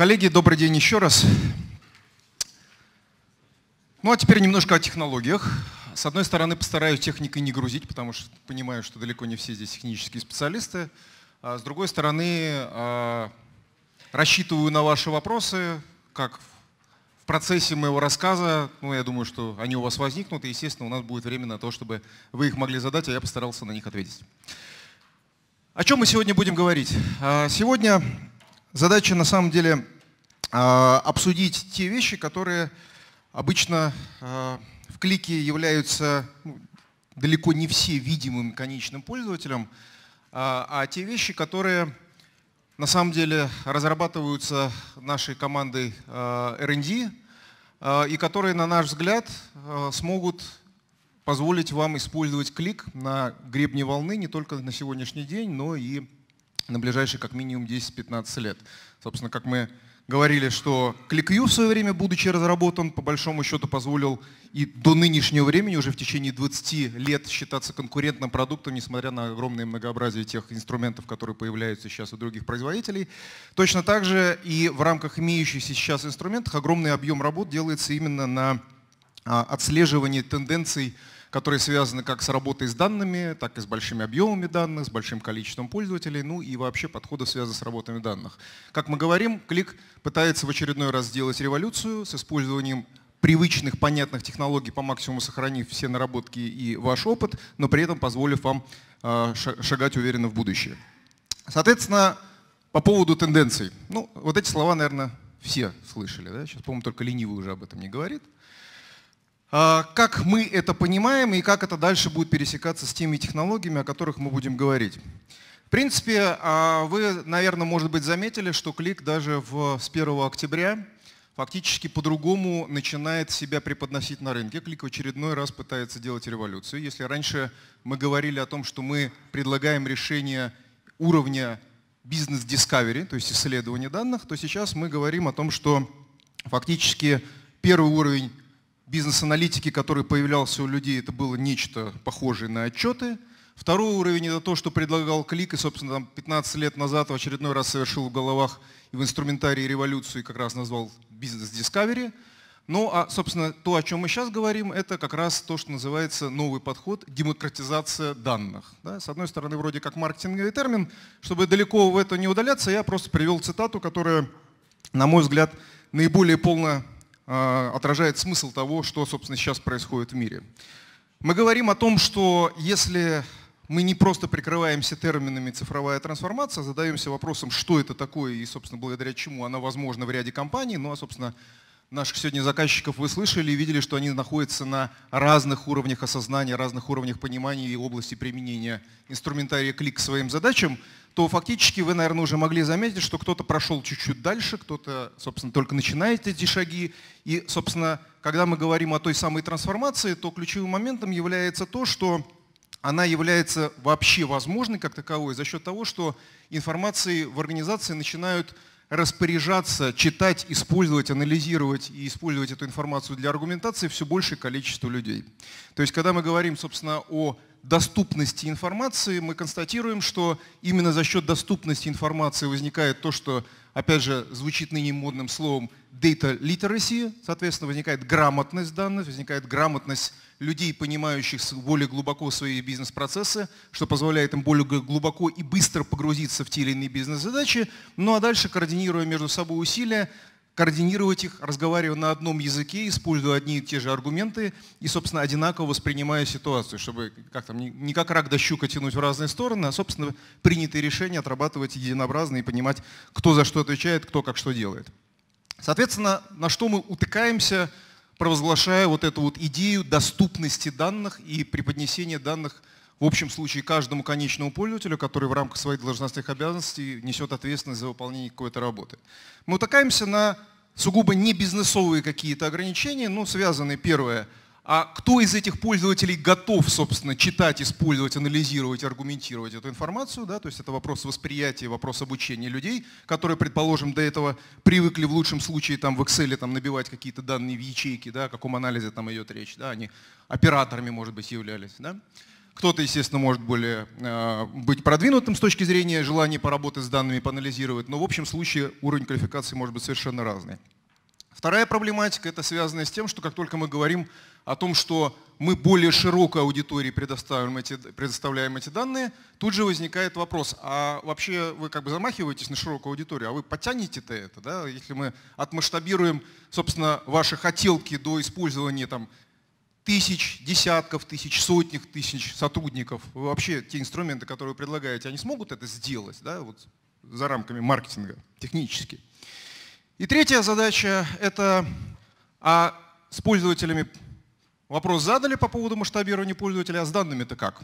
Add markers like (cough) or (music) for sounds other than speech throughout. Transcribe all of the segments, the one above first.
Коллеги, добрый день еще раз. Ну а теперь немножко о технологиях. С одной стороны, постараюсь техникой не грузить, потому что понимаю, что далеко не все здесь технические специалисты. А с другой стороны, а, рассчитываю на ваши вопросы, как в процессе моего рассказа, ну, я думаю, что они у вас возникнут, и, естественно, у нас будет время на то, чтобы вы их могли задать, а я постарался на них ответить. О чем мы сегодня будем говорить? А, сегодня Задача на самом деле а, обсудить те вещи, которые обычно а, в клике являются ну, далеко не все видимым конечным пользователям, а, а те вещи, которые на самом деле разрабатываются нашей командой R&D и которые, на наш взгляд, смогут позволить вам использовать клик на гребне волны не только на сегодняшний день, но и на ближайшие как минимум 10-15 лет. Собственно, как мы говорили, что ClickView в свое время, будучи разработан, по большому счету позволил и до нынешнего времени, уже в течение 20 лет, считаться конкурентным продуктом, несмотря на огромное многообразие тех инструментов, которые появляются сейчас у других производителей. Точно так же и в рамках имеющихся сейчас инструментов огромный объем работ делается именно на а, отслеживание тенденций которые связаны как с работой с данными, так и с большими объемами данных, с большим количеством пользователей, ну и вообще подходы, связаны с работами данных. Как мы говорим, клик пытается в очередной раз сделать революцию с использованием привычных, понятных технологий, по максимуму сохранив все наработки и ваш опыт, но при этом позволив вам э, шагать уверенно в будущее. Соответственно, по поводу тенденций. Ну, вот эти слова, наверное, все слышали. Да? Сейчас, по-моему, только ленивый уже об этом не говорит. А, как мы это понимаем и как это дальше будет пересекаться с теми технологиями, о которых мы будем говорить. В принципе, а, вы, наверное, может быть, заметили, что клик даже в, с 1 октября фактически по-другому начинает себя преподносить на рынке. Клик в очередной раз пытается делать революцию. Если раньше мы говорили о том, что мы предлагаем решение уровня бизнес-дискавери, то есть исследования данных, то сейчас мы говорим о том, что фактически первый уровень бизнес-аналитики, который появлялся у людей, это было нечто похожее на отчеты. Второй уровень – это то, что предлагал Клик, и, собственно, там 15 лет назад в очередной раз совершил в головах и в инструментарии революцию, и как раз назвал бизнес-дискавери. Ну, а, собственно, то, о чем мы сейчас говорим, это как раз то, что называется новый подход – демократизация данных. Да? С одной стороны, вроде как маркетинговый термин. Чтобы далеко в это не удаляться, я просто привел цитату, которая, на мой взгляд, наиболее полно а, отражает смысл того, что, собственно, сейчас происходит в мире. Мы говорим о том, что если мы не просто прикрываемся терминами цифровая трансформация, задаемся вопросом, что это такое и, собственно, благодаря чему она возможна в ряде компаний. Ну а, собственно, наших сегодня заказчиков вы слышали и видели, что они находятся на разных уровнях осознания, разных уровнях понимания и области применения инструментария клик к своим задачам то фактически вы, наверное, уже могли заметить, что кто-то прошел чуть-чуть дальше, кто-то, собственно, только начинает эти шаги. И, собственно, когда мы говорим о той самой трансформации, то ключевым моментом является то, что она является вообще возможной как таковой за счет того, что информации в организации начинают распоряжаться, читать, использовать, анализировать и использовать эту информацию для аргументации все большее количество людей. То есть, когда мы говорим, собственно, о доступности информации, мы констатируем, что именно за счет доступности информации возникает то, что, опять же, звучит ныне модным словом data literacy, соответственно, возникает грамотность данных, возникает грамотность людей, понимающих более глубоко свои бизнес-процессы, что позволяет им более глубоко и быстро погрузиться в те или иные бизнес-задачи, ну а дальше, координируя между собой усилия, координировать их, разговаривая на одном языке, используя одни и те же аргументы и, собственно, одинаково воспринимая ситуацию, чтобы как там, не как рак до щука тянуть в разные стороны, а, собственно, принятые решения отрабатывать единообразно и понимать, кто за что отвечает, кто как что делает. Соответственно, на что мы утыкаемся, провозглашая вот эту вот идею доступности данных и преподнесения данных в общем случае каждому конечному пользователю, который в рамках своих должностных обязанностей несет ответственность за выполнение какой-то работы. Мы утыкаемся на сугубо не бизнесовые какие-то ограничения, но ну, связаны, первое, а кто из этих пользователей готов, собственно, читать, использовать, анализировать, аргументировать эту информацию, да, то есть это вопрос восприятия, вопрос обучения людей, которые, предположим, до этого привыкли в лучшем случае там в Excel там, набивать какие-то данные в ячейки, да, о каком анализе там идет речь, да, они операторами, может быть, являлись, да. Кто-то, естественно, может более, э, быть продвинутым с точки зрения желания поработать с данными, поанализировать, но в общем случае уровень квалификации может быть совершенно разный. Вторая проблематика – это связано с тем, что как только мы говорим о том, что мы более широкой аудитории предоставляем эти, предоставляем эти данные, тут же возникает вопрос, а вообще вы как бы замахиваетесь на широкую аудиторию, а вы потянете-то это, да? если мы отмасштабируем, собственно, ваши хотелки до использования там, тысяч, десятков тысяч, сотнях тысяч сотрудников. Вообще те инструменты, которые вы предлагаете, они смогут это сделать да, вот за рамками маркетинга технически. И третья задача – это а с пользователями вопрос задали по поводу масштабирования пользователя, а с данными-то как?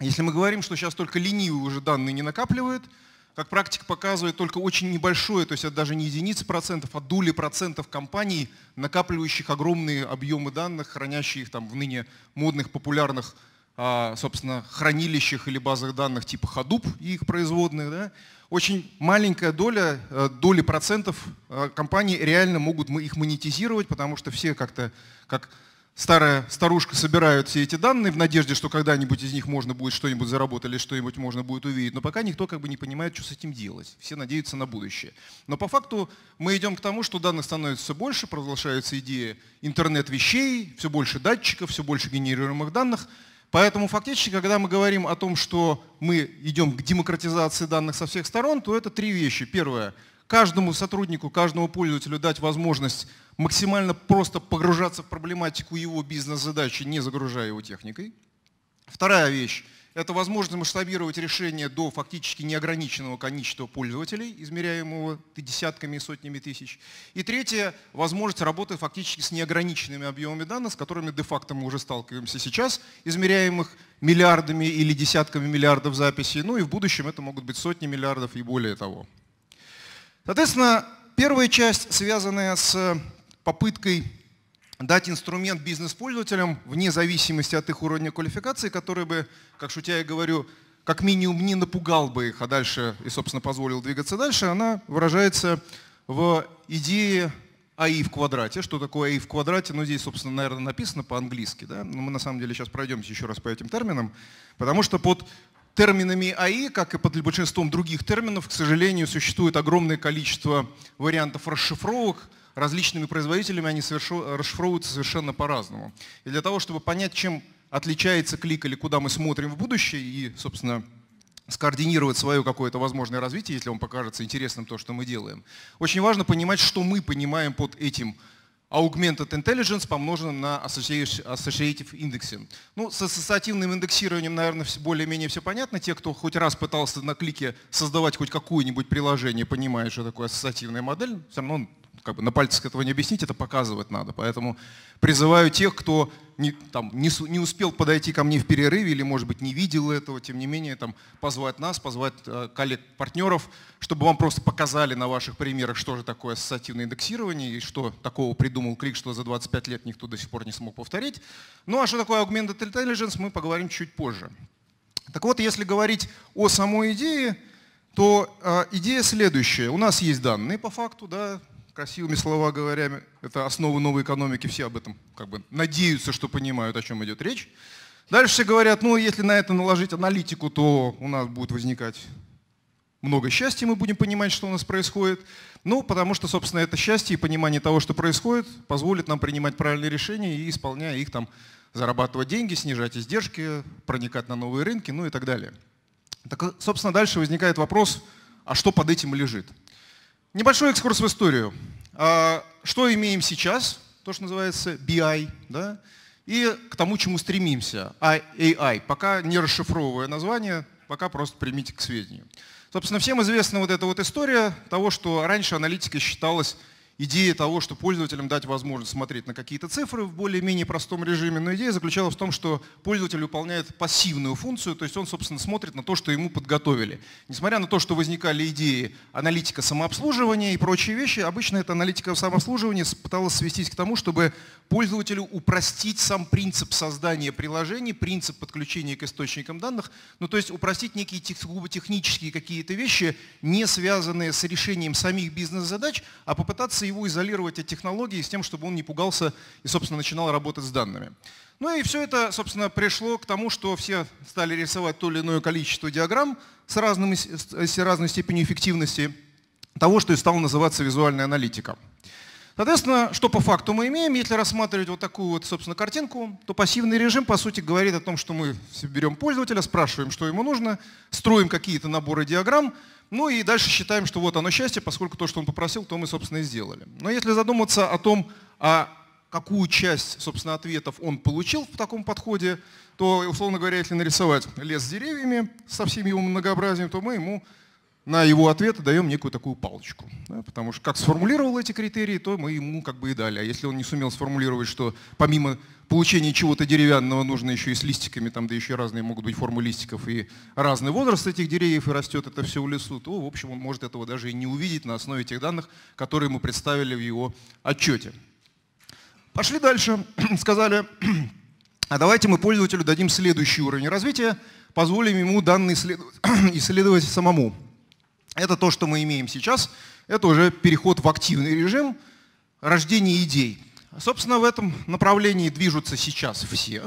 Если мы говорим, что сейчас только ленивый уже данные не накапливает – как практика показывает, только очень небольшое, то есть это даже не единицы процентов, а доли процентов компаний, накапливающих огромные объемы данных, хранящих их там в ныне модных, популярных, а, собственно, хранилищах или базах данных типа Hadoop и их производных. Да? Очень маленькая доля, э, доли процентов э, компаний реально могут их монетизировать, потому что все как-то, как, -то, как старая старушка собирает все эти данные в надежде, что когда-нибудь из них можно будет что-нибудь заработать или что-нибудь можно будет увидеть, но пока никто как бы не понимает, что с этим делать. Все надеются на будущее. Но по факту мы идем к тому, что данных становится все больше, продолжается идея интернет вещей, все больше датчиков, все больше генерируемых данных. Поэтому фактически, когда мы говорим о том, что мы идем к демократизации данных со всех сторон, то это три вещи. Первое – каждому сотруднику, каждому пользователю дать возможность максимально просто погружаться в проблематику его бизнес-задачи, не загружая его техникой. Вторая вещь – это возможность масштабировать решение до фактически неограниченного количества пользователей, измеряемого десятками и сотнями тысяч. И третье – возможность работы фактически с неограниченными объемами данных, с которыми де-факто мы уже сталкиваемся сейчас, измеряемых миллиардами или десятками миллиардов записей. Ну и в будущем это могут быть сотни миллиардов и более того. Соответственно, первая часть, связанная с э, попыткой дать инструмент бизнес-пользователям, вне зависимости от их уровня квалификации, который бы, как шутя я говорю, как минимум не напугал бы их, а дальше и, собственно, позволил двигаться дальше, она выражается в идее АИ в квадрате. Что такое АИ в квадрате? Ну, здесь, собственно, наверное, написано по-английски. Да? Но мы на самом деле сейчас пройдемся еще раз по этим терминам, потому что под терминами АИ, как и под большинством других терминов, к сожалению, существует огромное количество вариантов расшифровок. Различными производителями они расшифровываются совершенно по-разному. И для того, чтобы понять, чем отличается клик или куда мы смотрим в будущее и, собственно, скоординировать свое какое-то возможное развитие, если вам покажется интересным то, что мы делаем. Очень важно понимать, что мы понимаем под этим Augmented Intelligence, помноженным на Associative Indexing. Ну, с ассоциативным индексированием, наверное, более-менее все понятно. Те, кто хоть раз пытался на клике создавать хоть какое-нибудь приложение, понимают, что такое ассоциативная модель, все равно ну, как бы на пальцах этого не объяснить, это показывать надо. Поэтому призываю тех, кто не, там, не, не успел подойти ко мне в перерыве или, может быть, не видел этого, тем не менее, там, позвать нас, позвать э, коллег-партнеров, чтобы вам просто показали на ваших примерах, что же такое ассоциативное индексирование и что такого придумал Клик, что за 25 лет никто до сих пор не смог повторить. Ну а что такое augmented intelligence, мы поговорим чуть позже. Так вот, если говорить о самой идее, то э, идея следующая. У нас есть данные по факту, да, красивыми словами говоря, это основа новой экономики, все об этом как бы надеются, что понимают, о чем идет речь. Дальше все говорят, ну если на это наложить аналитику, то у нас будет возникать много счастья, мы будем понимать, что у нас происходит. Ну, потому что, собственно, это счастье и понимание того, что происходит, позволит нам принимать правильные решения и, исполняя их, там, зарабатывать деньги, снижать издержки, проникать на новые рынки, ну и так далее. Так, собственно, дальше возникает вопрос, а что под этим лежит? Небольшой экскурс в историю. А, что имеем сейчас, то, что называется BI, да? и к тому, чему стремимся, а, AI, пока не расшифровывая название, пока просто примите к сведению. Собственно, всем известна вот эта вот история того, что раньше аналитика считалась идея того, что пользователям дать возможность смотреть на какие-то цифры в более-менее простом режиме, но идея заключалась в том, что пользователь выполняет пассивную функцию, то есть он, собственно, смотрит на то, что ему подготовили. Несмотря на то, что возникали идеи аналитика самообслуживания и прочие вещи, обычно эта аналитика самообслуживания пыталась свестись к тому, чтобы пользователю упростить сам принцип создания приложений, принцип подключения к источникам данных, ну то есть упростить некие сугубо технические какие-то вещи, не связанные с решением самих бизнес-задач, а попытаться пытаться его изолировать от технологии с тем, чтобы он не пугался и, собственно, начинал работать с данными. Ну и все это, собственно, пришло к тому, что все стали рисовать то или иное количество диаграмм с, разными, с разной степенью эффективности того, что и стало называться визуальная аналитика. Соответственно, что по факту мы имеем, если рассматривать вот такую вот, собственно, картинку, то пассивный режим, по сути, говорит о том, что мы берем пользователя, спрашиваем, что ему нужно, строим какие-то наборы диаграмм, ну и дальше считаем, что вот оно счастье, поскольку то, что он попросил, то мы, собственно, и сделали. Но если задуматься о том, а какую часть, собственно, ответов он получил в таком подходе, то, условно говоря, если нарисовать лес с деревьями со всем его многообразием, то мы ему на его ответы даем некую такую палочку. Да, потому что как сформулировал эти критерии, то мы ему как бы и дали. А если он не сумел сформулировать, что помимо получение чего-то деревянного нужно еще и с листиками, там, да еще разные могут быть формы листиков, и разный возраст этих деревьев, и растет это все в лесу, то, в общем, он может этого даже и не увидеть на основе тех данных, которые мы представили в его отчете. Пошли дальше, (clears throat) сказали, (clears throat) а давайте мы пользователю дадим следующий уровень развития, позволим ему данные (clears throat) исследовать самому. Это то, что мы имеем сейчас, это уже переход в активный режим, рождение идей. Собственно, в этом направлении движутся сейчас все.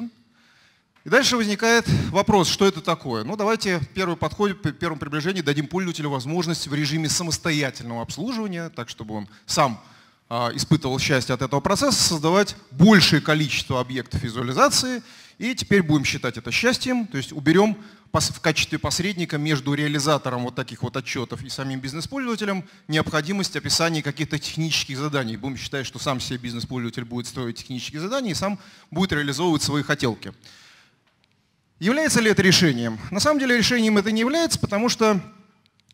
И дальше возникает вопрос, что это такое. Ну, давайте первый подход, в первом приближении дадим пользователю возможность в режиме самостоятельного обслуживания, так чтобы он сам а, испытывал счастье от этого процесса, создавать большее количество объектов визуализации – и теперь будем считать это счастьем, то есть уберем в качестве посредника между реализатором вот таких вот отчетов и самим бизнес-пользователем необходимость описания каких-то технических заданий. Будем считать, что сам себе бизнес-пользователь будет строить технические задания и сам будет реализовывать свои хотелки. Является ли это решением? На самом деле решением это не является, потому что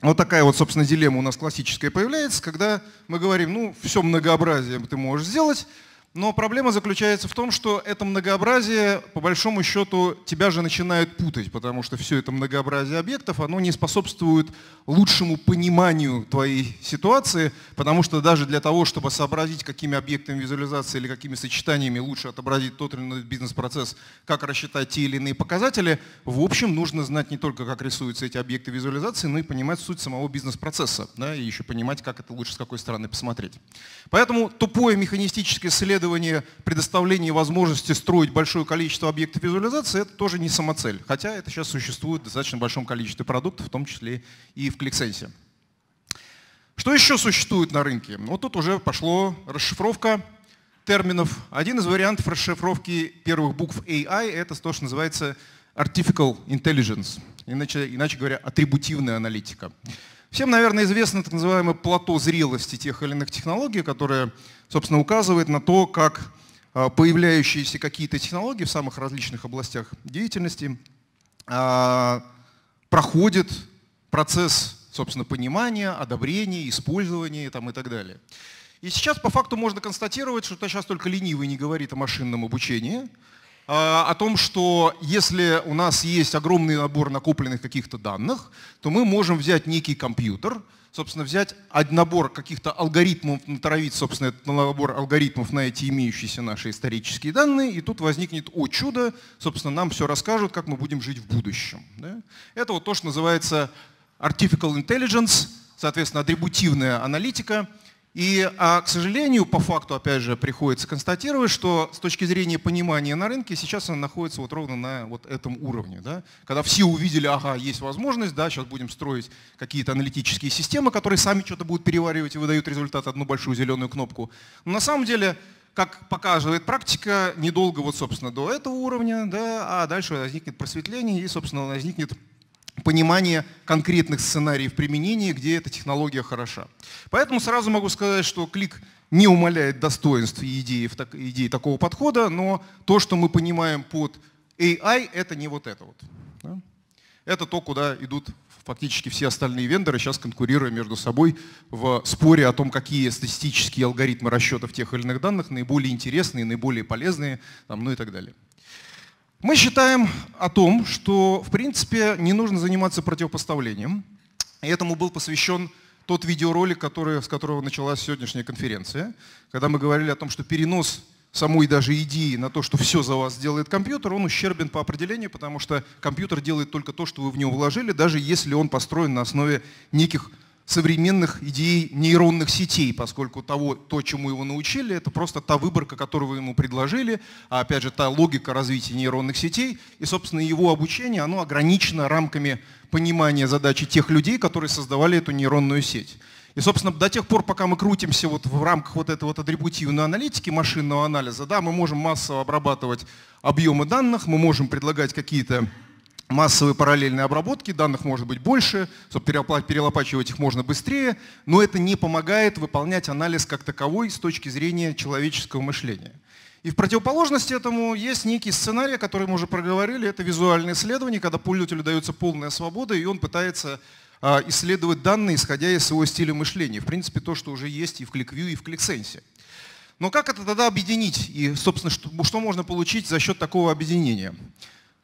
вот такая вот, собственно, дилемма у нас классическая появляется, когда мы говорим, ну, все многообразие ты можешь сделать, но проблема заключается в том, что это многообразие, по большому счету, тебя же начинает путать, потому что все это многообразие объектов, оно не способствует лучшему пониманию твоей ситуации, потому что даже для того, чтобы сообразить, какими объектами визуализации или какими сочетаниями лучше отобразить тот или иной бизнес-процесс, как рассчитать те или иные показатели, в общем, нужно знать не только, как рисуются эти объекты визуализации, но и понимать суть самого бизнес-процесса, да, и еще понимать, как это лучше с какой стороны посмотреть. Поэтому тупое механистическое следование исследование предоставления возможности строить большое количество объектов визуализации, это тоже не самоцель. Хотя это сейчас существует в достаточно большом количестве продуктов, в том числе и в ClickSense. Что еще существует на рынке? Вот ну, тут уже пошло расшифровка терминов. Один из вариантов расшифровки первых букв AI — это то, что называется Artificial Intelligence, иначе, иначе говоря, атрибутивная аналитика. Всем, наверное, известно так называемое плато зрелости тех или иных технологий, которые собственно, указывает на то, как а, появляющиеся какие-то технологии в самых различных областях деятельности а, проходит процесс, собственно, понимания, одобрения, использования там, и так далее. И сейчас по факту можно констатировать, что сейчас только ленивый не говорит о машинном обучении, а, о том, что если у нас есть огромный набор накопленных каких-то данных, то мы можем взять некий компьютер, собственно, взять набор каких-то алгоритмов, натравить, собственно, этот набор алгоритмов на эти имеющиеся наши исторические данные, и тут возникнет, о чудо, собственно, нам все расскажут, как мы будем жить в будущем. Да? Это вот то, что называется artificial intelligence, соответственно, атрибутивная аналитика – и, а, к сожалению, по факту, опять же, приходится констатировать, что с точки зрения понимания на рынке сейчас она находится вот ровно на вот этом уровне. Да? Когда все увидели, ага, есть возможность, да, сейчас будем строить какие-то аналитические системы, которые сами что-то будут переваривать и выдают результат, одну большую зеленую кнопку. Но на самом деле, как показывает практика, недолго вот, собственно, до этого уровня, да, а дальше возникнет просветление и, собственно, возникнет понимание конкретных сценариев применения, где эта технология хороша. Поэтому сразу могу сказать, что клик не умаляет достоинств и идеи, идеи такого подхода, но то, что мы понимаем под AI, это не вот это вот. Это то, куда идут фактически все остальные вендоры, сейчас конкурируя между собой в споре о том, какие статистические алгоритмы расчетов тех или иных данных наиболее интересные, наиболее полезные, там, ну и так далее. Мы считаем о том, что, в принципе, не нужно заниматься противопоставлением. И этому был посвящен тот видеоролик, который, с которого началась сегодняшняя конференция, когда мы говорили о том, что перенос самой даже идеи на то, что все за вас делает компьютер, он ущербен по определению, потому что компьютер делает только то, что вы в него вложили, даже если он построен на основе неких современных идей нейронных сетей, поскольку того, то, чему его научили, это просто та выборка, которую вы ему предложили, а опять же та логика развития нейронных сетей, и, собственно, его обучение, оно ограничено рамками понимания задачи тех людей, которые создавали эту нейронную сеть. И, собственно, до тех пор, пока мы крутимся вот в рамках вот этой вот атрибутивной аналитики, машинного анализа, да, мы можем массово обрабатывать объемы данных, мы можем предлагать какие-то массовой параллельной обработки, данных может быть больше, чтобы перелопачивать их можно быстрее, но это не помогает выполнять анализ как таковой с точки зрения человеческого мышления. И в противоположность этому есть некий сценарий, который мы уже проговорили, это визуальное исследование, когда пользователю дается полная свобода, и он пытается а, исследовать данные, исходя из своего стиля мышления. В принципе, то, что уже есть и в ClickView, и в ClickSense. Но как это тогда объединить? И, собственно, что, что можно получить за счет такого объединения?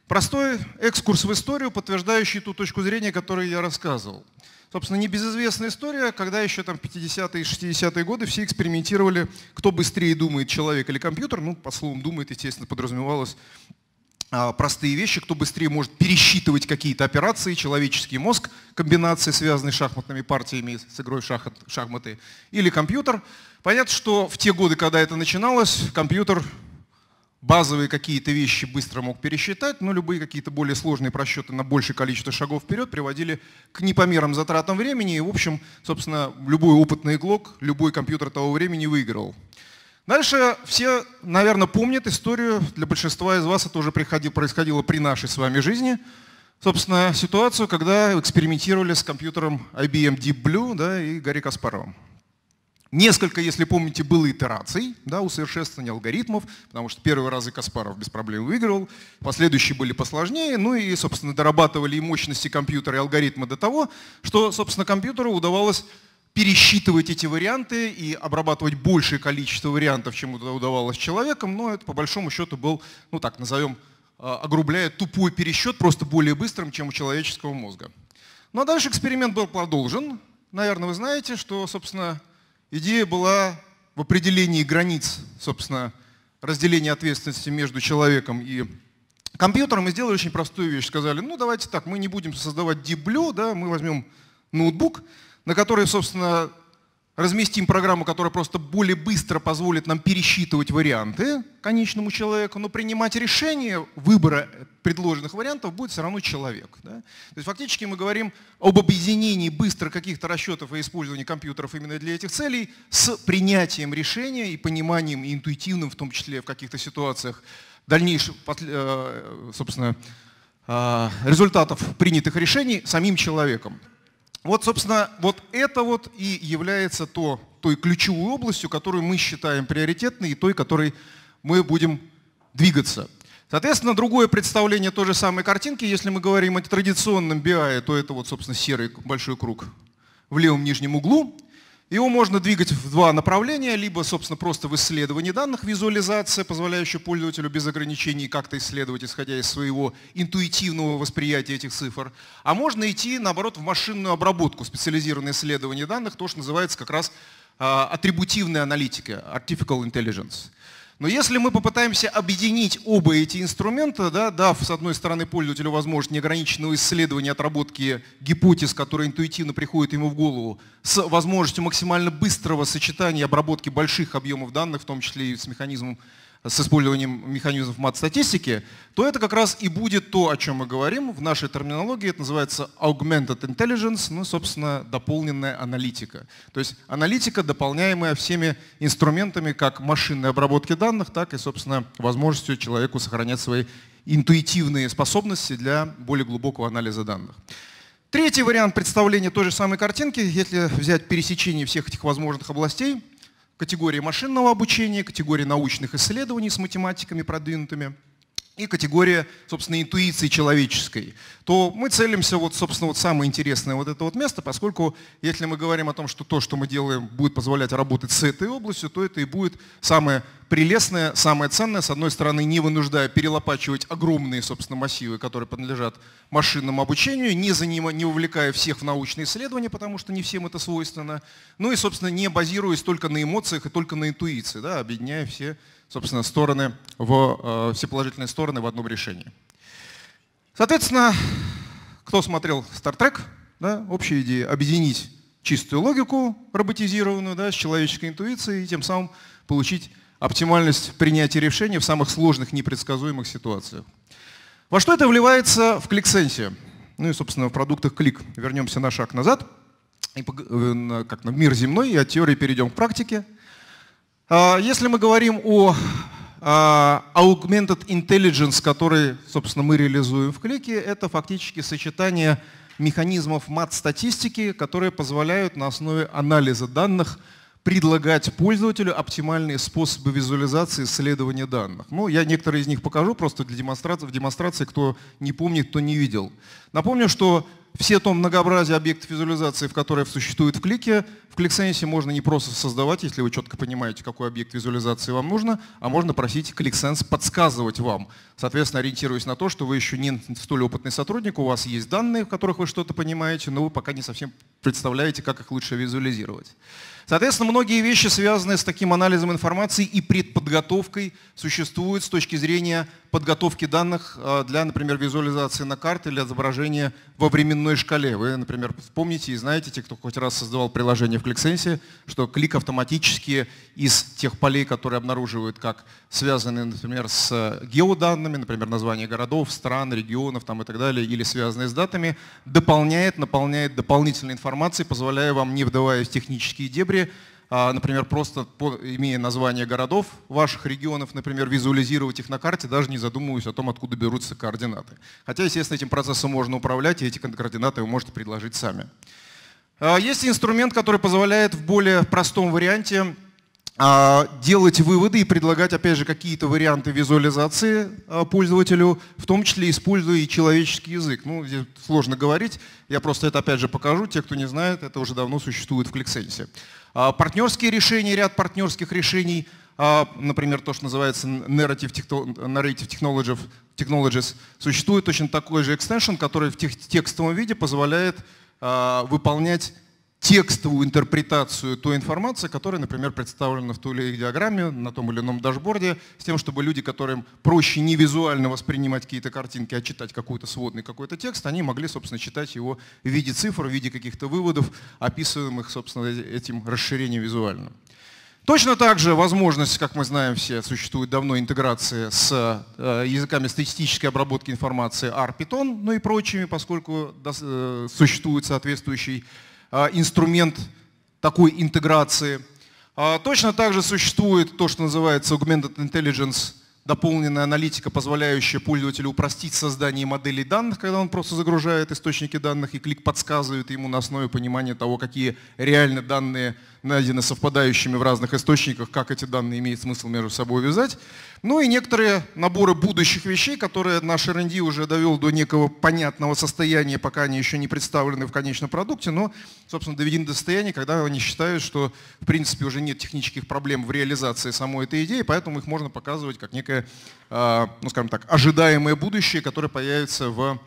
Простой экскурс в историю, подтверждающий ту точку зрения, которую я рассказывал. Собственно, небезызвестная история, когда еще там 50-е и 60-е годы все экспериментировали, кто быстрее думает, человек или компьютер. Ну, по словам «думает», естественно, подразумевалось а, простые вещи, кто быстрее может пересчитывать какие-то операции, человеческий мозг, комбинации, связанные с шахматными партиями, с игрой в шахмат, шахматы, или компьютер. Понятно, что в те годы, когда это начиналось, компьютер базовые какие-то вещи быстро мог пересчитать, но любые какие-то более сложные просчеты на большее количество шагов вперед приводили к непомерным затратам времени. И, в общем, собственно, любой опытный иглок, любой компьютер того времени выиграл. Дальше все, наверное, помнят историю, для большинства из вас это уже происходило при нашей с вами жизни, собственно, ситуацию, когда экспериментировали с компьютером IBM Deep Blue да, и Гарри Каспаровым. Несколько, если помните, было итераций, да, усовершенствования алгоритмов, потому что первые разы Каспаров без проблем выигрывал, последующие были посложнее, ну и, собственно, дорабатывали и мощности компьютера, и алгоритмы до того, что, собственно, компьютеру удавалось пересчитывать эти варианты и обрабатывать большее количество вариантов, чем удавалось человеком, но это по большому счету был, ну так назовем, а, огрубляя тупой пересчет, просто более быстрым, чем у человеческого мозга. Ну а дальше эксперимент был продолжен. Наверное, вы знаете, что, собственно, Идея была в определении границ, собственно, разделения ответственности между человеком и компьютером. Мы сделали очень простую вещь. Сказали, ну давайте так, мы не будем создавать деблю, да, мы возьмем ноутбук, на который, собственно, разместим программу, которая просто более быстро позволит нам пересчитывать варианты конечному человеку, но принимать решение выбора предложенных вариантов будет все равно человек. Да? То есть фактически мы говорим об объединении быстро каких-то расчетов и использовании компьютеров именно для этих целей с принятием решения и пониманием и интуитивным, в том числе в каких-то ситуациях, дальнейшего э, собственно, э, результатов принятых решений самим человеком. Вот, собственно, вот это вот и является то, той ключевой областью, которую мы считаем приоритетной и той, которой мы будем двигаться. Соответственно, другое представление той же самой картинки, если мы говорим о традиционном BI, то это вот, собственно, серый большой круг в левом нижнем углу. Его можно двигать в два направления, либо, собственно, просто в исследовании данных, визуализация, позволяющая пользователю без ограничений как-то исследовать, исходя из своего интуитивного восприятия этих цифр. А можно идти, наоборот, в машинную обработку, специализированное исследование данных, то, что называется как раз а, атрибутивная аналитика, artificial intelligence. Но если мы попытаемся объединить оба эти инструмента, да, дав, с одной стороны, пользователю возможность неограниченного исследования, отработки гипотез, которые интуитивно приходят ему в голову, с возможностью максимально быстрого сочетания обработки больших объемов данных, в том числе и с механизмом с использованием механизмов мат-статистики, то это как раз и будет то, о чем мы говорим в нашей терминологии. Это называется augmented intelligence, ну, собственно, дополненная аналитика. То есть аналитика, дополняемая всеми инструментами как машинной обработки данных, так и, собственно, возможностью человеку сохранять свои интуитивные способности для более глубокого анализа данных. Третий вариант представления той же самой картинки, если взять пересечение всех этих возможных областей – категории машинного обучения, категории научных исследований с математиками продвинутыми – и категория, собственно, интуиции человеческой, то мы целимся, вот, собственно, вот самое интересное вот это вот место, поскольку если мы говорим о том, что то, что мы делаем, будет позволять работать с этой областью, то это и будет самое прелестное, самое ценное, с одной стороны, не вынуждая перелопачивать огромные, собственно, массивы, которые принадлежат машинному обучению, не, занимая, не увлекая всех в научные исследования, потому что не всем это свойственно, ну и, собственно, не базируясь только на эмоциях и только на интуиции, да, объединяя все собственно, стороны в, э, все положительные стороны в одном решении. Соответственно, кто смотрел Star Trek, да, общая идея объединить чистую логику роботизированную да, с человеческой интуицией и тем самым получить оптимальность принятия решений в самых сложных, непредсказуемых ситуациях. Во что это вливается в кликсенсе? Ну и, собственно, в продуктах клик. Вернемся на шаг назад, и, э, как на мир земной, и от теории перейдем к практике – а, если мы говорим о а, augmented intelligence, который, собственно, мы реализуем в клике, это фактически сочетание механизмов мат-статистики, которые позволяют на основе анализа данных предлагать пользователю оптимальные способы визуализации исследования данных. Ну, я некоторые из них покажу просто для демонстрации, в демонстрации, кто не помнит, кто не видел. Напомню, что все то многообразие объектов визуализации, в которые существует в клике, в кликсенсе можно не просто создавать, если вы четко понимаете, какой объект визуализации вам нужно, а можно просить кликсенс подсказывать вам, соответственно, ориентируясь на то, что вы еще не столь опытный сотрудник, у вас есть данные, в которых вы что-то понимаете, но вы пока не совсем представляете, как их лучше визуализировать. Соответственно, многие вещи, связанные с таким анализом информации и предподготовкой, существуют с точки зрения подготовки данных а, для, например, визуализации на карте или отображения во временной шкале. Вы, например, вспомните и знаете, те, кто хоть раз создавал приложение в ClickSense, что клик автоматически из тех полей, которые обнаруживают как связанные, например, с э, геоданными, например, название городов, стран, регионов там, и так далее, или связанные с датами, дополняет, наполняет дополнительной информацией, позволяя вам, не вдаваясь в технические дебри, а, например, просто имея название городов ваших регионов, например, визуализировать их на карте, даже не задумываясь о том, откуда берутся координаты. Хотя, естественно, этим процессом можно управлять, и эти координаты вы можете предложить сами. А, есть инструмент, который позволяет в более простом варианте а, делать выводы и предлагать, опять же, какие-то варианты визуализации пользователю, в том числе используя и человеческий язык. Ну, здесь сложно говорить, я просто это, опять же, покажу. Те, кто не знает, это уже давно существует в ClickSense. А, партнерские решения, ряд партнерских решений, а, например, то, что называется Narrative, Technologies, существует точно такой же экстеншн, который в текстовом виде позволяет а, выполнять текстовую интерпретацию той информации, которая, например, представлена в той или иной диаграмме, на том или ином дашборде, с тем, чтобы люди, которым проще не визуально воспринимать какие-то картинки, а читать какой-то сводный какой-то текст, они могли, собственно, читать его в виде цифр, в виде каких-то выводов, описываемых, собственно, э, этим расширением визуально. Точно так же возможность, как мы знаем все, существует давно интеграции с э, языками статистической обработки информации R, Python, ну и прочими, поскольку э, существует соответствующий а, инструмент такой интеграции. А, точно так же существует то, что называется Augmented Intelligence, дополненная аналитика, позволяющая пользователю упростить создание моделей данных, когда он просто загружает источники данных и клик подсказывает ему на основе понимания того, какие реально данные найдены совпадающими в разных источниках, как эти данные имеет смысл между собой вязать. Ну и некоторые наборы будущих вещей, которые наш R&D уже довел до некого понятного состояния, пока они еще не представлены в конечном продукте, но, собственно, доведены до состояния, когда они считают, что, в принципе, уже нет технических проблем в реализации самой этой идеи, поэтому их можно показывать как некое, а, ну, скажем так, ожидаемое будущее, которое появится в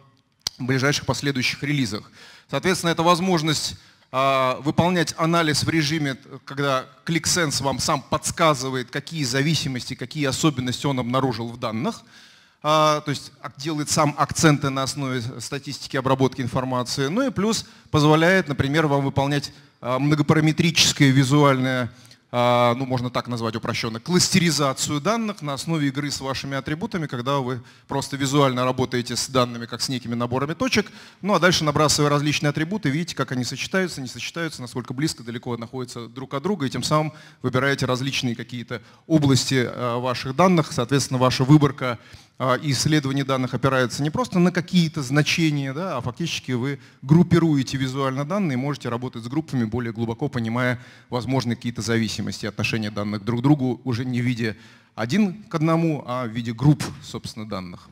ближайших последующих релизах. Соответственно, это возможность а, выполнять анализ в режиме, когда ClickSense вам сам подсказывает, какие зависимости, какие особенности он обнаружил в данных, а, то есть делает сам акценты на основе статистики обработки информации, ну и плюс позволяет, например, вам выполнять а, многопараметрическое визуальное а, ну можно так назвать упрощенно, кластеризацию данных на основе игры с вашими атрибутами, когда вы просто визуально работаете с данными как с некими наборами точек, ну а дальше набрасывая различные атрибуты, видите, как они сочетаются, не сочетаются, насколько близко, далеко находятся друг от друга, и тем самым выбираете различные какие-то области а, ваших данных, соответственно, ваша выборка а, и исследование данных опирается не просто на какие-то значения, да, а фактически вы группируете визуально данные, можете работать с группами, более глубоко понимая возможные какие-то зависимости, отношения данных друг к другу уже не в виде один к одному, а в виде групп, собственно, данных.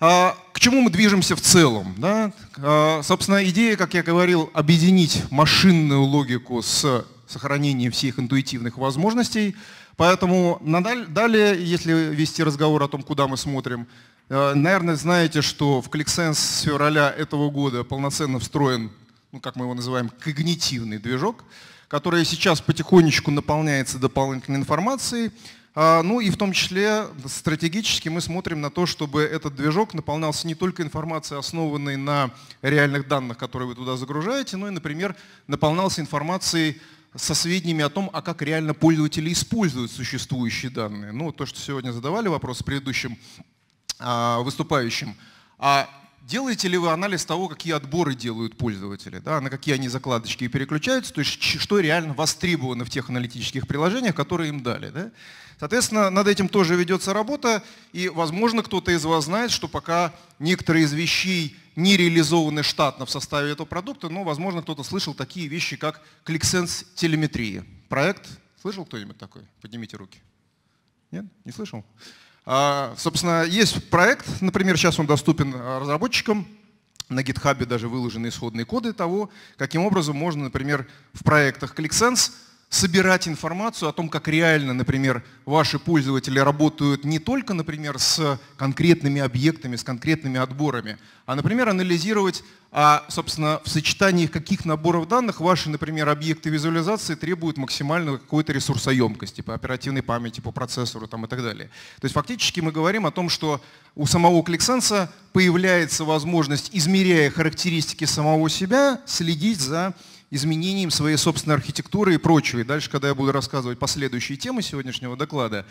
А, к чему мы движемся в целом? Да? А, собственно, идея, как я говорил, объединить машинную логику с сохранением всех интуитивных возможностей – Поэтому далее, если вести разговор о том, куда мы смотрим, э, наверное, знаете, что в ClickSense с февраля этого года полноценно встроен, ну, как мы его называем, когнитивный движок, который сейчас потихонечку наполняется дополнительной информацией. А, ну и в том числе стратегически мы смотрим на то, чтобы этот движок наполнялся не только информацией, основанной на реальных данных, которые вы туда загружаете, но и, например, наполнялся информацией со сведениями о том, а как реально пользователи используют существующие данные. Ну, то, что сегодня задавали вопрос предыдущим а, выступающим. А делаете ли вы анализ того, какие отборы делают пользователи, да, на какие они закладочки и переключаются, то есть что реально востребовано в тех аналитических приложениях, которые им дали. Да? Соответственно, над этим тоже ведется работа, и, возможно, кто-то из вас знает, что пока некоторые из вещей, не реализованы штатно в составе этого продукта, но, возможно, кто-то слышал такие вещи, как ClickSense телеметрии. Проект слышал кто-нибудь такой? Поднимите руки. Нет? Не слышал? А, собственно, есть проект, например, сейчас он доступен а, разработчикам, на GitHub даже выложены исходные коды того, каким образом можно, например, в проектах ClickSense собирать информацию о том, как реально, например, ваши пользователи работают не только, например, с конкретными объектами, с конкретными отборами, а, например, анализировать, а, собственно, в сочетании каких наборов данных ваши, например, объекты визуализации требуют максимально какой-то ресурсоемкости по оперативной памяти, по процессору там, и так далее. То есть фактически мы говорим о том, что у самого ClickSense появляется возможность, измеряя характеристики самого себя, следить за изменением своей собственной архитектуры и прочего. И дальше, когда я буду рассказывать последующие темы сегодняшнего доклада,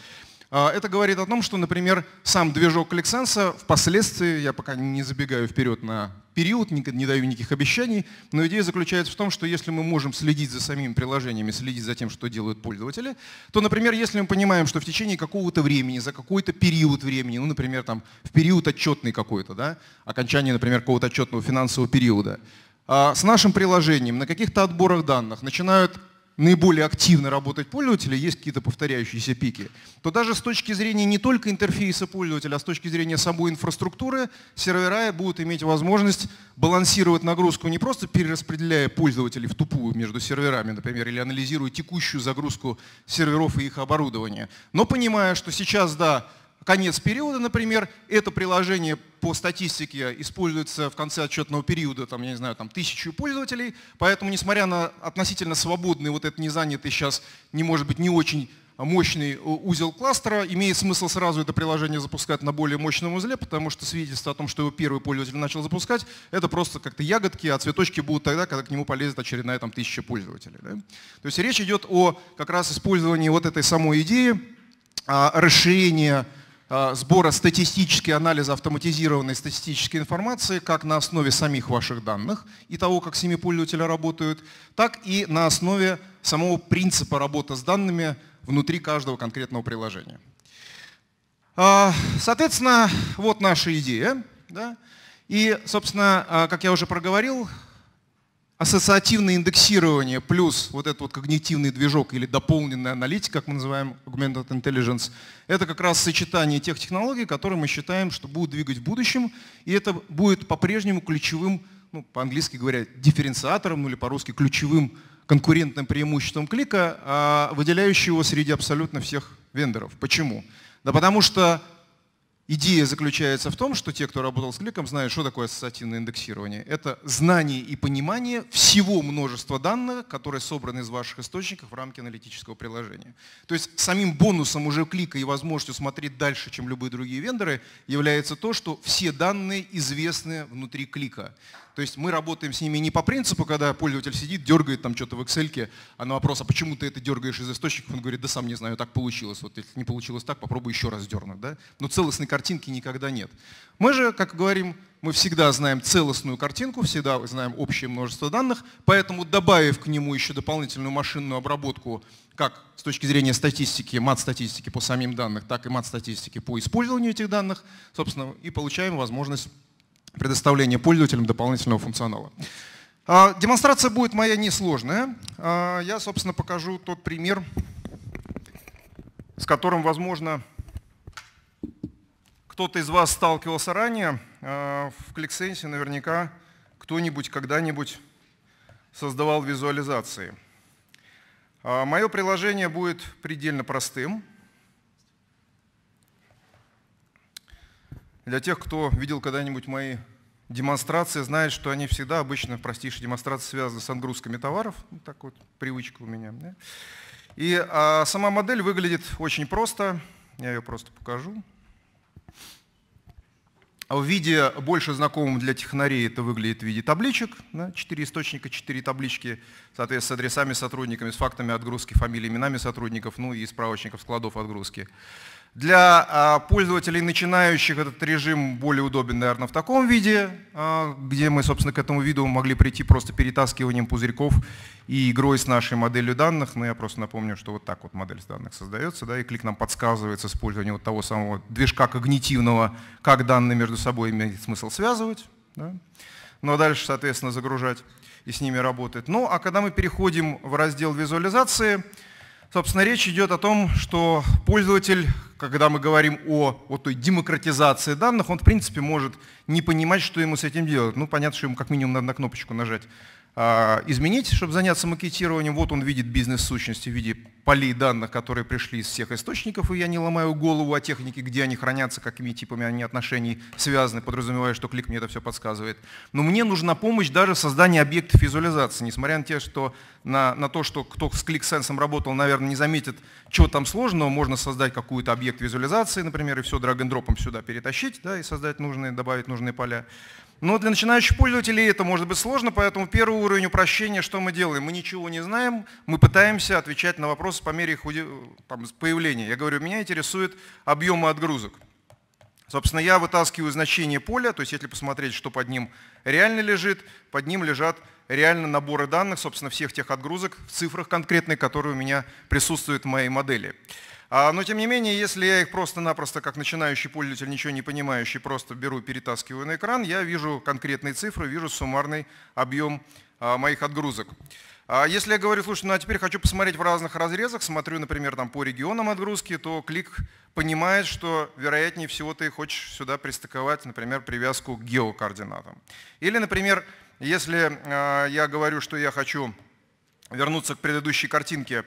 а, это говорит о том, что, например, сам движок Алексанса впоследствии, я пока не забегаю вперед на период, не даю никаких обещаний, но идея заключается в том, что если мы можем следить за самими приложениями, следить за тем, что делают пользователи, то, например, если мы понимаем, что в течение какого-то времени, за какой-то период времени, ну, например, там, в период отчетный какой-то, да, окончание, например, какого-то отчетного финансового периода, а, с нашим приложением на каких-то отборах данных начинают наиболее активно работать пользователи, есть какие-то повторяющиеся пики, то даже с точки зрения не только интерфейса пользователя, а с точки зрения самой инфраструктуры, сервера будут иметь возможность балансировать нагрузку не просто перераспределяя пользователей в тупую между серверами, например, или анализируя текущую загрузку серверов и их оборудования, но понимая, что сейчас, да, конец периода, например, это приложение по статистике используется в конце отчетного периода, там, я не знаю, там тысячу пользователей, поэтому, несмотря на относительно свободный вот этот незанятый сейчас, не может быть, не очень мощный э, узел кластера, имеет смысл сразу это приложение запускать на более мощном узле, потому что свидетельство о том, что его первый пользователь начал запускать, это просто как-то ягодки, а цветочки будут тогда, когда к нему полезет очередная там, тысяча пользователей. Да? То есть речь идет о как раз использовании вот этой самой идеи а, расширения Э, сбора статистически анализа автоматизированной статистической информации как на основе самих ваших данных и того, как с ними пользователи работают, так и на основе самого принципа работы с данными внутри каждого конкретного приложения. Э, соответственно, вот наша идея. Да? И, собственно, э, как я уже проговорил, ассоциативное индексирование плюс вот этот вот когнитивный движок или дополненная аналитика, как мы называем augmented intelligence, это как раз сочетание тех технологий, которые мы считаем, что будут двигать в будущем, и это будет по-прежнему ключевым, ну, по-английски говоря, дифференциатором, ну или по-русски ключевым конкурентным преимуществом клика, а выделяющего его среди абсолютно всех вендоров. Почему? Да потому что Идея заключается в том, что те, кто работал с кликом, знают, что такое ассоциативное индексирование. Это знание и понимание всего множества данных, которые собраны из ваших источников в рамке аналитического приложения. То есть самим бонусом уже клика и возможностью смотреть дальше, чем любые другие вендоры, является то, что все данные известны внутри клика. То есть мы работаем с ними не по принципу, когда пользователь сидит, дергает там что-то в Excel, а на вопрос, а почему ты это дергаешь из источников, он говорит, да сам не знаю, так получилось. Вот если не получилось так, попробуй еще раз дернуть. Да? Но целостной картинки никогда нет. Мы же, как говорим, мы всегда знаем целостную картинку, всегда знаем общее множество данных, поэтому добавив к нему еще дополнительную машинную обработку, как с точки зрения статистики, мат-статистики по самим данным, так и мат-статистики по использованию этих данных, собственно, и получаем возможность предоставления пользователям дополнительного функционала. А, демонстрация будет моя несложная. А, я, собственно, покажу тот пример, с которым, возможно, кто-то из вас сталкивался ранее. А, в ClickSense наверняка кто-нибудь когда-нибудь создавал визуализации. Мое приложение будет предельно простым – Для тех, кто видел когда-нибудь мои демонстрации, знает, что они всегда обычно, простейшие демонстрации, связаны с отгрузками товаров. Ну, так вот, привычка у меня. Да? И а, сама модель выглядит очень просто. Я ее просто покажу. В виде, больше знакомым для технарей, это выглядит в виде табличек. Да? Четыре источника, четыре таблички, соответственно, с адресами сотрудниками, с фактами отгрузки, фамилиями, именами сотрудников, ну и справочников складов отгрузки. Для а, пользователей начинающих этот режим более удобен, наверное, в таком виде, а, где мы, собственно, к этому виду могли прийти просто перетаскиванием пузырьков и игрой с нашей моделью данных. Но я просто напомню, что вот так вот модель данных создается, да, и клик нам подсказывается с использованием вот того самого движка когнитивного, как данные между собой имеет смысл связывать. Да. Ну а дальше, соответственно, загружать и с ними работать. Ну а когда мы переходим в раздел визуализации, Собственно, речь идет о том, что пользователь, когда мы говорим о вот той демократизации данных, он в принципе может не понимать, что ему с этим делать. Ну, понятно, что ему как минимум надо на кнопочку нажать а, изменить, чтобы заняться макетированием. Вот он видит бизнес-сущности в виде полей данных, которые пришли из всех источников, и я не ломаю голову о технике, где они хранятся, какими типами они отношений связаны, подразумевая, что клик мне это все подсказывает. Но мне нужна помощь даже в создании объектов визуализации, несмотря на то, что, на, на то, что кто с клик-сенсом работал, наверное, не заметит, чего там сложного. Можно создать какую то объект визуализации, например, и все драг-н-дропом сюда перетащить, да, и создать нужные, добавить нужные поля. Но для начинающих пользователей это может быть сложно, поэтому первый уровень упрощения, что мы делаем? Мы ничего не знаем, мы пытаемся отвечать на вопросы по мере их там, появления. Я говорю, меня интересуют объемы отгрузок. Собственно, я вытаскиваю значение поля, то есть если посмотреть, что под ним реально лежит, под ним лежат реально наборы данных, собственно, всех тех отгрузок в цифрах конкретных, которые у меня присутствуют в моей модели. А, но тем не менее, если я их просто-напросто, как начинающий пользователь, ничего не понимающий, просто беру, перетаскиваю на экран, я вижу конкретные цифры, вижу суммарный объем а, моих отгрузок. А, если я говорю, слушай, ну а теперь хочу посмотреть в разных разрезах, смотрю, например, там по регионам отгрузки, то клик понимает, что вероятнее всего ты хочешь сюда пристыковать, например, привязку к геокоординатам. Или, например, если я говорю, что я хочу вернуться к предыдущей картинке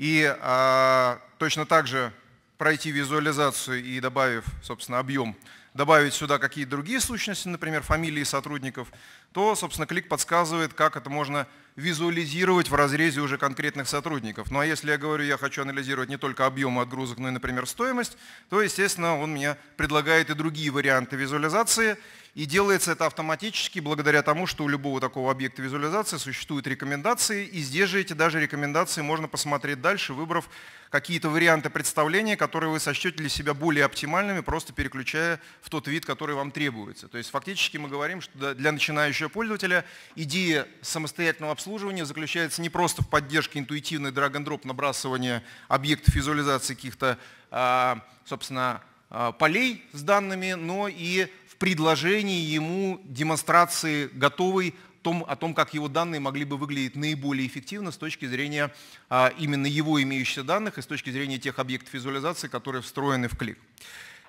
и а, точно так же пройти визуализацию и добавив, собственно, объем, добавить сюда какие-то другие сущности, например, фамилии сотрудников, то, собственно, клик подсказывает, как это можно визуализировать в разрезе уже конкретных сотрудников. Ну а если я говорю, я хочу анализировать не только объемы отгрузок, но и, например, стоимость, то, естественно, он мне предлагает и другие варианты визуализации. И делается это автоматически благодаря тому, что у любого такого объекта визуализации существуют рекомендации. И здесь же эти даже рекомендации можно посмотреть дальше, выбрав какие-то варианты представления, которые вы сочтете для себя более оптимальными, просто переключая в тот вид, который вам требуется. То есть фактически мы говорим, что для начинающих будущего пользователя. Идея самостоятельного обслуживания заключается не просто в поддержке интуитивной драг-н-дроп набрасывания объектов визуализации каких-то, а, собственно, а, полей с данными, но и в предложении ему демонстрации готовой том, о том, как его данные могли бы выглядеть наиболее эффективно с точки зрения а, именно его имеющихся данных и с точки зрения тех объектов визуализации, которые встроены в клик.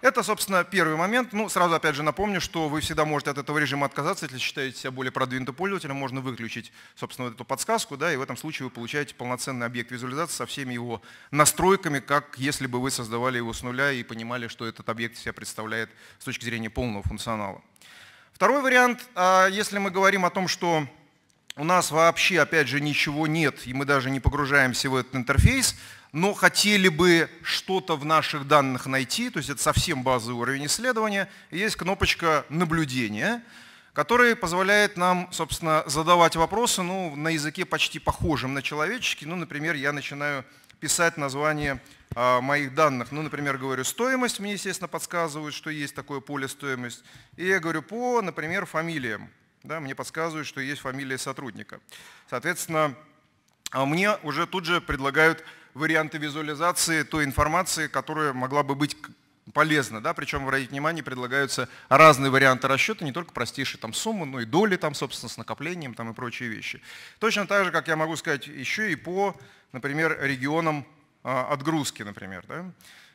Это, собственно, первый момент. Ну, сразу опять же напомню, что вы всегда можете от этого режима отказаться, если считаете себя более продвинутым пользователем, можно выключить, собственно, вот эту подсказку, да, и в этом случае вы получаете полноценный объект визуализации со всеми его настройками, как если бы вы создавали его с нуля и понимали, что этот объект себя представляет с точки зрения полного функционала. Второй вариант, а, если мы говорим о том, что у нас вообще, опять же, ничего нет, и мы даже не погружаемся в этот интерфейс, но хотели бы что-то в наших данных найти, то есть это совсем базовый уровень исследования, есть кнопочка наблюдения, которая позволяет нам, собственно, задавать вопросы ну, на языке почти похожем на человеческий. Ну, например, я начинаю писать название а, моих данных. Ну, например, говорю стоимость, мне, естественно, подсказывают, что есть такое поле стоимость. И я говорю по, например, фамилиям. Да, мне подсказывают, что есть фамилия сотрудника. Соответственно, а мне уже тут же предлагают варианты визуализации той информации, которая могла бы быть полезно, да, причем, обратите внимание, предлагаются разные варианты расчета, не только простейшие там суммы, но и доли там, собственно, с накоплением там и прочие вещи. Точно так же, как я могу сказать, еще и по, например, регионам а, отгрузки, например, да.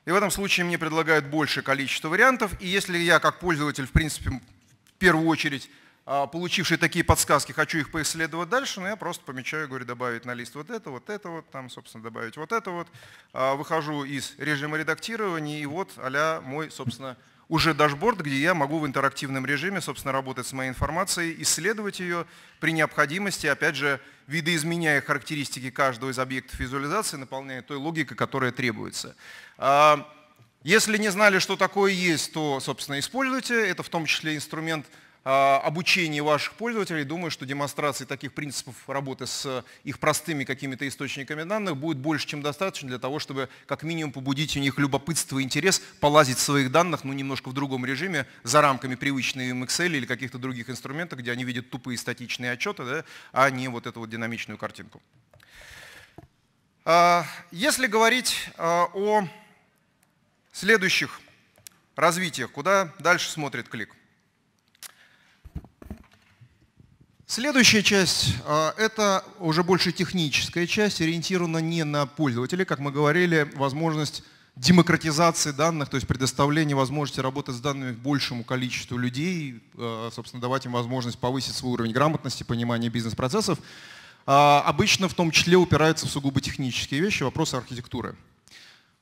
И в этом случае мне предлагают большее количество вариантов, и если я как пользователь, в принципе, в первую очередь а, получивший такие подсказки, хочу их поисследовать дальше, но я просто помечаю, говорю, добавить на лист вот это, вот это вот, там, собственно, добавить вот это вот. А, выхожу из режима редактирования, и вот а мой, собственно, уже дашборд, где я могу в интерактивном режиме, собственно, работать с моей информацией, исследовать ее при необходимости, опять же, видоизменяя характеристики каждого из объектов визуализации, наполняя той логикой, которая требуется. А, если не знали, что такое есть, то, собственно, используйте. Это в том числе инструмент а, обучении ваших пользователей. Думаю, что демонстрации таких принципов работы с э, их простыми какими-то источниками данных будет больше, чем достаточно для того, чтобы как минимум побудить у них любопытство и интерес полазить в своих данных, ну немножко в другом режиме, за рамками привычной им Excel или каких-то других инструментов, где они видят тупые статичные отчеты, да, а не вот эту вот динамичную картинку. А, если говорить а, о следующих развитиях, куда дальше смотрит клик, Следующая часть а, – это уже больше техническая часть, ориентирована не на пользователя, как мы говорили, возможность демократизации данных, то есть предоставление возможности работать с данными большему количеству людей, а, собственно, давать им возможность повысить свой уровень грамотности, понимания бизнес-процессов, а, обычно в том числе упираются в сугубо технические вещи, вопросы архитектуры.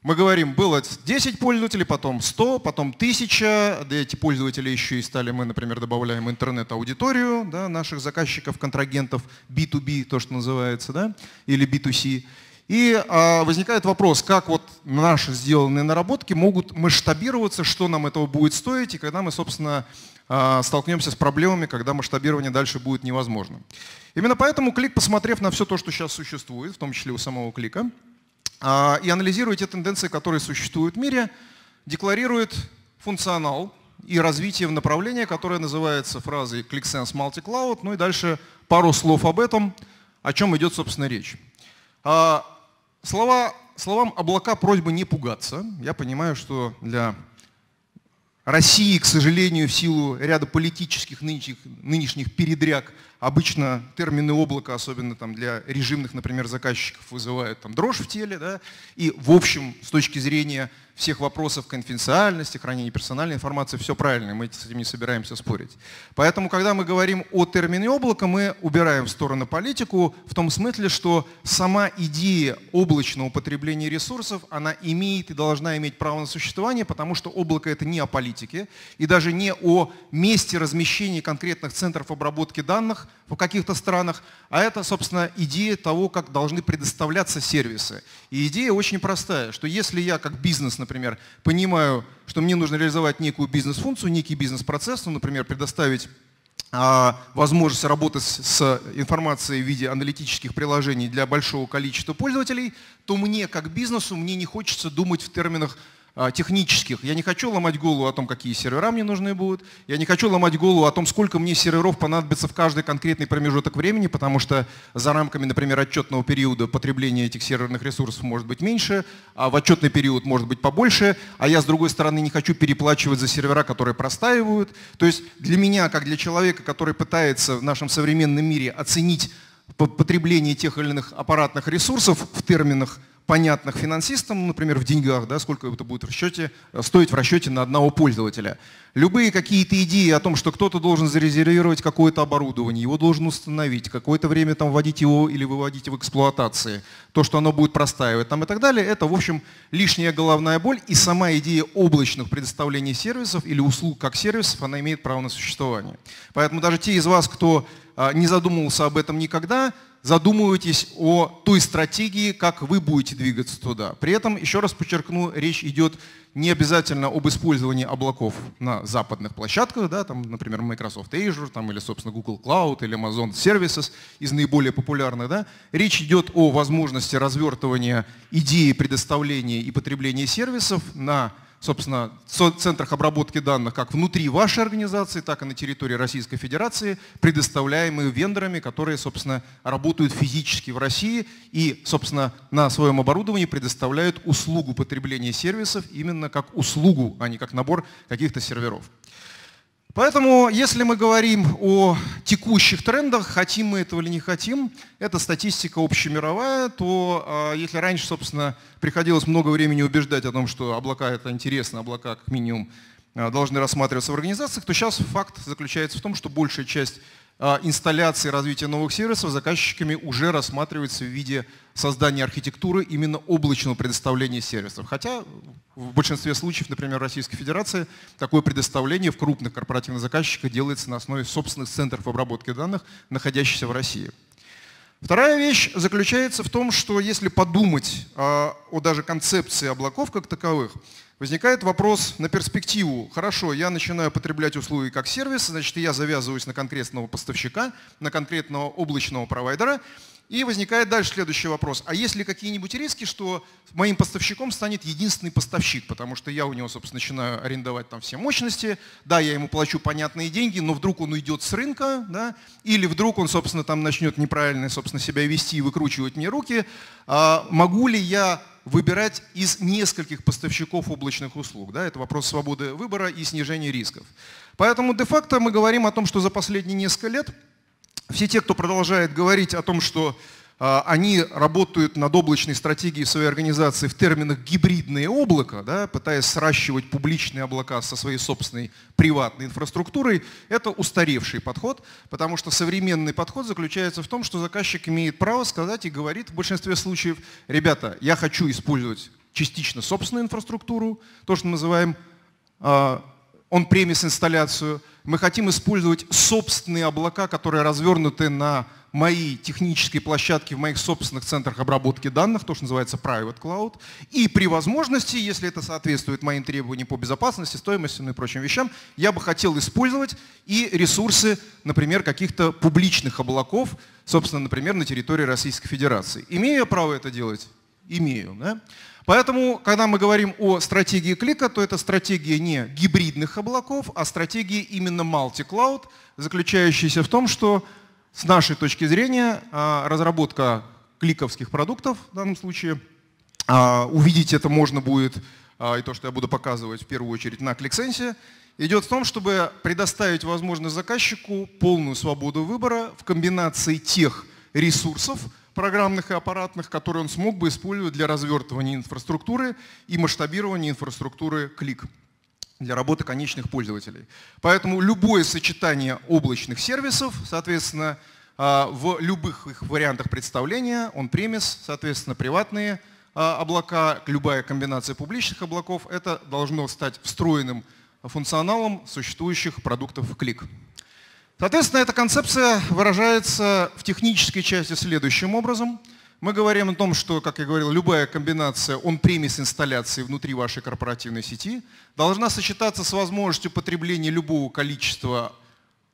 Мы говорим, было 10 пользователей, потом 100, потом 1000. Эти пользователи еще и стали, мы, например, добавляем интернет-аудиторию да, наших заказчиков, контрагентов, B2B, то, что называется, да, или B2C. И а, возникает вопрос, как вот наши сделанные наработки могут масштабироваться, что нам этого будет стоить, и когда мы, собственно, а, столкнемся с проблемами, когда масштабирование дальше будет невозможно. Именно поэтому клик, посмотрев на все то, что сейчас существует, в том числе у самого клика, а, и анализируя те тенденции, которые существуют в мире, декларирует функционал и развитие в направлении, которое называется фразой ClickSense Multicloud, ну и дальше пару слов об этом, о чем идет, собственно, речь. А, слова, словам облака просьба не пугаться. Я понимаю, что для России, к сожалению, в силу ряда политических нынешних, нынешних передряг Обычно термины облака, особенно там для режимных, например, заказчиков, вызывают там дрожь в теле. Да? И в общем, с точки зрения всех вопросов конфиденциальности, хранения персональной информации, все правильно, мы с этим не собираемся спорить. Поэтому, когда мы говорим о термине облака, мы убираем в сторону политику в том смысле, что сама идея облачного употребления ресурсов, она имеет и должна иметь право на существование, потому что облако это не о политике и даже не о месте размещения конкретных центров обработки данных, в каких-то странах, а это, собственно, идея того, как должны предоставляться сервисы. И идея очень простая, что если я как бизнес, например, понимаю, что мне нужно реализовать некую бизнес-функцию, некий бизнес-процесс, ну, например, предоставить а, возможность работать с информацией в виде аналитических приложений для большого количества пользователей, то мне как бизнесу, мне не хочется думать в терминах а, технических. Я не хочу ломать голову о том, какие сервера мне нужны будут. Я не хочу ломать голову о том, сколько мне серверов понадобится в каждый конкретный промежуток времени, потому что за рамками, например, отчетного периода потребление этих серверных ресурсов может быть меньше, а в отчетный период может быть побольше, а я, с другой стороны, не хочу переплачивать за сервера, которые простаивают. То есть для меня, как для человека, который пытается в нашем современном мире оценить потребление тех или иных аппаратных ресурсов в терминах понятных финансистам, ну, например, в деньгах, да, сколько это будет в расчете, э, стоить в расчете на одного пользователя. Любые какие-то идеи о том, что кто-то должен зарезервировать какое-то оборудование, его должен установить, какое-то время там вводить его или выводить в эксплуатации, то, что оно будет простаивать там и так далее, это, в общем, лишняя головная боль, и сама идея облачных предоставлений сервисов или услуг как сервисов, она имеет право на существование. Поэтому даже те из вас, кто а, не задумывался об этом никогда, задумываетесь о той стратегии, как вы будете двигаться туда. При этом, еще раз подчеркну, речь идет не обязательно об использовании облаков на западных площадках, да, там, например, Microsoft Azure там, или, собственно, Google Cloud или Amazon Services из наиболее популярных. Да. Речь идет о возможности развертывания идеи предоставления и потребления сервисов на собственно, в центрах обработки данных как внутри вашей организации, так и на территории Российской Федерации, предоставляемые вендорами, которые, собственно, работают физически в России и, собственно, на своем оборудовании предоставляют услугу потребления сервисов именно как услугу, а не как набор каких-то серверов. Поэтому, если мы говорим о текущих трендах, хотим мы этого или не хотим, это статистика общемировая, то а, если раньше, собственно, приходилось много времени убеждать о том, что облака это интересно, облака как минимум а, должны рассматриваться в организациях, то сейчас факт заключается в том, что большая часть а, инсталляции развития новых сервисов заказчиками уже рассматривается в виде создания архитектуры именно облачного предоставления сервисов. Хотя в большинстве случаев, например, в Российской Федерации, такое предоставление в крупных корпоративных заказчиках делается на основе собственных центров обработки данных, находящихся в России. Вторая вещь заключается в том, что если подумать о, а, о даже концепции облаков как таковых, возникает вопрос на перспективу. Хорошо, я начинаю потреблять услуги как сервис, значит, я завязываюсь на конкретного поставщика, на конкретного облачного провайдера, и возникает дальше следующий вопрос. А есть ли какие-нибудь риски, что моим поставщиком станет единственный поставщик? Потому что я у него, собственно, начинаю арендовать там все мощности. Да, я ему плачу понятные деньги, но вдруг он уйдет с рынка, да? или вдруг он, собственно, там начнет неправильно собственно, себя вести и выкручивать мне руки. А могу ли я выбирать из нескольких поставщиков облачных услуг. Да? Это вопрос свободы выбора и снижения рисков. Поэтому де-факто мы говорим о том, что за последние несколько лет все те, кто продолжает говорить о том, что а, они работают над облачной стратегией своей организации в терминах гибридное облако, да, пытаясь сращивать публичные облака со своей собственной приватной инфраструктурой, это устаревший подход, потому что современный подход заключается в том, что заказчик имеет право сказать и говорит в большинстве случаев, ребята, я хочу использовать частично собственную инфраструктуру, то, что мы называем а, он премис инсталляцию. Мы хотим использовать собственные облака, которые развернуты на мои технические площадки в моих собственных центрах обработки данных, то, что называется private cloud. И при возможности, если это соответствует моим требованиям по безопасности, стоимости ну и прочим вещам, я бы хотел использовать и ресурсы, например, каких-то публичных облаков, собственно, например, на территории Российской Федерации. Имею я право это делать? Имею. Да? Поэтому, когда мы говорим о стратегии клика, то это стратегия не гибридных облаков, а стратегия именно multi-cloud, заключающаяся в том, что с нашей точки зрения а, разработка кликовских продуктов в данном случае, а, увидеть это можно будет, а, и то, что я буду показывать в первую очередь на ClickSense, идет в том, чтобы предоставить возможность заказчику полную свободу выбора в комбинации тех ресурсов, программных и аппаратных, которые он смог бы использовать для развертывания инфраструктуры и масштабирования инфраструктуры клик для работы конечных пользователей. Поэтому любое сочетание облачных сервисов, соответственно, а, в любых их вариантах представления, он премис, соответственно, приватные а, облака, любая комбинация публичных облаков, это должно стать встроенным функционалом существующих продуктов клик. Соответственно, эта концепция выражается в технической части следующим образом. Мы говорим о том, что, как я говорил, любая комбинация он-премис инсталляции внутри вашей корпоративной сети должна сочетаться с возможностью потребления любого количества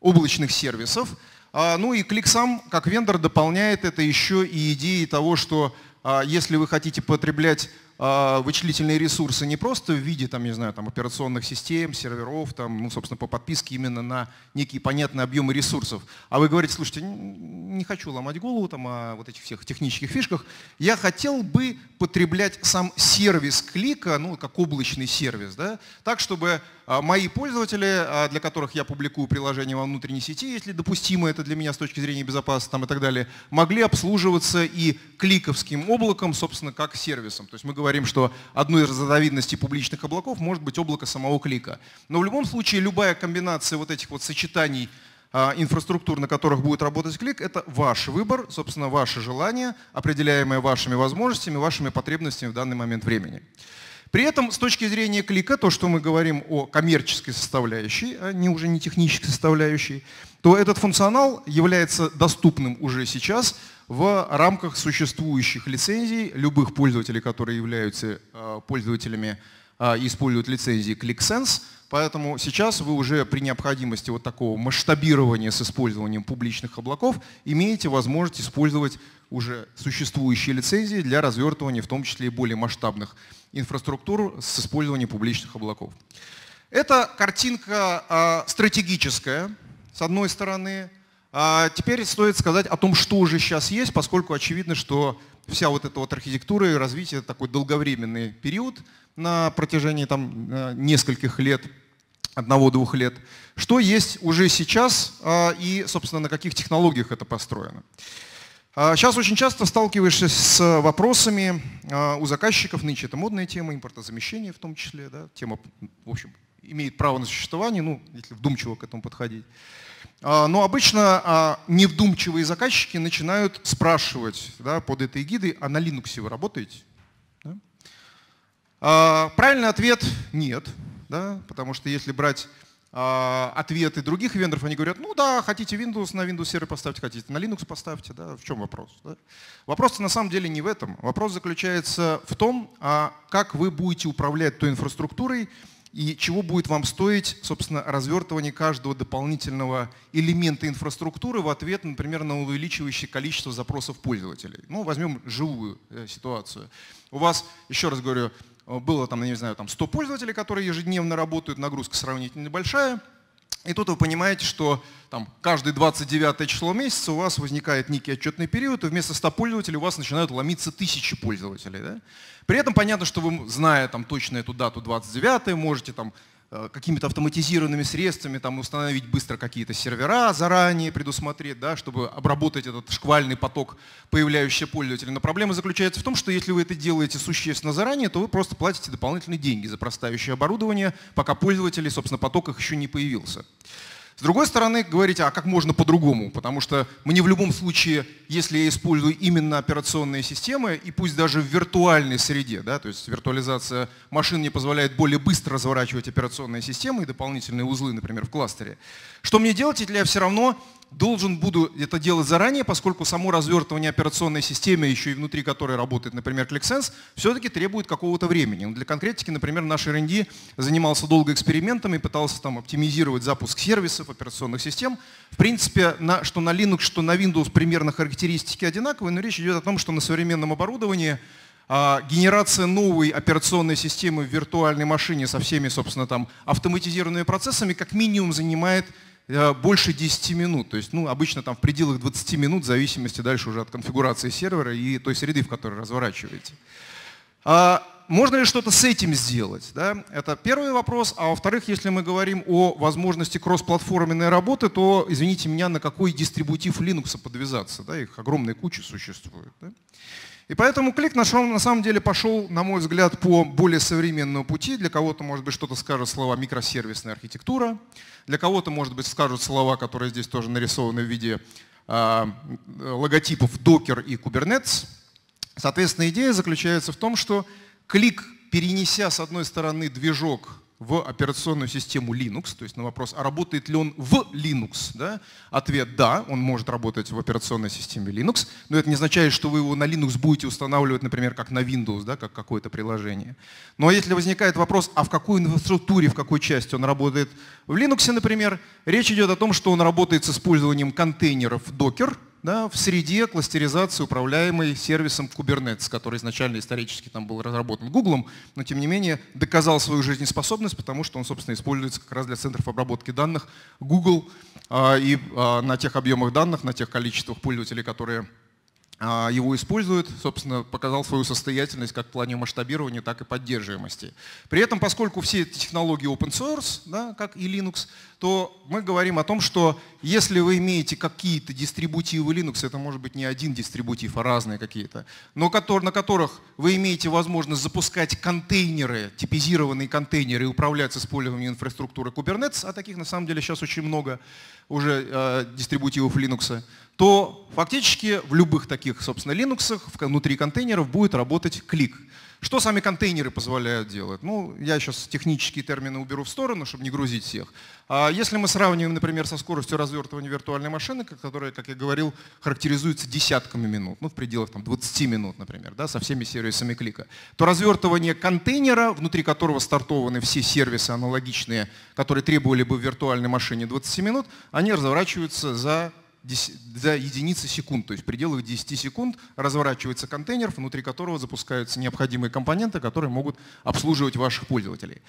облачных сервисов. А, ну и клик сам, как вендор, дополняет это еще и идеей того, что а, если вы хотите потреблять а, вычислительные ресурсы не просто в виде там, не знаю, там, операционных систем, серверов, там, ну, собственно, по подписке именно на некие понятные объемы ресурсов. А вы говорите, слушайте, не хочу ломать голову там, о вот этих всех технических фишках. Я хотел бы потреблять сам сервис клика, ну, как облачный сервис, да, так, чтобы а, мои пользователи, а, для которых я публикую приложение во внутренней сети, если допустимо это для меня с точки зрения безопасности там, и так далее, могли обслуживаться и кликовским облаком, собственно, как сервисом. То есть мы говорим говорим, что одной из разновидностей публичных облаков может быть облако самого клика. Но в любом случае любая комбинация вот этих вот сочетаний а, инфраструктур, на которых будет работать клик, это ваш выбор, собственно, ваше желание, определяемое вашими возможностями, вашими потребностями в данный момент времени. При этом с точки зрения клика, то, что мы говорим о коммерческой составляющей, а не уже не технической составляющей, то этот функционал является доступным уже сейчас в рамках существующих лицензий любых пользователей, которые являются э, пользователями э, используют лицензии ClickSense. Поэтому сейчас вы уже при необходимости вот такого масштабирования с использованием публичных облаков имеете возможность использовать уже существующие лицензии для развертывания в том числе и более масштабных инфраструктур с использованием публичных облаков. Это картинка э, стратегическая, с одной стороны, а теперь стоит сказать о том, что уже сейчас есть, поскольку очевидно, что вся вот эта вот архитектура и развитие это такой долговременный период на протяжении там э, нескольких лет, одного-двух лет. Что есть уже сейчас а, и, собственно, на каких технологиях это построено. А, сейчас очень часто сталкиваешься с вопросами у заказчиков, нынче это модная тема, импортозамещение в том числе, да, тема, в общем, имеет право на существование, ну, если вдумчиво к этому подходить. А, Но ну, обычно а, невдумчивые заказчики начинают спрашивать да, под этой гидой, а на Linux вы работаете? Да? А, правильный ответ – нет. Да? Потому что если брать ответы других вендоров, они говорят, ну да, хотите Windows, на Windows сервер поставьте, хотите на Linux поставьте, да, в чем вопрос? Да? Вопрос на самом деле не в этом. Вопрос заключается в том, как вы будете управлять той инфраструктурой, и чего будет вам стоить, собственно, развертывание каждого дополнительного элемента инфраструктуры в ответ, например, на увеличивающее количество запросов пользователей. Ну, возьмем живую э, ситуацию. У вас, еще раз говорю, э, было там, не знаю, там 100 пользователей, которые ежедневно работают, нагрузка сравнительно большая. И тут вы понимаете, что там, каждое 29 число месяца у вас возникает некий отчетный период, и вместо 100 пользователей у вас начинают ломиться тысячи пользователей. Да? При этом понятно, что вы, зная там, точно эту дату 29, можете там, Э, какими-то автоматизированными средствами, там, установить быстро какие-то сервера заранее, предусмотреть, да, чтобы обработать этот шквальный поток появляющихся пользователей. Но проблема заключается в том, что если вы это делаете существенно заранее, то вы просто платите дополнительные деньги за простающее оборудование, пока пользователей, собственно, поток их еще не появился. С другой стороны, говорите, а как можно по-другому? Потому что мне в любом случае, если я использую именно операционные системы, и пусть даже в виртуальной среде, да, то есть виртуализация машин не позволяет более быстро разворачивать операционные системы и дополнительные узлы, например, в кластере, что мне делать, если я все равно должен буду это делать заранее, поскольку само развертывание операционной системы, еще и внутри которой работает, например, ClickSense, все-таки требует какого-то времени. для конкретики, например, наш R&D занимался долго экспериментами, пытался там оптимизировать запуск сервисов, операционных систем. В принципе, на, что на Linux, что на Windows примерно характеристики одинаковые, но речь идет о том, что на современном оборудовании а, генерация новой операционной системы в виртуальной машине со всеми, собственно, там автоматизированными процессами как минимум занимает Э, больше 10 минут. То есть ну, обычно там в пределах 20 минут, в зависимости дальше уже от конфигурации сервера и той среды, в которой разворачиваете. А можно ли что-то с этим сделать? Да? Это первый вопрос. А во-вторых, если мы говорим о возможности кроссплатформенной работы, то, извините меня, на какой дистрибутив Linux подвязаться? Да? Их огромная куча существует. Да? И поэтому клик на самом деле пошел, на мой взгляд, по более современному пути. Для кого-то, может быть, что-то скажут слова «микросервисная архитектура», для кого-то, может быть, скажут слова, которые здесь тоже нарисованы в виде э, логотипов Docker и Kubernetes. Соответственно, идея заключается в том, что клик, перенеся с одной стороны движок в операционную систему Linux, то есть на вопрос, а работает ли он в Linux, да? ответ «да», он может работать в операционной системе Linux, но это не означает, что вы его на Linux будете устанавливать, например, как на Windows, да, как какое-то приложение. Но ну, а если возникает вопрос, а в какой инфраструктуре, в какой части он работает в Linux, например, речь идет о том, что он работает с использованием контейнеров Docker, да, в среде кластеризации, управляемой сервисом Kubernetes, который изначально исторически там был разработан Google, но тем не менее доказал свою жизнеспособность, потому что он, собственно, используется как раз для центров обработки данных Google а, и а, на тех объемах данных, на тех количествах пользователей, которые а, его используют, собственно, показал свою состоятельность как в плане масштабирования, так и поддерживаемости. При этом, поскольку все эти технологии open source, да, как и Linux, то мы говорим о том, что если вы имеете какие-то дистрибутивы Linux, это может быть не один дистрибутив, а разные какие-то, но на которых вы имеете возможность запускать контейнеры, типизированные контейнеры и управлять с использованием инфраструктуры Kubernetes, а таких на самом деле сейчас очень много уже э, дистрибутивов Linux, то фактически в любых таких, собственно, Linux внутри контейнеров будет работать клик. Что сами контейнеры позволяют делать? Ну, я сейчас технические термины уберу в сторону, чтобы не грузить всех. А если мы сравниваем, например, со скоростью развертывания виртуальной машины, которая, как я говорил, характеризуется десятками минут, ну, в пределах там, 20 минут, например, да, со всеми сервисами клика, то развертывание контейнера, внутри которого стартованы все сервисы аналогичные, которые требовали бы в виртуальной машине 20 минут, они разворачиваются за за единицы секунд, то есть в пределах 10 секунд разворачивается контейнер, внутри которого запускаются необходимые компоненты, которые могут обслуживать ваших пользователей.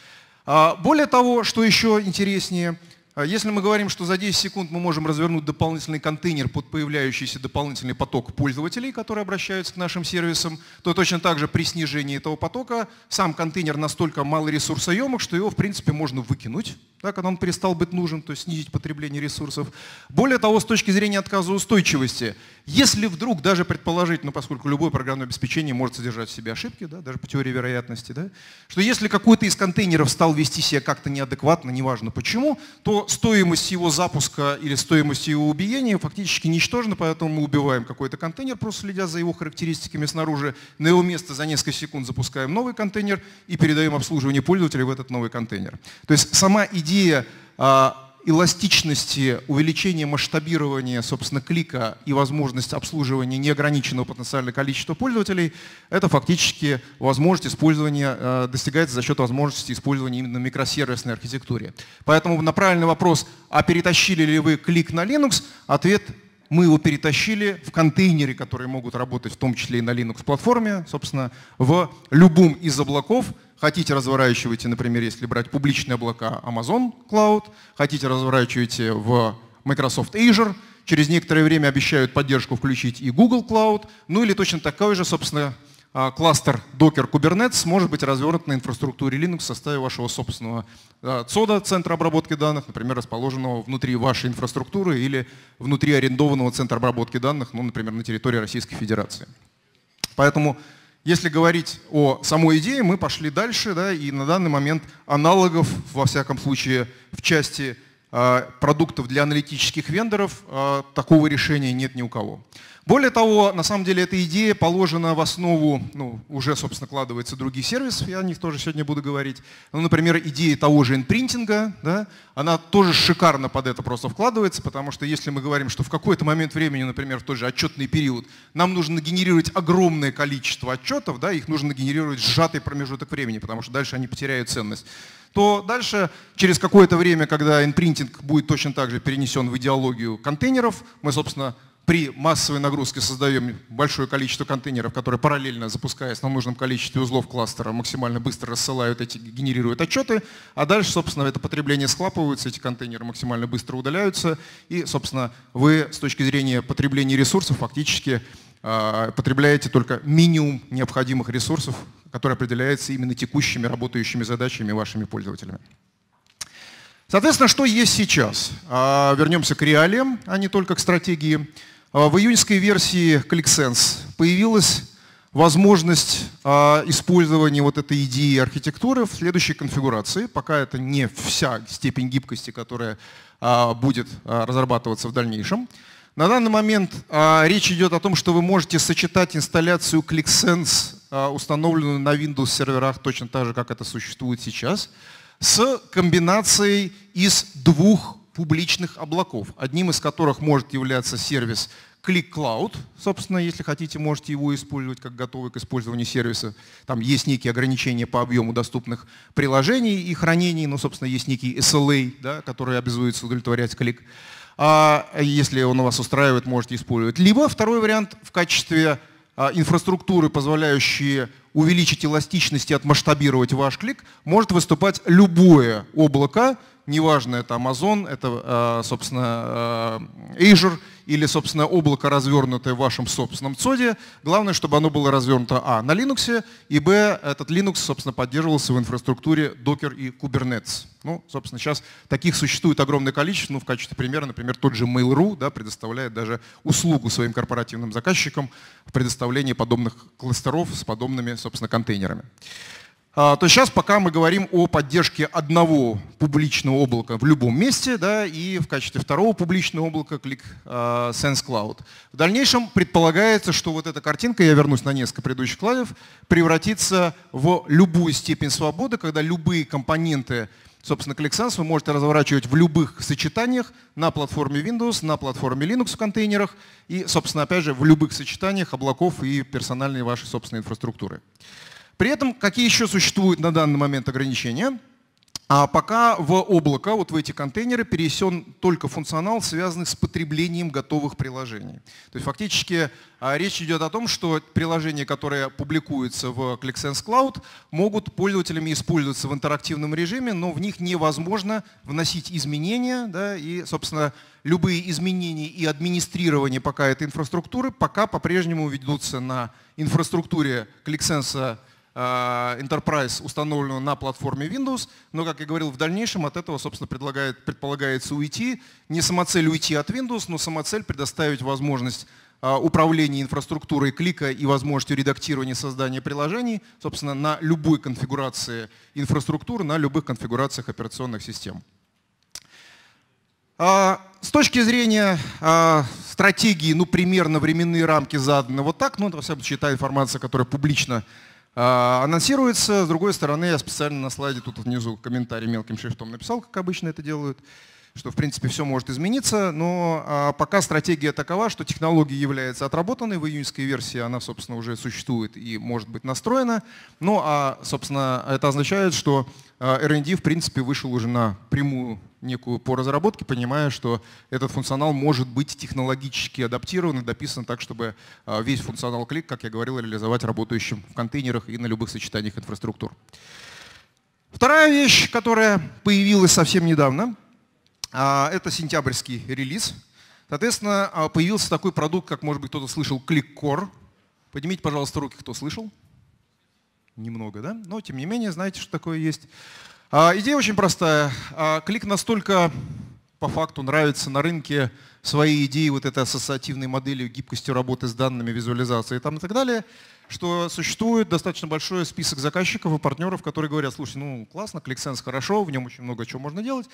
А, более того, что еще интереснее, а если мы говорим, что за 10 секунд мы можем развернуть дополнительный контейнер под появляющийся дополнительный поток пользователей, которые обращаются к нашим сервисам, то точно так же при снижении этого потока сам контейнер настолько малоресурсоемок, что его в принципе можно выкинуть, да, когда он перестал быть нужен, то есть снизить потребление ресурсов. Более того, с точки зрения отказоустойчивости, если вдруг даже предположить, ну поскольку любое программное обеспечение может содержать в себе ошибки, да, даже по теории вероятности, да, что если какой-то из контейнеров стал вести себя как-то неадекватно, неважно почему, то стоимость его запуска или стоимость его убиения фактически ничтожна, поэтому мы убиваем какой-то контейнер, просто следя за его характеристиками снаружи. На его место за несколько секунд запускаем новый контейнер и передаем обслуживание пользователя в этот новый контейнер. То есть сама идея а, эластичности, увеличение масштабирования, собственно, клика и возможность обслуживания неограниченного потенциального количества пользователей, это фактически возможность использования э, достигается за счет возможности использования именно микросервисной архитектуры. Поэтому на правильный вопрос, а перетащили ли вы клик на Linux, ответ мы его перетащили в контейнеры, которые могут работать в том числе и на Linux-платформе, собственно, в любом из облаков, Хотите, разворачивайте, например, если брать публичные облака Amazon Cloud, хотите, разворачивайте в Microsoft Azure, через некоторое время обещают поддержку включить и Google Cloud, ну или точно такой же, собственно, а, кластер Docker Kubernetes может быть развернут на инфраструктуре Linux в составе вашего собственного а, ЦОДа, центра обработки данных, например, расположенного внутри вашей инфраструктуры или внутри арендованного центра обработки данных, ну, например, на территории Российской Федерации. Поэтому если говорить о самой идее, мы пошли дальше, да, и на данный момент аналогов, во всяком случае, в части а, продуктов для аналитических вендоров а, такого решения нет ни у кого. Более того, на самом деле эта идея положена в основу, ну, уже, собственно, кладывается других сервисов, я о них тоже сегодня буду говорить. Ну, например, идея того же инпринтинга, да, она тоже шикарно под это просто вкладывается, потому что если мы говорим, что в какой-то момент времени, например, в тот же отчетный период, нам нужно генерировать огромное количество отчетов, да, их нужно генерировать в сжатый промежуток времени, потому что дальше они потеряют ценность то дальше, через какое-то время, когда инпринтинг будет точно так же перенесен в идеологию контейнеров, мы, собственно, при массовой нагрузке создаем большое количество контейнеров, которые параллельно запускаясь на нужном количестве узлов кластера максимально быстро рассылают эти, генерируют отчеты, а дальше, собственно, это потребление схлапывается, эти контейнеры максимально быстро удаляются, и, собственно, вы с точки зрения потребления ресурсов фактически э, потребляете только минимум необходимых ресурсов, который определяется именно текущими работающими задачами вашими пользователями. Соответственно, что есть сейчас? А, вернемся к реалиям, а не только к стратегии. А в июньской версии ClickSense появилась возможность а, использования вот этой идеи архитектуры в следующей конфигурации. Пока это не вся степень гибкости, которая а, будет разрабатываться в дальнейшем. На данный момент речь идет о том, что вы можете сочетать инсталляцию ClickSense, установленную на Windows серверах, точно так же, как это существует сейчас, с комбинацией из двух публичных облаков, одним из которых может являться сервис ClickCloud. Собственно, если хотите, можете его использовать как готовый к использованию сервиса. Там есть некие ограничения по объему доступных приложений и хранений, но, собственно, есть некий SLA, да, который обязуется удовлетворять клик. А если он вас устраивает, можете использовать. Либо второй вариант в качестве а, инфраструктуры, позволяющие увеличить эластичность и отмасштабировать ваш клик, может выступать любое облако, неважно, это Amazon, это, э, собственно, э, Azure или, собственно, облако, развернутое в вашем собственном ЦОДе. Главное, чтобы оно было развернуто, а, на Linux, и, б, этот Linux, собственно, поддерживался в инфраструктуре Docker и Kubernetes. Ну, собственно, сейчас таких существует огромное количество. Ну, в качестве примера, например, тот же Mail.ru да, предоставляет даже услугу своим корпоративным заказчикам в предоставлении подобных кластеров с подобными, собственно, контейнерами. А, то сейчас пока мы говорим о поддержке одного публичного облака в любом месте да, и в качестве второго публичного облака клик а, Sense Cloud. В дальнейшем предполагается, что вот эта картинка, я вернусь на несколько предыдущих слайдов, превратится в любую степень свободы, когда любые компоненты собственно, ClickSense вы можете разворачивать в любых сочетаниях на платформе Windows, на платформе Linux в контейнерах и, собственно, опять же, в любых сочетаниях облаков и персональной вашей собственной инфраструктуры. При этом какие еще существуют на данный момент ограничения? А пока в облако, вот в эти контейнеры, перенесен только функционал, связанный с потреблением готовых приложений. То есть фактически а, речь идет о том, что приложения, которые публикуются в ClickSense Cloud, могут пользователями использоваться в интерактивном режиме, но в них невозможно вносить изменения. Да, и, собственно, любые изменения и администрирование пока этой инфраструктуры пока по-прежнему ведутся на инфраструктуре ClickSense Э, Enterprise, установленную на платформе Windows, но, как я говорил, в дальнейшем от этого, собственно, предлагает, предполагается уйти. Не самоцель уйти от Windows, но самоцель предоставить возможность э, управления инфраструктурой клика и возможностью редактирования создания приложений, собственно, на любой конфигурации инфраструктуры, на любых конфигурациях операционных систем. А, с точки зрения а, стратегии, ну, примерно временные рамки заданы вот так, ну, это, во всяком случае, та информация, которая публично а, анонсируется. С другой стороны, я специально на слайде тут внизу комментарий мелким шрифтом написал, как обычно это делают что, в принципе, все может измениться, но а, пока стратегия такова, что технология является отработанной, в июньской версии она, собственно, уже существует и может быть настроена. Ну а, собственно, это означает, что а, R&D, в принципе, вышел уже на прямую некую по разработке, понимая, что этот функционал может быть технологически адаптирован и дописан так, чтобы а, весь функционал клик, как я говорил, реализовать работающим в контейнерах и на любых сочетаниях инфраструктур. Вторая вещь, которая появилась совсем недавно — а, это сентябрьский релиз. Соответственно, а, появился такой продукт, как, может быть, кто-то слышал, кликкор. Поднимите, пожалуйста, руки, кто слышал. Немного, да? Но, тем не менее, знаете, что такое есть. А, идея очень простая. Клик настолько по факту нравится на рынке свои идеи вот этой ассоциативной модели, гибкостью работы с данными, визуализацией и там и так далее, что существует достаточно большой список заказчиков и партнеров, которые говорят, слушай, ну классно, ClickSense хорошо, в нем очень много чего можно делать,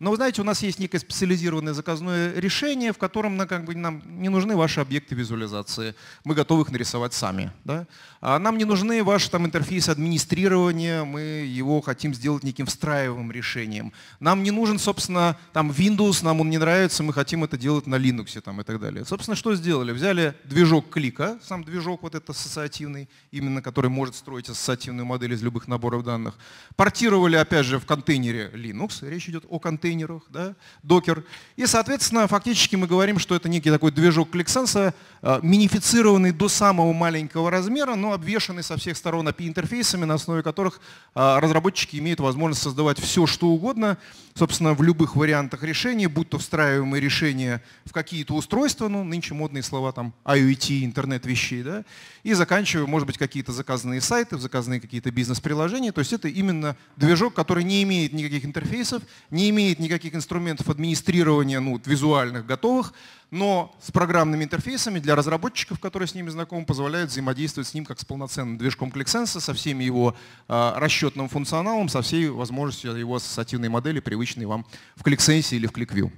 но вы знаете, у нас есть некое специализированное заказное решение, в котором нам, как бы, нам не нужны ваши объекты визуализации, мы готовы их нарисовать сами. Да? А нам не нужны ваши там, интерфейсы администрирования, мы его хотим сделать неким встраиваемым решением. Нам не нужен, собственно, там Windows, нам он не нравится, мы хотим это делать на Linux там, и так далее. Собственно, что сделали? Взяли движок клика, сам движок вот этот ассоциативный, ассоциативный, именно который может строить ассоциативную модель из любых наборов данных. Портировали, опять же, в контейнере Linux, речь идет о контейнерах, да, Docker. И, соответственно, фактически мы говорим, что это некий такой движок кликсенса, а, минифицированный до самого маленького размера, но обвешенный со всех сторон API-интерфейсами, на основе которых а, разработчики имеют возможность создавать все, что угодно, собственно, в любых вариантах решения, будь то встраиваемые решения в какие-то устройства, ну, нынче модные слова там IoT, интернет вещей, да, и заканчивая заканчивая, может быть, какие-то заказанные сайты, заказанные какие-то бизнес-приложения. То есть это именно движок, который не имеет никаких интерфейсов, не имеет никаких инструментов администрирования ну, визуальных, готовых, но с программными интерфейсами для разработчиков, которые с ними знакомы, позволяют взаимодействовать с ним как с полноценным движком ClickSense, со всеми его а, расчетным функционалом, со всей возможностью его ассоциативной модели, привычной вам в ClickSense или в ClickView.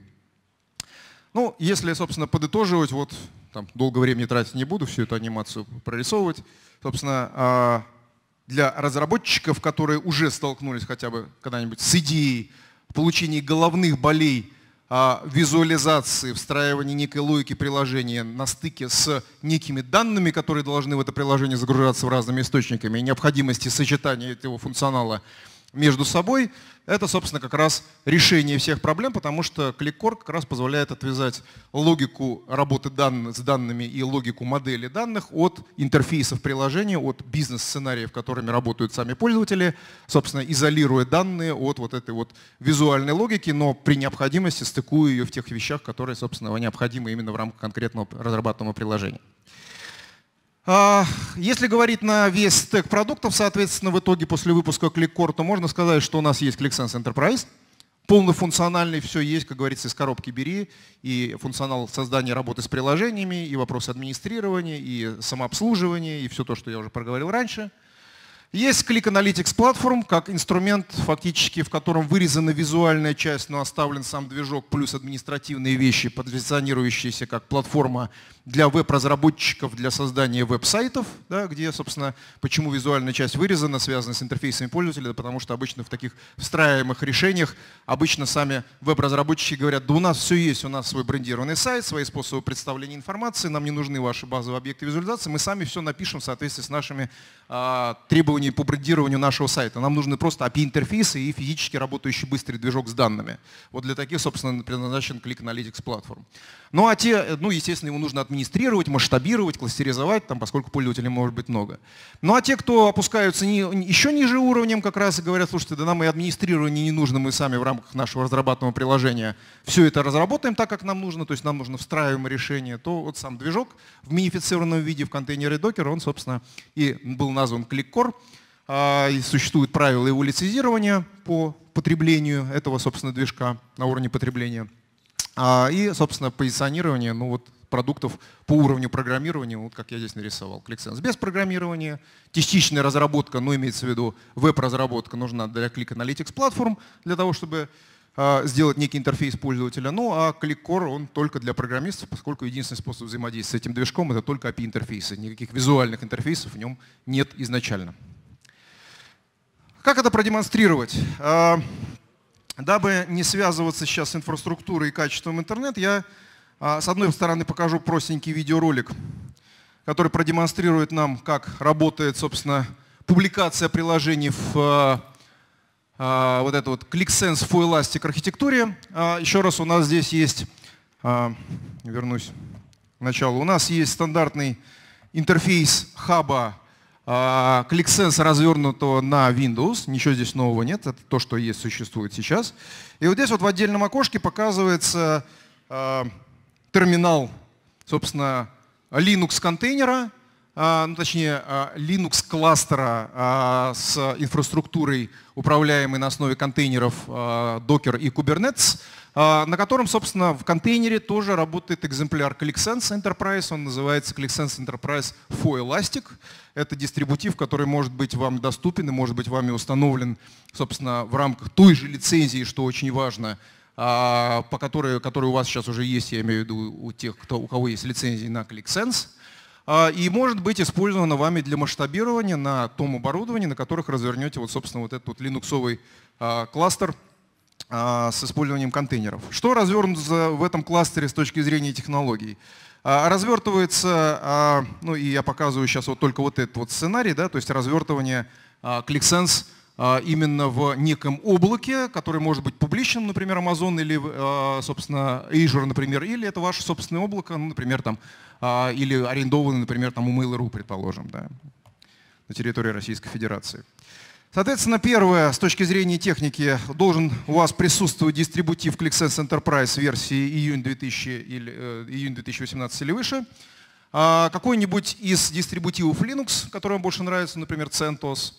Ну, если, собственно, подытоживать, вот там долго времени тратить не буду, всю эту анимацию прорисовывать. Собственно, а, для разработчиков, которые уже столкнулись хотя бы когда-нибудь с идеей получения головных болей а, визуализации, встраивания некой логики приложения на стыке с некими данными, которые должны в это приложение загружаться в разными источниками, и необходимости сочетания этого функционала – между собой, это, собственно, как раз решение всех проблем, потому что кликкор как раз позволяет отвязать логику работы дан с данными и логику модели данных от интерфейсов приложения, от бизнес-сценариев, которыми работают сами пользователи, собственно, изолируя данные от вот этой вот визуальной логики, но при необходимости стыкуя ее в тех вещах, которые, собственно, необходимы именно в рамках конкретного разрабатываемого приложения. А, если говорить на весь стек продуктов, соответственно, в итоге после выпуска ClickCore, то можно сказать, что у нас есть ClickSense Enterprise, полный функциональный, все есть, как говорится, из коробки бери, и функционал создания работы с приложениями, и вопросы администрирования, и самообслуживания, и все то, что я уже проговорил раньше. Есть Click Analytics Platform как инструмент, фактически, в котором вырезана визуальная часть, но оставлен сам движок плюс административные вещи, позиционирующиеся как платформа для веб-разработчиков для создания веб-сайтов, да, где, собственно, почему визуальная часть вырезана, связана с интерфейсами пользователя, да, потому что обычно в таких встраиваемых решениях обычно сами веб-разработчики говорят, да у нас все есть, у нас свой брендированный сайт, свои способы представления информации, нам не нужны ваши базовые объекты визуализации, мы сами все напишем в соответствии с нашими э, требованиями по брендированию нашего сайта. Нам нужны просто API-интерфейсы и физически работающий быстрый движок с данными. Вот для таких, собственно, предназначен Click Analytics Platform. Ну а те, ну, естественно, ему нужно отмечать администрировать, масштабировать, кластеризовать, там, поскольку пользователей может быть много. Ну а те, кто опускаются не, еще ниже уровнем, как раз и говорят, слушайте, да нам и администрирование не нужно, мы сами в рамках нашего разрабатываемого приложения все это разработаем так, как нам нужно, то есть нам нужно встраиваемое решение, то вот сам движок в минифицированном виде в контейнере Docker, он, собственно, и был назван кликкор, а, и существуют правила его лицензирования по потреблению этого, собственно, движка на уровне потребления. А, и, собственно, позиционирование, ну вот продуктов по уровню программирования, вот как я здесь нарисовал, ClickSense. Без программирования, частичная разработка, но имеется в виду веб-разработка нужна для Click Analytics платформ, для того, чтобы а, сделать некий интерфейс пользователя. Ну а ClickCore он только для программистов, поскольку единственный способ взаимодействия с этим движком это только API-интерфейсы. Никаких визуальных интерфейсов в нем нет изначально. Как это продемонстрировать? А, дабы не связываться сейчас с инфраструктурой и качеством интернет, я а, с одной стороны покажу простенький видеоролик, который продемонстрирует нам, как работает, собственно, публикация приложений в а, а, вот это вот ClickSense for Elastic архитектуре. Еще раз, у нас здесь есть, вернусь к началу, у нас есть стандартный интерфейс хаба ClickSense, развернутого на Windows. Ничего здесь нового нет, это то, что есть, существует сейчас. И вот здесь вот в отдельном окошке показывается терминал, собственно, Linux контейнера, а, ну, точнее, а, Linux кластера а, с инфраструктурой, управляемой на основе контейнеров Docker и Kubernetes, на котором, собственно, в контейнере тоже работает экземпляр ClickSense Enterprise. Он называется ClickSense Enterprise for Elastic. Это дистрибутив, который может быть вам доступен и может быть вами установлен, собственно, в рамках той же лицензии, что очень важно, а, по которой, которые у вас сейчас уже есть, я имею в виду у тех, кто, у кого есть лицензии на ClickSense, а, и может быть использована вами для масштабирования на том оборудовании, на которых развернете вот, собственно, вот этот вот линуксовый а, кластер с использованием контейнеров. Что развернуто в этом кластере с точки зрения технологий? Развертывается, ну и я показываю сейчас вот только вот этот вот сценарий, да, то есть развертывание ClickSense а, именно в неком облаке, который может быть публичным, например, Amazon или, а, собственно, Azure, например, или это ваше собственное облако, ну, например, там, а, или арендованное, например, там, у Mail.ru, предположим, да, на территории Российской Федерации. Соответственно, первое, с точки зрения техники, должен у вас присутствовать дистрибутив ClickSense Enterprise версии июнь, 2000 или, э, июнь 2018 или выше. какой-нибудь из дистрибутивов Linux, который вам больше нравится, например, CentOS.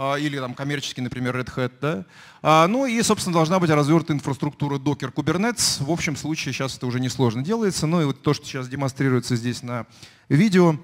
А, или там коммерческий, например, Red Hat. Да? А, ну и, собственно, должна быть развернута инфраструктура Docker Kubernetes. В общем случае сейчас это уже несложно делается. Ну и вот то, что сейчас демонстрируется здесь на видео,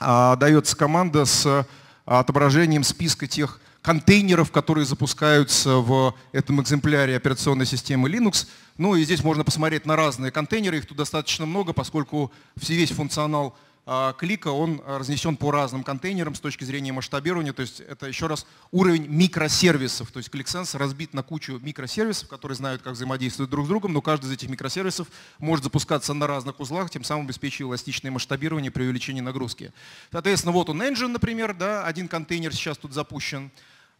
а, дается команда с отображением списка тех контейнеров, которые запускаются в этом экземпляре операционной системы Linux. Ну и здесь можно посмотреть на разные контейнеры, их тут достаточно много, поскольку весь функционал а, клика, он разнесен по разным контейнерам с точки зрения масштабирования. То есть это еще раз уровень микросервисов. То есть ClickSense разбит на кучу микросервисов, которые знают, как взаимодействовать друг с другом, но каждый из этих микросервисов может запускаться на разных узлах, тем самым обеспечивая эластичное масштабирование при увеличении нагрузки. Соответственно, вот он Engine, например, да, один контейнер сейчас тут запущен.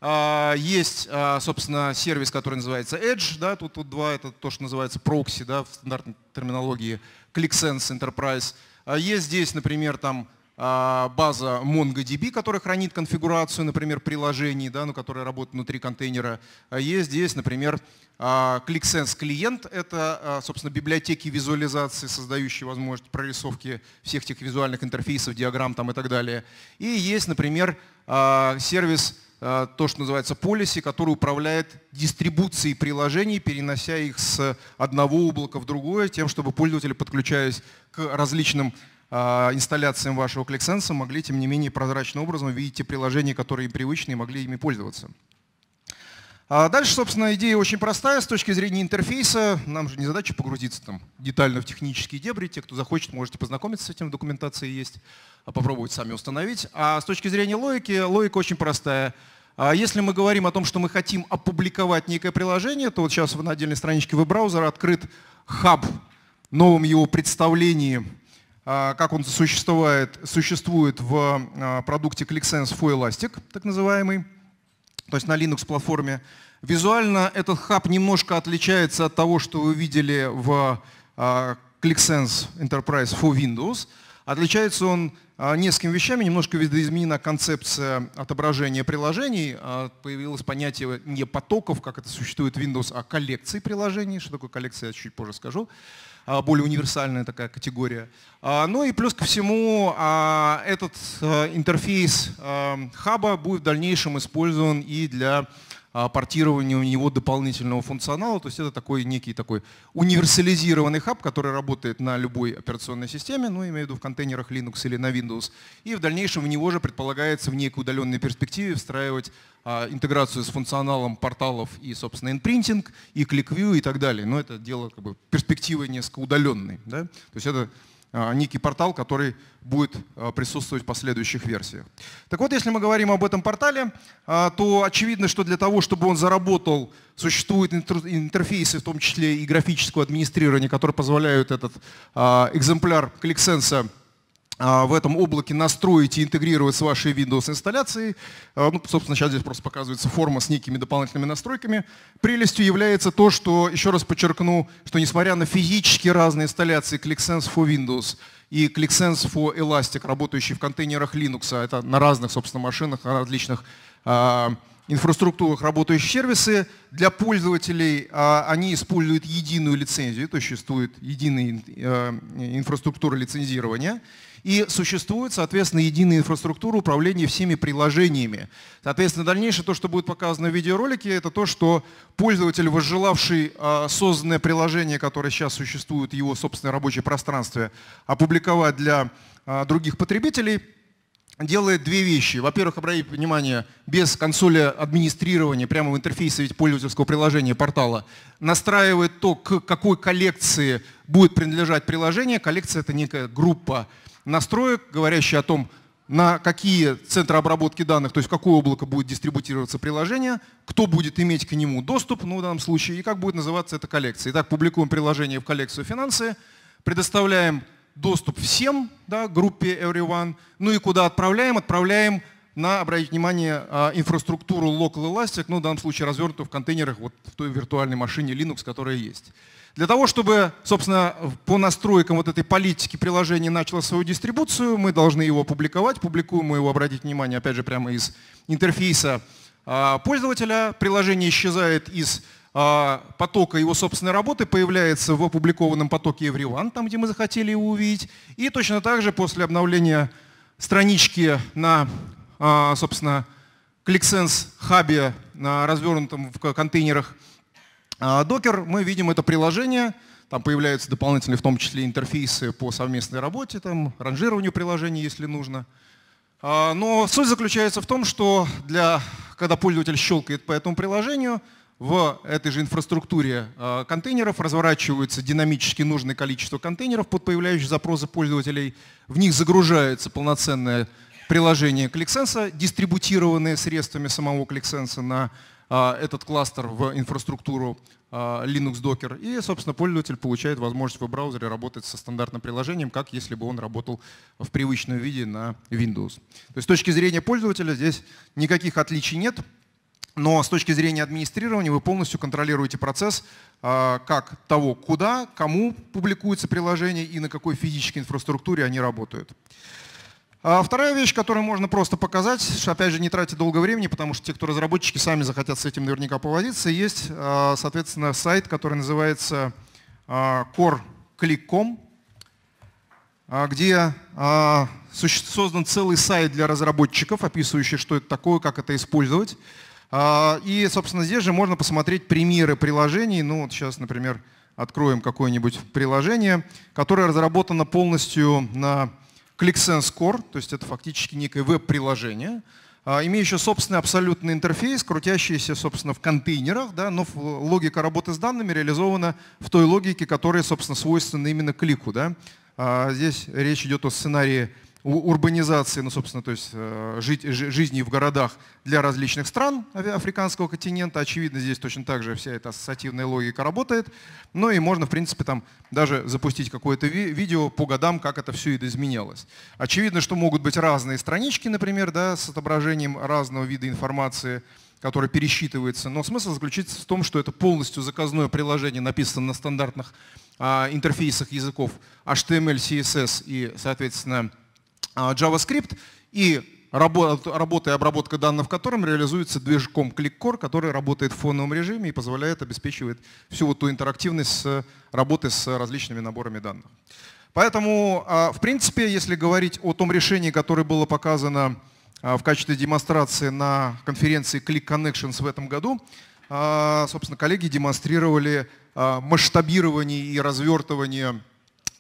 А, есть, а, собственно, сервис, который называется Edge, да, тут, тут два, это то, что называется прокси да, в стандартной терминологии, ClickSense Enterprise – а есть здесь, например, там а, база MongoDB, которая хранит конфигурацию, например, приложений, да, ну, которые работают внутри контейнера. А есть здесь, например, а, ClickSense клиент, это, собственно, библиотеки визуализации, создающие возможность прорисовки всех тех визуальных интерфейсов, диаграмм там и так далее. И есть, например, сервис, то, что называется policy, который управляет дистрибуцией приложений, перенося их с одного облака в другое, тем, чтобы пользователи, подключаясь к различным а, инсталляциям вашего ClickSense могли, тем не менее, прозрачным образом видеть те приложения, которые им привычны, и могли ими пользоваться. А дальше, собственно, идея очень простая с точки зрения интерфейса. Нам же не задача погрузиться там детально в технические дебри. Те, кто захочет, можете познакомиться с этим, в документации есть, а попробовать сами установить. А с точки зрения логики, логика очень простая. А если мы говорим о том, что мы хотим опубликовать некое приложение, то вот сейчас на отдельной страничке веб-браузера открыт хаб в новом его представлении а, как он существует, существует в а, продукте ClickSense for Elastic, так называемый, то есть на Linux-платформе. Визуально этот хаб немножко отличается от того, что вы видели в а, ClickSense Enterprise for Windows. Отличается он несколькими вещами. Немножко видоизменена концепция отображения приложений. Появилось понятие не потоков, как это существует в Windows, а коллекции приложений. Что такое коллекция, я чуть позже скажу. А, более универсальная такая категория. А, ну и плюс ко всему а, этот интерфейс хаба будет в дальнейшем использован и для а, портированию у него дополнительного функционала. То есть это такой некий такой универсализированный хаб, который работает на любой операционной системе, ну, имею в виду в контейнерах Linux или на Windows. И в дальнейшем в него же предполагается в некой удаленной перспективе встраивать а, интеграцию с функционалом порталов и, собственно, инпринтинг, и ClickView и так далее. Но это дело как бы перспективы несколько удаленной. Да? То есть это Э, некий портал, который будет э, присутствовать в последующих версиях. Так вот, если мы говорим об этом портале, э, то очевидно, что для того, чтобы он заработал, существуют интерфейсы, в том числе и графического администрирования, которые позволяют этот экземпляр ClickSense а, в этом облаке настроить и интегрировать с вашей Windows инсталляцией. А, ну, собственно, сейчас здесь просто показывается форма с некими дополнительными настройками. Прелестью является то, что, еще раз подчеркну, что несмотря на физически разные инсталляции ClickSense for Windows и ClickSense for Elastic, работающие в контейнерах Linux, а это на разных, собственно, машинах, на различных инфраструктурах работающие сервисы, для пользователей они используют единую лицензию, то есть существует единая э, инфраструктура лицензирования – и существует, соответственно, единая инфраструктура управления всеми приложениями. Соответственно, дальнейшее то, что будет показано в видеоролике, это то, что пользователь, возжелавший а, созданное приложение, которое сейчас существует, его собственное рабочее пространство, опубликовать для а, других потребителей, делает две вещи. Во-первых, обратите внимание, без консоли администрирования прямо в интерфейсе ведь пользовательского приложения портала настраивает то, к какой коллекции будет принадлежать приложение. Коллекция — это некая группа настроек, говорящие о том, на какие центры обработки данных, то есть в какое облако будет дистрибутироваться приложение, кто будет иметь к нему доступ, ну в данном случае, и как будет называться эта коллекция. Итак, публикуем приложение в коллекцию финансы, предоставляем доступ всем, да, группе Everyone, ну и куда отправляем? Отправляем на, обратить внимание, а, инфраструктуру Local Elastic, ну, в данном случае развернутую в контейнерах вот в той виртуальной машине Linux, которая есть. Для того, чтобы, собственно, по настройкам вот этой политики приложение начало свою дистрибуцию, мы должны его публиковать. Публикуем мы его, обратить внимание, опять же, прямо из интерфейса а, пользователя. Приложение исчезает из а, потока его собственной работы появляется в опубликованном потоке Everyone, там, где мы захотели его увидеть. И точно так же после обновления странички на а, собственно, ClickSense хабе, развернутом в контейнерах а, Docker, мы видим это приложение, там появляются дополнительные, в том числе, интерфейсы по совместной работе, там, ранжированию приложений, если нужно. А, но суть заключается в том, что для, когда пользователь щелкает по этому приложению, в этой же инфраструктуре контейнеров разворачиваются динамически нужное количество контейнеров под появляющиеся запросы пользователей. В них загружается полноценная приложение ClickSense, дистрибутированные средствами самого ClickSense на а, этот кластер в инфраструктуру а, Linux Docker. И, собственно, пользователь получает возможность в браузере работать со стандартным приложением, как если бы он работал в привычном виде на Windows. То есть с точки зрения пользователя здесь никаких отличий нет. Но с точки зрения администрирования вы полностью контролируете процесс а, как того, куда, кому публикуется приложение и на какой физической инфраструктуре они работают. А вторая вещь, которую можно просто показать, опять же, не тратя долго времени, потому что те, кто разработчики, сами захотят с этим наверняка повозиться, есть, а, соответственно, сайт, который называется coreclick.com, а, а, где создан целый сайт для разработчиков, описывающий, что это такое, как это использовать. И, собственно, здесь же можно посмотреть примеры приложений. Ну, вот сейчас, например, откроем какое-нибудь приложение, которое разработано полностью на ClickSense Core, то есть это фактически некое веб-приложение, а, имеющая собственный абсолютный интерфейс, крутящийся, собственно, в контейнерах, да, но логика работы с данными реализована в той логике, которая, собственно, свойственна именно клику. Да. А, здесь речь идет о сценарии урбанизации, ну, собственно, то есть э, жизни в городах для различных стран африканского континента. Очевидно, здесь точно так же вся эта ассоциативная логика работает. Ну и можно, в принципе, там даже запустить какое-то ви видео по годам, как это все изменялось. Очевидно, что могут быть разные странички, например, да, с отображением разного вида информации, которая пересчитывается. Но смысл заключается в том, что это полностью заказное приложение, написано на стандартных а, интерфейсах языков HTML, CSS и, соответственно, а, JavaScript и работа и обработка данных в котором реализуется движком ClickCore, который работает в фоновом режиме и позволяет обеспечивать всю вот ту интерактивность с работы с различными наборами данных. Поэтому, а, в принципе, если говорить о том решении, которое было показано а, в качестве демонстрации на конференции Click Connections в этом году, собственно, коллеги демонстрировали масштабирование и развертывание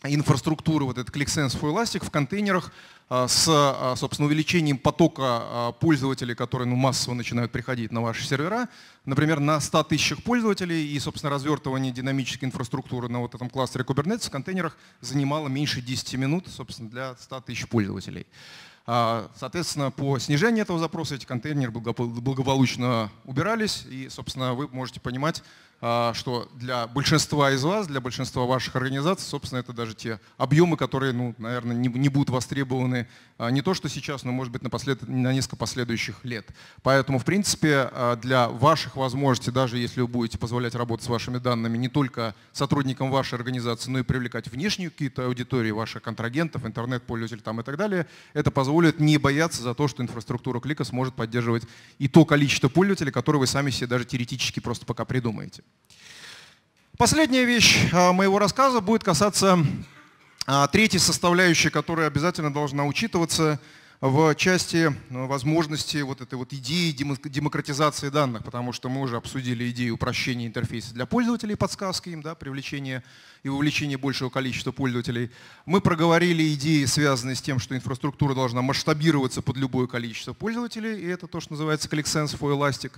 инфраструктуры, вот этот ClickSense for Elastic в контейнерах а, с, а, собственно, увеличением потока а, пользователей, которые ну, массово начинают приходить на ваши сервера, например, на 100 тысячах пользователей и, собственно, развертывание динамической инфраструктуры на вот этом кластере Kubernetes в контейнерах занимало меньше 10 минут, собственно, для 100 тысяч пользователей. Соответственно, по снижению этого запроса эти контейнеры благополучно убирались, и, собственно, вы можете понимать, а, что для большинства из вас, для большинства ваших организаций, собственно, это даже те объемы, которые, ну, наверное, не, не будут востребованы а, не то, что сейчас, но, может быть, на, послед... на несколько последующих лет. Поэтому, в принципе, а, для ваших возможностей, даже если вы будете позволять работать с вашими данными не только сотрудникам вашей организации, но и привлекать внешнюю какие-то аудитории ваших контрагентов, интернет-пользователей там и так далее, это позволит не бояться за то, что инфраструктура клика сможет поддерживать и то количество пользователей, которые вы сами себе даже теоретически просто пока придумаете. Последняя вещь а, моего рассказа будет касаться а, третьей составляющей, которая обязательно должна учитываться в части ну, возможности вот этой вот идеи демократизации данных, потому что мы уже обсудили идею упрощения интерфейса для пользователей, подсказки им, да, привлечения и вовлечения большего количества пользователей. Мы проговорили идеи, связанные с тем, что инфраструктура должна масштабироваться под любое количество пользователей, и это то, что называется ClickSense for Elastic.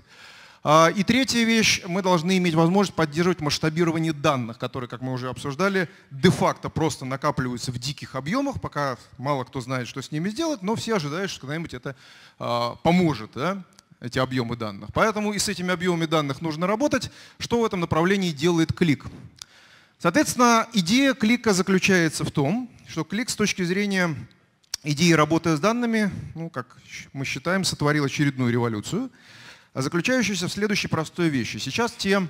А, и третья вещь, мы должны иметь возможность поддерживать масштабирование данных, которые, как мы уже обсуждали, де-факто просто накапливаются в диких объемах, пока мало кто знает, что с ними сделать, но все ожидают, что когда-нибудь это а, поможет, да, эти объемы данных. Поэтому и с этими объемами данных нужно работать. Что в этом направлении делает клик? Соответственно, идея клика заключается в том, что клик с точки зрения идеи работы с данными, ну, как мы считаем, сотворил очередную революцию – а заключающаяся в следующей простой вещи. Сейчас те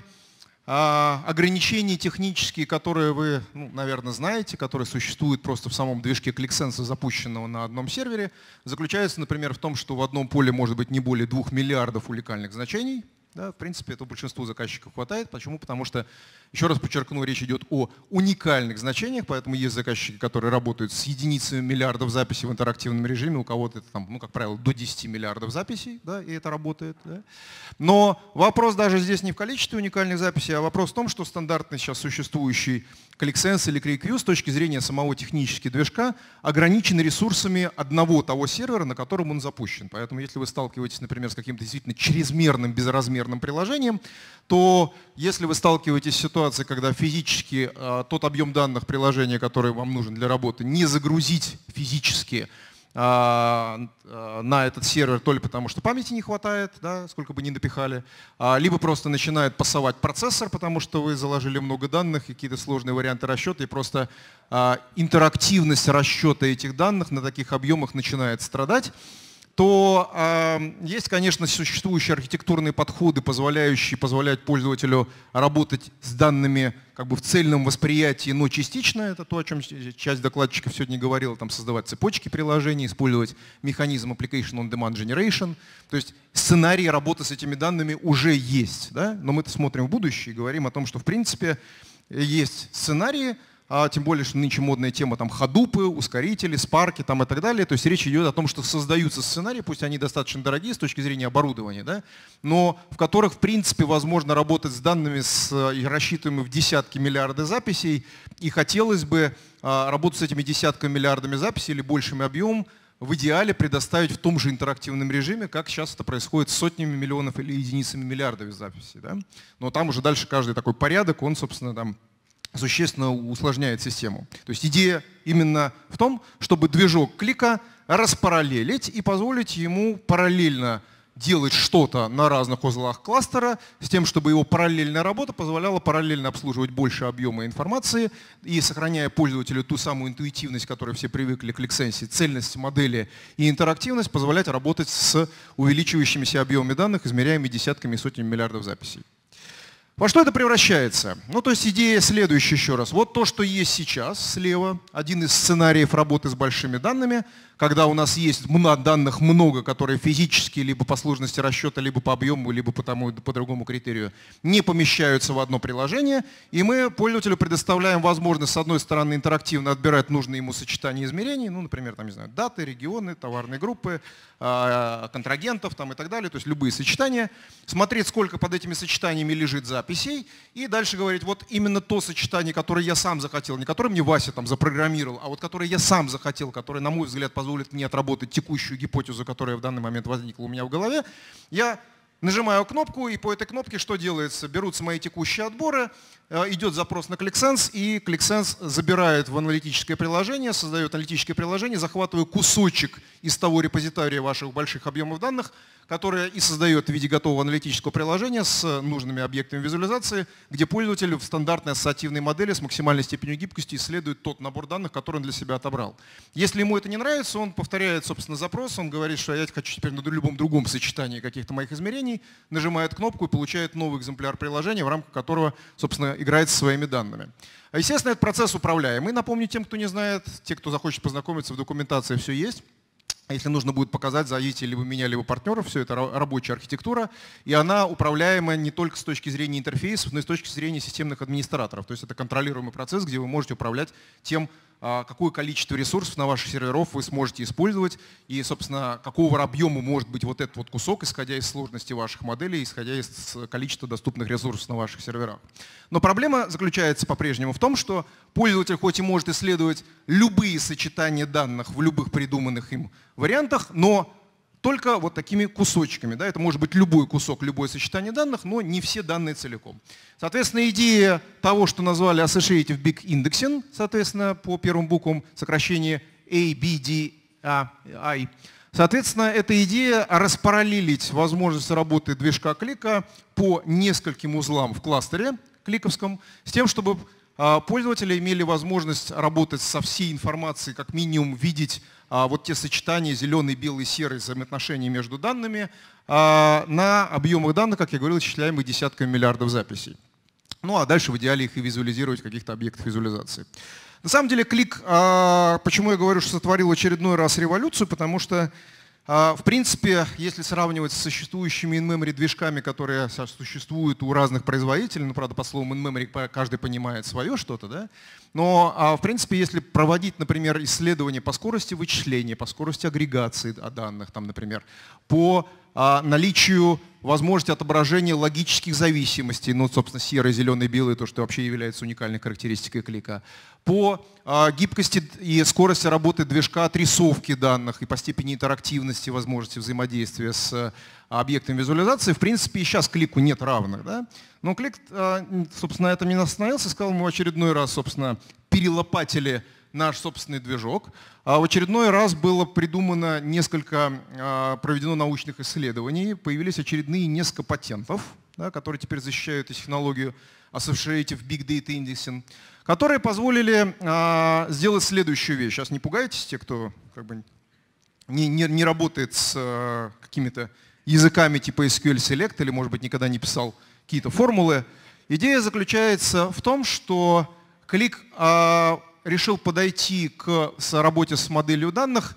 а, ограничения технические, которые вы, ну, наверное, знаете, которые существуют просто в самом движке ClickSense, запущенного на одном сервере, заключаются, например, в том, что в одном поле может быть не более двух миллиардов уникальных значений. Да, в принципе, этого большинству заказчиков хватает. Почему? Потому что еще раз подчеркну, речь идет о уникальных значениях, поэтому есть заказчики, которые работают с единицами миллиардов записей в интерактивном режиме, у кого-то это там, ну, как правило, до 10 миллиардов записей, да, и это работает. Да. Но вопрос даже здесь не в количестве уникальных записей, а вопрос в том, что стандартный сейчас существующий ClickSense или ClickView с точки зрения самого технического движка ограничен ресурсами одного того сервера, на котором он запущен. Поэтому если вы сталкиваетесь, например, с каким-то действительно чрезмерным, безразмерным приложением, то если вы сталкиваетесь с ситуацией, ситуации, когда физически а, тот объем данных приложения, который вам нужен для работы, не загрузить физически а, а, на этот сервер только потому, что памяти не хватает, да, сколько бы ни напихали, либо просто начинает пасовать процессор, потому что вы заложили много данных, какие-то сложные варианты расчета, и просто интерактивность расчета этих данных на таких объемах начинает страдать то э, есть, конечно, существующие архитектурные подходы, позволяющие позволять пользователю работать с данными как бы в цельном восприятии, но частично, это то, о чем часть докладчиков сегодня говорила, там создавать цепочки приложений, использовать механизм Application on Demand Generation, то есть сценарий работы с этими данными уже есть, да? но мы это смотрим в будущее и говорим о том, что в принципе есть сценарии, а тем более, что нынче модная тема там ходупы, ускорители, спарки там и так далее. То есть речь идет о том, что создаются сценарии, пусть они достаточно дорогие с точки зрения оборудования, да, но в которых, в принципе, возможно работать с данными, с рассчитанными в десятки миллиарды записей, и хотелось бы а, работу с этими десятками миллиардами записей или большим объемом в идеале предоставить в том же интерактивном режиме, как сейчас это происходит с сотнями миллионов или единицами миллиардов записей. Да? Но там уже дальше каждый такой порядок, он, собственно, там существенно усложняет систему. То есть идея именно в том, чтобы движок клика распараллелить и позволить ему параллельно делать что-то на разных узлах кластера, с тем, чтобы его параллельная работа позволяла параллельно обслуживать больше объема информации и сохраняя пользователю ту самую интуитивность, которой все привыкли к LexSense, цельность модели и интерактивность, позволять работать с увеличивающимися объемами данных, измеряемыми десятками и сотнями миллиардов записей. Во что это превращается? Ну, то есть идея следующая еще раз. Вот то, что есть сейчас слева, один из сценариев работы с большими данными, когда у нас есть данных много, которые физически либо по сложности расчета, либо по объему, либо по, тому, по другому критерию не помещаются в одно приложение, и мы пользователю предоставляем возможность, с одной стороны, интерактивно отбирать нужные ему сочетания измерений, ну, например, там, не знаю, даты, регионы, товарные группы, а, контрагентов там, и так далее, то есть любые сочетания, смотреть, сколько под этими сочетаниями лежит запись, надписей и дальше говорить, вот именно то сочетание, которое я сам захотел, не которое мне Вася там запрограммировал, а вот которое я сам захотел, которое, на мой взгляд, позволит мне отработать текущую гипотезу, которая в данный момент возникла у меня в голове, я нажимаю кнопку, и по этой кнопке что делается? Берутся мои текущие отборы, Э, идет запрос на ClickSense, и ClickSense забирает в аналитическое приложение, создает аналитическое приложение, захватывая кусочек из того репозитория ваших больших объемов данных, которое и создает в виде готового аналитического приложения с э, нужными объектами визуализации, где пользователь в стандартной ассоциативной модели с максимальной степенью гибкости исследует тот набор данных, который он для себя отобрал. Если ему это не нравится, он повторяет, собственно, запрос, он говорит, что «А я хочу теперь на любом другом сочетании каких-то моих измерений, нажимает кнопку и получает новый экземпляр приложения, в рамках которого, собственно, играет со своими данными. Естественно, этот процесс управляемый. Напомню тем, кто не знает, те, кто захочет познакомиться, в документации все есть. Если нужно будет показать, зовите либо меня, либо партнеров, все это рабочая архитектура, и она управляемая не только с точки зрения интерфейсов, но и с точки зрения системных администраторов. То есть это контролируемый процесс, где вы можете управлять тем, а, какое количество ресурсов на ваших серверов вы сможете использовать и, собственно, какого объема может быть вот этот вот кусок, исходя из сложности ваших моделей, исходя из количества доступных ресурсов на ваших серверах. Но проблема заключается по-прежнему в том, что пользователь хоть и может исследовать любые сочетания данных в любых придуманных им вариантах, но только вот такими кусочками. Да? Это может быть любой кусок, любое сочетание данных, но не все данные целиком. Соответственно, идея того, что назвали Associative Big Indexing, соответственно, по первым буквам сокращение ABDI, Соответственно, эта идея распараллелить возможность работы движка клика по нескольким узлам в кластере кликовском, с тем, чтобы а, пользователи имели возможность работать со всей информацией, как минимум видеть а, вот те сочетания зеленый, белый, серый взаимоотношения между данными а, на объемах данных, как я говорил, исчисляемых десятками миллиардов записей. Ну а дальше в идеале их и визуализировать в каких-то объектах визуализации. На самом деле клик, а, почему я говорю, что сотворил очередной раз революцию, потому что а, в принципе, если сравнивать с существующими in-memory движками, которые существуют у разных производителей, ну, правда, по словам in-memory каждый понимает свое что-то, да? но, а, в принципе, если проводить, например, исследования по скорости вычисления, по скорости агрегации а, данных, там, например, по а, наличию возможности отображения логических зависимостей, ну, собственно, серый, зеленый, белый, то, что вообще является уникальной характеристикой клика, по а, гибкости и скорости работы движка отрисовки данных и по степени интерактивности возможности взаимодействия с а, объектом визуализации. В принципе, и сейчас клику нет равных. Да? Но клик, собственно, на этом не остановился, сказал ему очередной раз, собственно, перелопатели наш собственный движок. А в очередной раз было придумано несколько, а, проведено научных исследований, появились очередные несколько патентов, да, которые теперь защищают технологию Associative Big Data Indexing, которые позволили а, сделать следующую вещь. Сейчас не пугайтесь, те, кто как бы не, не, не работает с какими-то языками типа SQL Select или, может быть, никогда не писал какие-то формулы. Идея заключается в том, что клик решил подойти к работе с моделью данных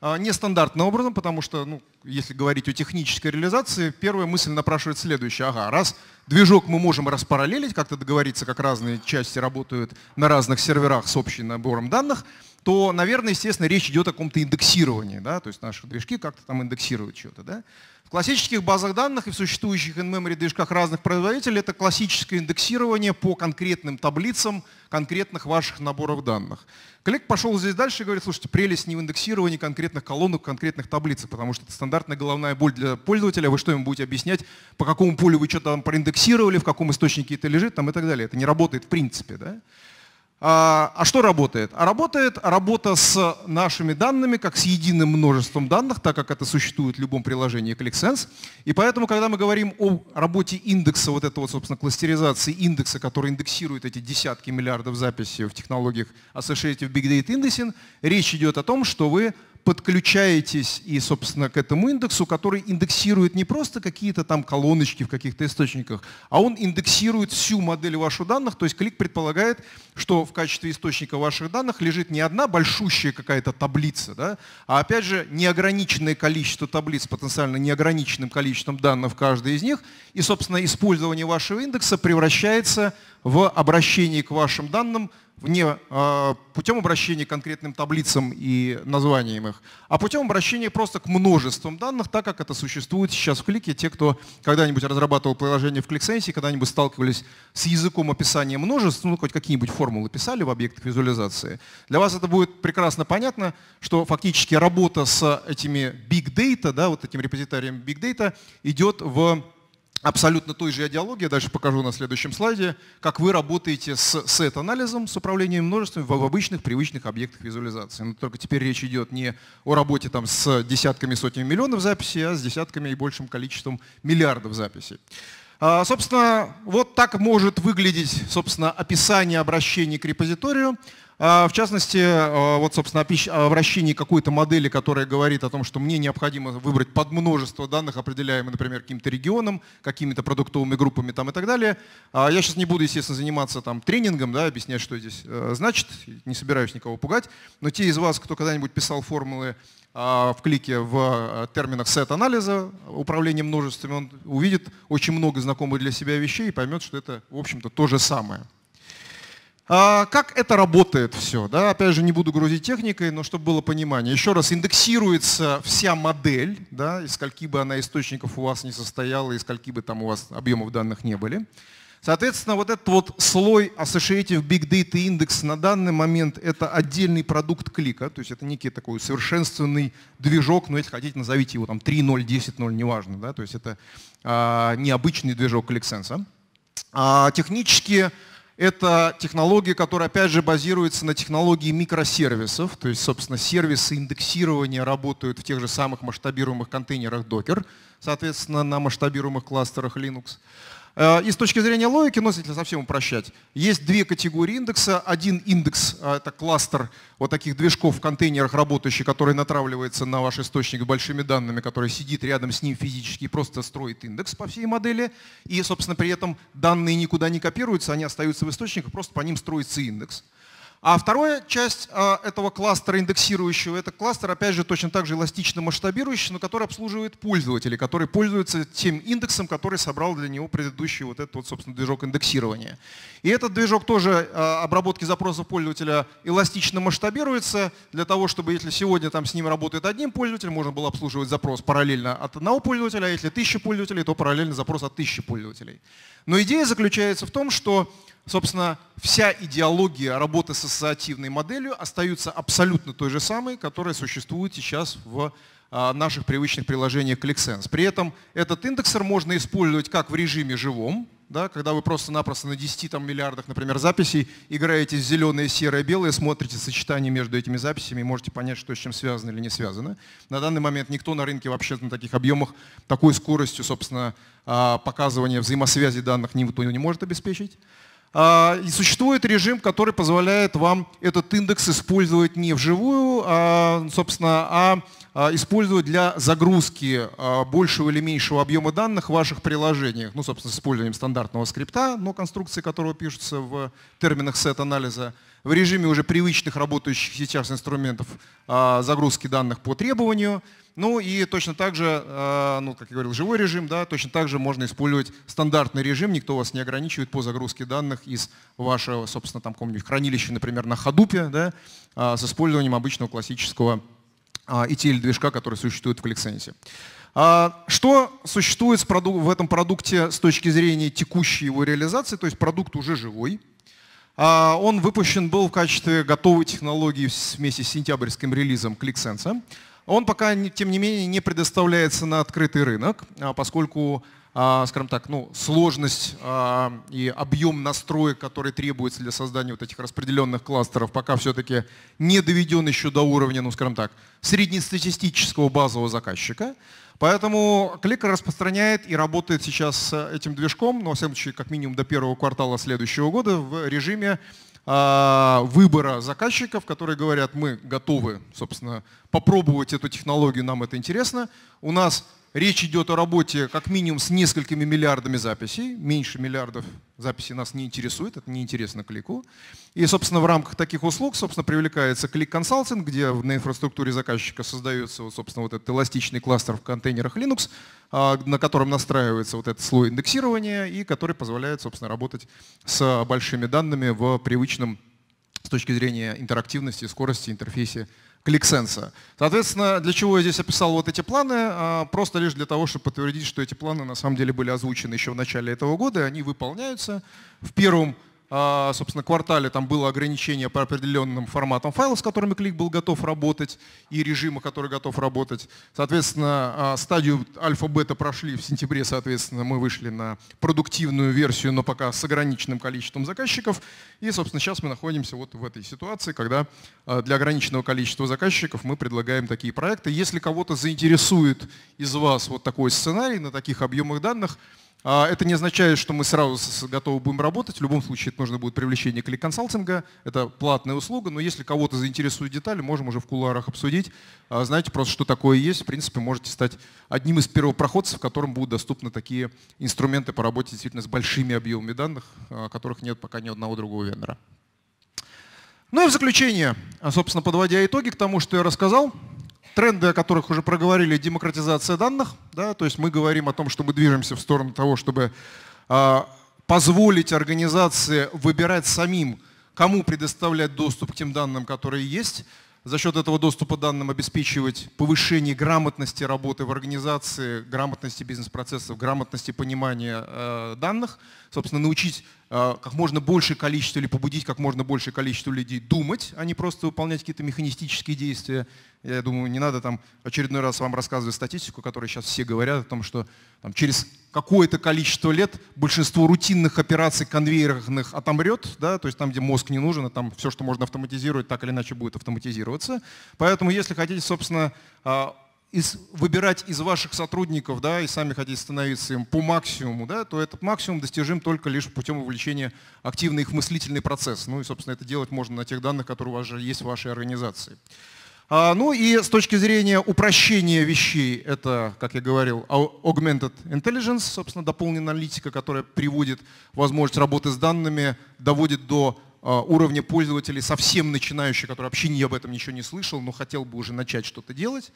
а, нестандартным образом, потому что, ну, если говорить о технической реализации, первая мысль напрашивает следующее. Ага, раз движок мы можем распараллелить, как-то договориться, как разные части работают на разных серверах с общим набором данных, то, наверное, естественно, речь идет о каком-то индексировании, да, то есть наши движки как-то там индексируют что-то. Да. В классических базах данных и в существующих in-memory движках разных производителей это классическое индексирование по конкретным таблицам конкретных ваших наборов данных. Коллег пошел здесь дальше и говорит, слушайте, прелесть не в индексировании конкретных колонок, конкретных таблиц, потому что это стандартная головная боль для пользователя, вы что ему будете объяснять, по какому полю вы что-то там проиндексировали, в каком источнике это лежит там, и так далее. Это не работает в принципе. Да? А, а, что работает? А работает работа с нашими данными, как с единым множеством данных, так как это существует в любом приложении ClickSense. И поэтому, когда мы говорим о работе индекса, вот этого, собственно, кластеризации индекса, который индексирует эти десятки миллиардов записей в технологиях Associative Big Data Indexing, речь идет о том, что вы подключаетесь и, собственно, к этому индексу, который индексирует не просто какие-то там колоночки в каких-то источниках, а он индексирует всю модель ваших данных. То есть клик предполагает, что в качестве источника ваших данных лежит не одна большущая какая-то таблица, да, а опять же неограниченное количество таблиц, потенциально неограниченным количеством данных в каждой из них. И, собственно, использование вашего индекса превращается в обращение к вашим данным – не а, путем обращения к конкретным таблицам и названиям их, а путем обращения просто к множествам данных, так как это существует сейчас в клике. Те, кто когда-нибудь разрабатывал приложение в ClickSense, когда-нибудь сталкивались с языком описания множеств, ну хоть какие-нибудь формулы писали в объектах визуализации, для вас это будет прекрасно понятно, что фактически работа с этими big data, да, вот этим репозитарием big data идет в абсолютно той же идеологии, я дальше покажу на следующем слайде, как вы работаете с сет-анализом, с управлением множеством в обычных привычных объектах визуализации. Но только теперь речь идет не о работе там, с десятками, сотнями миллионов записей, а с десятками и большим количеством миллиардов записей. А, собственно, вот так может выглядеть собственно, описание обращений к репозиторию. А, в частности, а, вот, собственно, обращение какой-то модели, которая говорит о том, что мне необходимо выбрать под множество данных, определяемые, например, каким-то регионом, какими-то продуктовыми группами там, и так далее. А, я сейчас не буду, естественно, заниматься там, тренингом, да, объяснять, что здесь э, значит, не собираюсь никого пугать, но те из вас, кто когда-нибудь писал формулы в клике в э, терминах сет-анализа, управления множествами, он увидит очень много знакомых для себя вещей и поймет, что это, в общем-то, то же самое. А, как это работает все? Да? Опять же, не буду грузить техникой, но чтобы было понимание. Еще раз, индексируется вся модель, да, из скольки бы она источников у вас не состояла, из скольки бы там у вас объемов данных не были. Соответственно, вот этот вот слой Associative Big Data Index на данный момент это отдельный продукт клика, то есть это некий такой совершенственный движок, но если хотите, назовите его там 3.0, 10.0, неважно, да, то есть это а, необычный движок ClickSense. А, технически это технология, которая, опять же, базируется на технологии микросервисов, то есть, собственно, сервисы индексирования работают в тех же самых масштабируемых контейнерах Docker, соответственно, на масштабируемых кластерах Linux. Э, и с точки зрения логики, но ну, если совсем упрощать, есть две категории индекса. Один индекс а, – это кластер вот таких движков в контейнерах работающих, который натравливается на ваш источник большими данными, который сидит рядом с ним физически и просто строит индекс по всей модели. И, собственно, при этом данные никуда не копируются, они остаются в источниках, просто по ним строится индекс. А вторая часть а, этого кластера индексирующего, это кластер, опять же, точно так же эластично масштабирующий, но который обслуживает пользователей, который пользуется тем индексом, который собрал для него предыдущий вот этот вот, собственно, движок индексирования. И этот движок тоже а, обработки запросов пользователя эластично масштабируется для того, чтобы если сегодня там с ним работает одним пользователь, можно было обслуживать запрос параллельно от одного пользователя, а если тысяча пользователей, то параллельно запрос от тысячи пользователей. Но идея заключается в том, что Собственно, вся идеология работы с ассоциативной моделью остается абсолютно той же самой, которая существует сейчас в а, наших привычных приложениях ClickSense. При этом этот индексер можно использовать как в режиме живом, да, когда вы просто-напросто на 10 там, миллиардах, например, записей играете с зеленое, серое, белое, смотрите сочетание между этими записями и можете понять, что с чем связано или не связано. На данный момент никто на рынке вообще на таких объемах, такой скоростью, собственно, а, показывания взаимосвязи данных никто не может обеспечить. А, и существует режим, который позволяет вам этот индекс использовать не вживую, а, собственно, а, а использовать для загрузки большего или меньшего объема данных в ваших приложениях. Ну, собственно, с использованием стандартного скрипта, но конструкции которого пишутся в терминах сет-анализа, в режиме уже привычных работающих сейчас инструментов загрузки данных по требованию – ну и точно так же, э, ну, как я говорил, живой режим, да, точно так же можно использовать стандартный режим, никто вас не ограничивает по загрузке данных из вашего, собственно, там какого-нибудь хранилища, например, на хадупе, да, а, с использованием обычного классического а, ETL-движка, который существует в Collexiense. А, что существует в этом продукте с точки зрения текущей его реализации, то есть продукт уже живой, он выпущен был в качестве готовой технологии вместе с сентябрьским релизом ClickSense. Он пока, тем не менее, не предоставляется на открытый рынок, а, поскольку а, скажем так, ну, сложность а, и объем настроек, который требуется для создания вот этих распределенных кластеров, пока все-таки не доведен еще до уровня, ну, скажем так, среднестатистического базового заказчика. Поэтому Кликер распространяет и работает сейчас с э, этим движком, но, ну, во всяком случае, как минимум до первого квартала следующего года в режиме а, выбора заказчиков, которые говорят, мы готовы, собственно, попробовать эту технологию, нам это интересно. У нас Речь идет о работе как минимум с несколькими миллиардами записей. Меньше миллиардов записей нас не интересует, это неинтересно клику. И, собственно, в рамках таких услуг, собственно, привлекается клик-консалтинг, где на инфраструктуре заказчика создается, вот, собственно, вот этот эластичный кластер в контейнерах Linux, а, на котором настраивается вот этот слой индексирования и который позволяет, собственно, работать с большими данными в привычном с точки зрения интерактивности, скорости, интерфейсе ClickSense. Соответственно, для чего я здесь описал вот эти планы? А, просто лишь для того, чтобы подтвердить, что эти планы на самом деле были озвучены еще в начале этого года, и они выполняются. В первом а, собственно, квартале там было ограничение по определенным форматам файлов, с которыми клик был готов работать, и режима, который готов работать. Соответственно, а, стадию альфа-бета прошли в сентябре, соответственно, мы вышли на продуктивную версию, но пока с ограниченным количеством заказчиков. И, собственно, сейчас мы находимся вот в этой ситуации, когда а, для ограниченного количества заказчиков мы предлагаем такие проекты. Если кого-то заинтересует из вас вот такой сценарий на таких объемах данных, а, это не означает, что мы сразу готовы будем работать. В любом случае, это нужно будет привлечение клик-консалтинга. Это платная услуга, но если кого-то заинтересуют детали, можем уже в кулуарах обсудить. А, знаете просто, что такое есть. В принципе, можете стать одним из первопроходцев, которым будут доступны такие инструменты по работе действительно с большими объемами данных, а, которых нет пока ни одного другого вендора. Ну и в заключение, собственно, подводя итоги к тому, что я рассказал, Тренды, о которых уже проговорили, демократизация данных. Да, то есть мы говорим о том, что мы движемся в сторону того, чтобы э, позволить организации выбирать самим, кому предоставлять доступ к тем данным, которые есть. За счет этого доступа данным обеспечивать повышение грамотности работы в организации, грамотности бизнес-процессов, грамотности понимания э, данных – собственно, научить э, как можно большее количество или побудить как можно большее количество людей думать, а не просто выполнять какие-то механистические действия. Я думаю, не надо там очередной раз вам рассказывать статистику, которую сейчас все говорят о том, что там, через какое-то количество лет большинство рутинных операций конвейерных отомрет, да, то есть там, где мозг не нужен, а там все, что можно автоматизировать, так или иначе будет автоматизироваться. Поэтому, если хотите, собственно, э, из, выбирать из ваших сотрудников, да, и сами хотите становиться им по максимуму, да, то этот максимум достижим только лишь путем увлечения активно их мыслительный процесс. Ну и, собственно, это делать можно на тех данных, которые у вас же есть в вашей организации. А, ну и с точки зрения упрощения вещей, это, как я говорил, augmented intelligence, собственно, дополненная аналитика, которая приводит возможность работы с данными, доводит до а, уровня пользователей совсем начинающих, который вообще не об этом ничего не слышал, но хотел бы уже начать что-то делать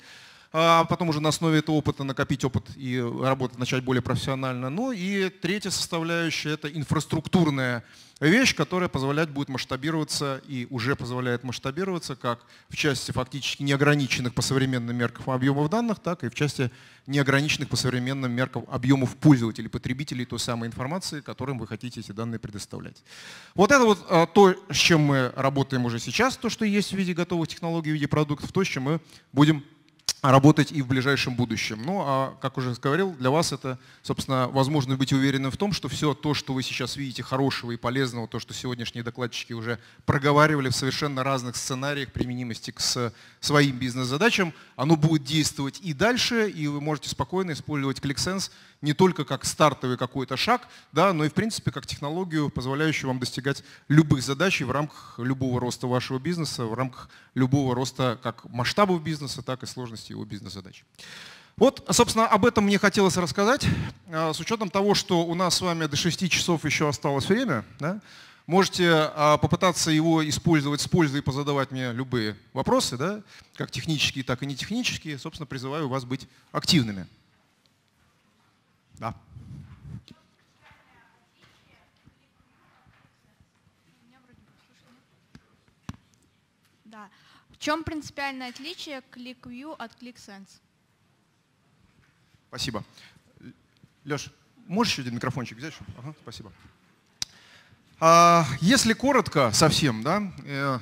а потом уже на основе этого опыта накопить опыт и работать, начать более профессионально. Ну и третья составляющая – это инфраструктурная вещь, которая позволяет будет масштабироваться и уже позволяет масштабироваться как в части фактически неограниченных по современным меркам объемов данных, так и в части неограниченных по современным меркам объемов пользователей, потребителей той самой информации, которым вы хотите эти данные предоставлять. Вот это вот а, то, с чем мы работаем уже сейчас, то, что есть в виде готовых технологий, в виде продуктов, то, с чем мы будем а работать и в ближайшем будущем. Ну, а как уже говорил, для вас это, собственно, возможно быть уверенным в том, что все то, что вы сейчас видите хорошего и полезного, то, что сегодняшние докладчики уже проговаривали в совершенно разных сценариях применимости к своим бизнес-задачам, оно будет действовать и дальше, и вы можете спокойно использовать ClickSense не только как стартовый какой-то шаг, да, но и, в принципе, как технологию, позволяющую вам достигать любых задач в рамках любого роста вашего бизнеса, в рамках любого роста как масштабов бизнеса, так и сложности его бизнес-задач. Вот, собственно, об этом мне хотелось рассказать. А, с учетом того, что у нас с вами до 6 часов еще осталось время, да, можете а, попытаться его использовать с пользой и позадавать мне любые вопросы, да, как технические, так и не технические. Собственно, призываю вас быть активными. Да. В чем принципиальное отличие ClickView от ClickSense? Спасибо. Леш, можешь еще один микрофончик взять? Ага, спасибо. А, если коротко совсем, да, э,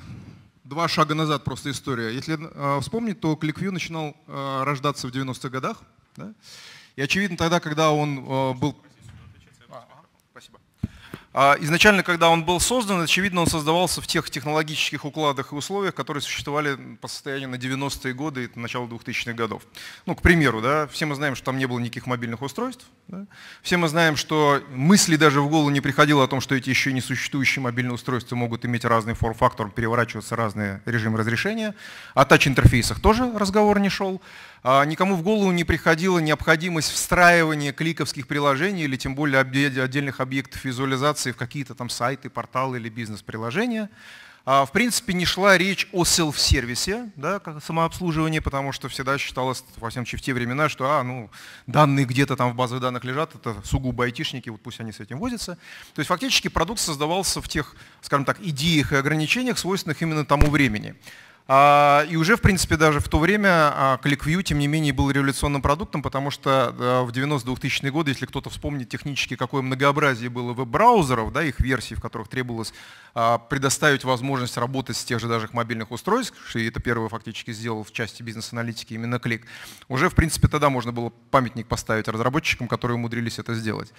два шага назад просто история. Если э, вспомнить, то ClickView начинал э, рождаться в 90-х годах. Да? И очевидно тогда, когда он был а изначально, когда он был создан, очевидно, он создавался в тех технологических укладах и условиях, которые существовали по состоянию на 90-е годы и начало 2000-х годов. Ну, к примеру, да, все мы знаем, что там не было никаких мобильных устройств. Да? Все мы знаем, что мысли даже в голову не приходило о том, что эти еще не существующие мобильные устройства могут иметь разный форм-фактор, переворачиваться разные режимы разрешения. О тач-интерфейсах тоже разговор не шел. А, никому в голову не приходила необходимость встраивания кликовских приложений или тем более отдельных объектов визуализации в какие-то там сайты, порталы или бизнес-приложения. А, в принципе, не шла речь о селф-сервисе, да, самообслуживании, потому что всегда считалось, во всем в те времена, что а, ну, данные где-то там в базовых данных лежат, это сугубо айтишники, вот пусть они с этим возятся. То есть фактически продукт создавался в тех, скажем так, идеях и ограничениях, свойственных именно тому времени. А, и уже, в принципе, даже в то время а, ClickView, тем не менее, был революционным продуктом, потому что а, в 90-2000-е годы, если кто-то вспомнит технически, какое многообразие было веб-браузеров, да, их версий, в которых требовалось предоставить возможность работать с тех же даже мобильных устройств, и это первое фактически сделал в части бизнес-аналитики именно Клик. уже, в принципе, тогда можно было памятник поставить разработчикам, которые умудрились это сделать.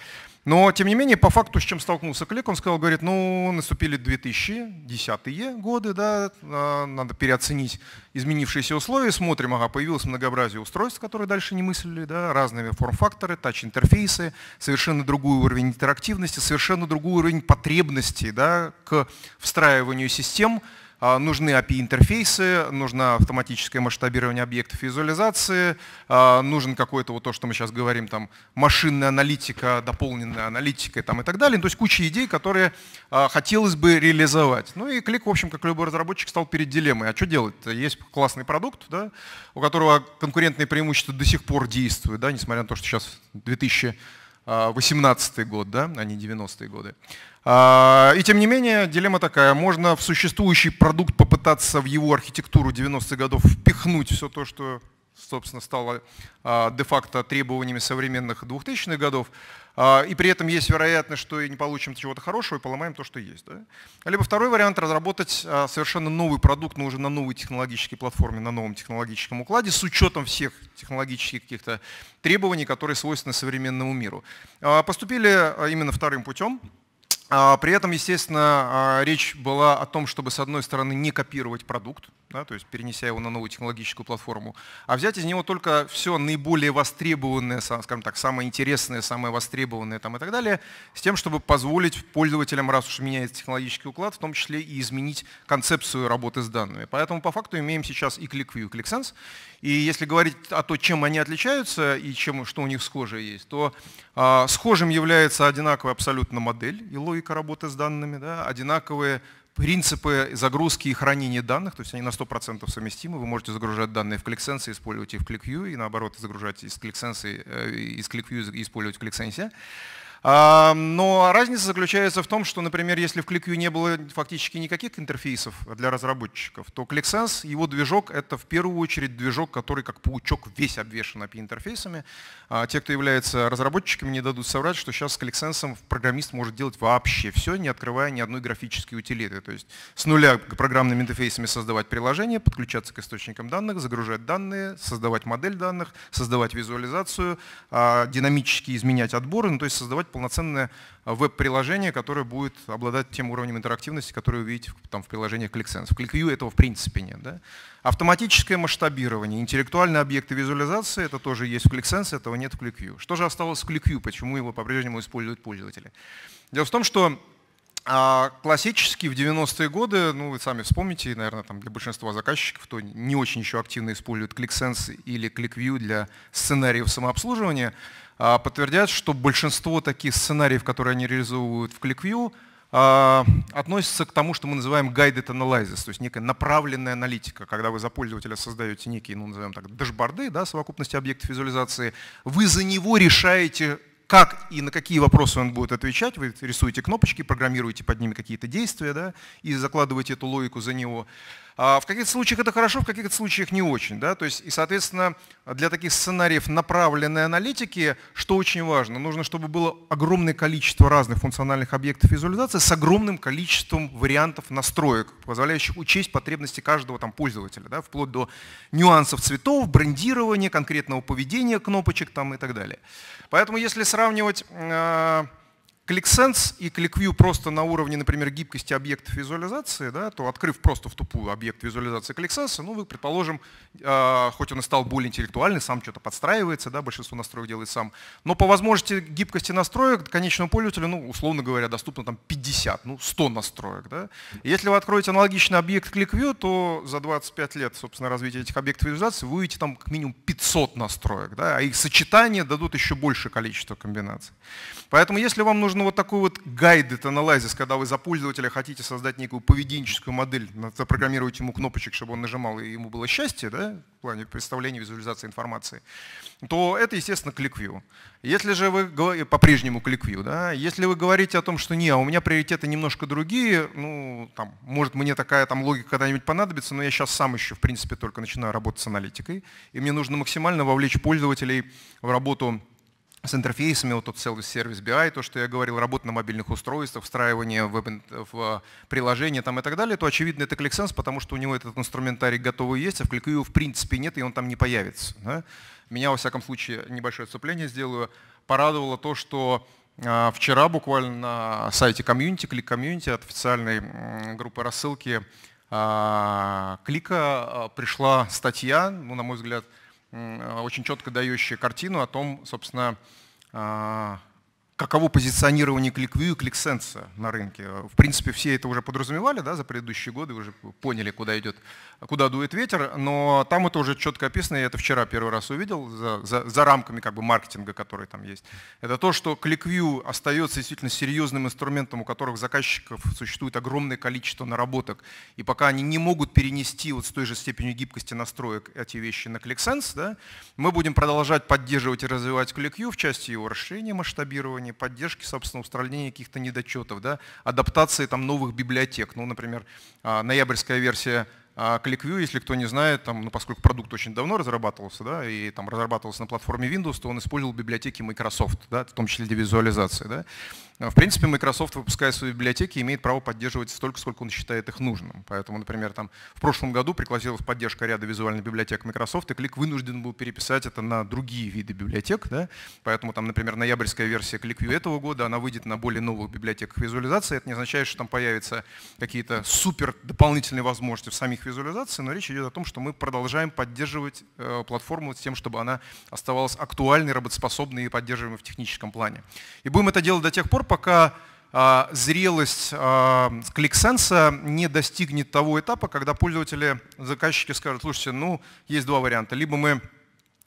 Но, тем не менее, по факту, с чем столкнулся Клик, он сказал, говорит, ну, наступили 2010-е годы, да, надо переоценивать оценить изменившиеся условия, смотрим, ага, появилось многообразие устройств, которые дальше не мыслили, да, разные форм-факторы, тач-интерфейсы, совершенно другой уровень интерактивности, совершенно другой уровень потребностей да, к встраиванию систем, а, нужны API-интерфейсы, нужно автоматическое масштабирование объектов визуализации, а, нужен какой-то вот то, что мы сейчас говорим, там, машинная аналитика, дополненная аналитика там, и так далее. То есть куча идей, которые а, хотелось бы реализовать. Ну и клик, в общем, как любой разработчик, стал перед дилеммой. А что делать Есть классный продукт, да, у которого конкурентные преимущества до сих пор действуют, да, несмотря на то, что сейчас 2000 18-й а, год, да, а не 90-е годы. А, и тем не менее, дилемма такая. Можно в существующий продукт попытаться в его архитектуру 90-х годов впихнуть все то, что, собственно, стало а, де-факто требованиями современных 2000-х годов, а, и при этом есть вероятность, что и не получим чего-то хорошего и поломаем то, что есть. Да? Либо второй вариант – разработать а, совершенно новый продукт, но уже на новой технологической платформе, на новом технологическом укладе с учетом всех технологических каких-то требований, которые свойственны современному миру. А, поступили именно вторым путем. А, при этом, естественно, а, речь была о том, чтобы, с одной стороны, не копировать продукт, да, то есть перенеся его на новую технологическую платформу, а взять из него только все наиболее востребованное, скажем так, самое интересное, самое востребованное там, и так далее, с тем, чтобы позволить пользователям, раз уж меняется технологический уклад, в том числе и изменить концепцию работы с данными. Поэтому по факту имеем сейчас и ClickView, и ClickSense, и если говорить о том, чем они отличаются и чем, что у них схожее есть, то а, схожим является одинаковая абсолютно модель и логика работы с данными, да, одинаковые принципы загрузки и хранения данных, то есть они на 100% совместимы. Вы можете загружать данные в ClickSense, и использовать их в ClickView, и наоборот, загружать из ClickSense, и э, из ClickView, использовать в ClickSense. Но разница заключается в том, что, например, если в ClickView не было фактически никаких интерфейсов для разработчиков, то ClickSense, его движок, это в первую очередь движок, который как паучок весь обвешен API-интерфейсами. А, те, кто является разработчиками, не дадут соврать, что сейчас с ClickSense программист может делать вообще все, не открывая ни одной графической утилиты. То есть с нуля программными интерфейсами создавать приложение, подключаться к источникам данных, загружать данные, создавать модель данных, создавать визуализацию, а, динамически изменять отборы, ну, то есть создавать сделать полноценное э, веб-приложение, которое будет обладать тем уровнем интерактивности, который вы видите там, в приложении ClickSense. В ClickView этого в принципе нет. Да? Автоматическое масштабирование, интеллектуальные объекты визуализации, это тоже есть в ClickSense, этого нет в ClickView. Что же осталось в ClickView, почему его по-прежнему используют пользователи? Дело в том, что а классически в 90-е годы, ну вы сами вспомните, наверное, там для большинства заказчиков, кто не очень еще активно использует ClickSense или ClickView для сценариев самообслуживания, а, подтвердят, что большинство таких сценариев, которые они реализовывают в ClickView, а, относятся к тому, что мы называем guided analysis, то есть некая направленная аналитика, когда вы за пользователя создаете некие, ну, назовем так, дашборды, да, совокупности объектов визуализации, вы за него решаете, как и на какие вопросы он будет отвечать, вы рисуете кнопочки, программируете под ними какие-то действия да, и закладываете эту логику за него. А в каких-то случаях это хорошо, в каких-то случаях не очень. Да? То есть, и, соответственно, для таких сценариев направленной аналитики, что очень важно, нужно, чтобы было огромное количество разных функциональных объектов визуализации с огромным количеством вариантов настроек, позволяющих учесть потребности каждого там, пользователя, да? вплоть до нюансов цветов, брендирования, конкретного поведения кнопочек там, и так далее. Поэтому если сравнивать э, ClickSense и ClickView просто на уровне, например, гибкости объектов визуализации, да, то открыв просто в тупую объект визуализации ClickSense, ну вы, предположим, э, хоть он и стал более интеллектуальный, сам что-то подстраивается, да, большинство настроек делает сам, но по возможности гибкости настроек конечному пользователю, ну, условно говоря, доступно там 50, ну, 100 настроек. Да. если вы откроете аналогичный объект ClickView, то за 25 лет, собственно, развития этих объектов визуализации вы увидите там как минимум 500 настроек, да, а их сочетания дадут еще большее количество комбинаций. Поэтому если вам нужно можно вот такой вот гайд-анализ, когда вы за пользователя хотите создать некую поведенческую модель, запрограммируете ему кнопочек, чтобы он нажимал, и ему было счастье, да, в плане представления, визуализации информации, то это, естественно, ClickView. Если же вы э, по-прежнему ClickView, да, если вы говорите о том, что не, а у меня приоритеты немножко другие, ну, там, может, мне такая там логика когда-нибудь понадобится, но я сейчас сам еще, в принципе, только начинаю работать с аналитикой, и мне нужно максимально вовлечь пользователей в работу с интерфейсами, вот тот целый сервис BI, то, что я говорил, работа на мобильных устройствах, встраивание в, в э, приложение там и так далее, то очевидно это ClickSense, потому что у него этот инструментарий готовый есть, а в ClickView в принципе нет, и он там не появится. Да? Меня, во всяком случае, небольшое отступление сделаю, порадовало то, что э, вчера буквально на сайте комьюнити, клик комьюнити от официальной группы рассылки э, клика пришла статья, ну, на мой взгляд, Э, очень четко дающие картину о том, собственно, а, каково позиционирование ClickView и ClickSense на рынке. В принципе, все это уже подразумевали да, за предыдущие годы, уже поняли, куда идет, куда дует ветер, но там это уже четко описано, я это вчера первый раз увидел, за, за, за рамками как бы маркетинга, который там есть. Это то, что ClickView остается действительно серьезным инструментом, у которых заказчиков существует огромное количество наработок, и пока они не могут перенести вот с той же степенью гибкости настроек эти вещи на ClickSense, да, мы будем продолжать поддерживать и развивать ClickView в части его расширения, масштабирования, оказания поддержки, собственно, устранения каких-то недочетов, да, адаптации там новых библиотек. Ну, например, а, ноябрьская версия а, ClickView, если кто не знает, там, ну, поскольку продукт очень давно разрабатывался, да, и там разрабатывался на платформе Windows, то он использовал библиотеки Microsoft, да, в том числе для визуализации. Да. А, в принципе, Microsoft, выпуская свои библиотеки, имеет право поддерживать столько, сколько он считает их нужным. Поэтому, например, там, в прошлом году прекратилась поддержка ряда визуальных библиотек Microsoft, и Click вынужден был переписать это на другие виды библиотек. Да. Поэтому, там, например, ноябрьская версия ClickView этого года, она выйдет на более новых библиотеках визуализации. Это не означает, что там появятся какие-то супер дополнительные возможности в самих визуализации, но речь идет о том, что мы продолжаем поддерживать э, платформу с тем, чтобы она оставалась актуальной, работоспособной и поддерживаемой в техническом плане. И будем это делать до тех пор, пока а, зрелость кликсенса не достигнет того этапа, когда пользователи, заказчики скажут, слушайте, ну, есть два варианта. Либо мы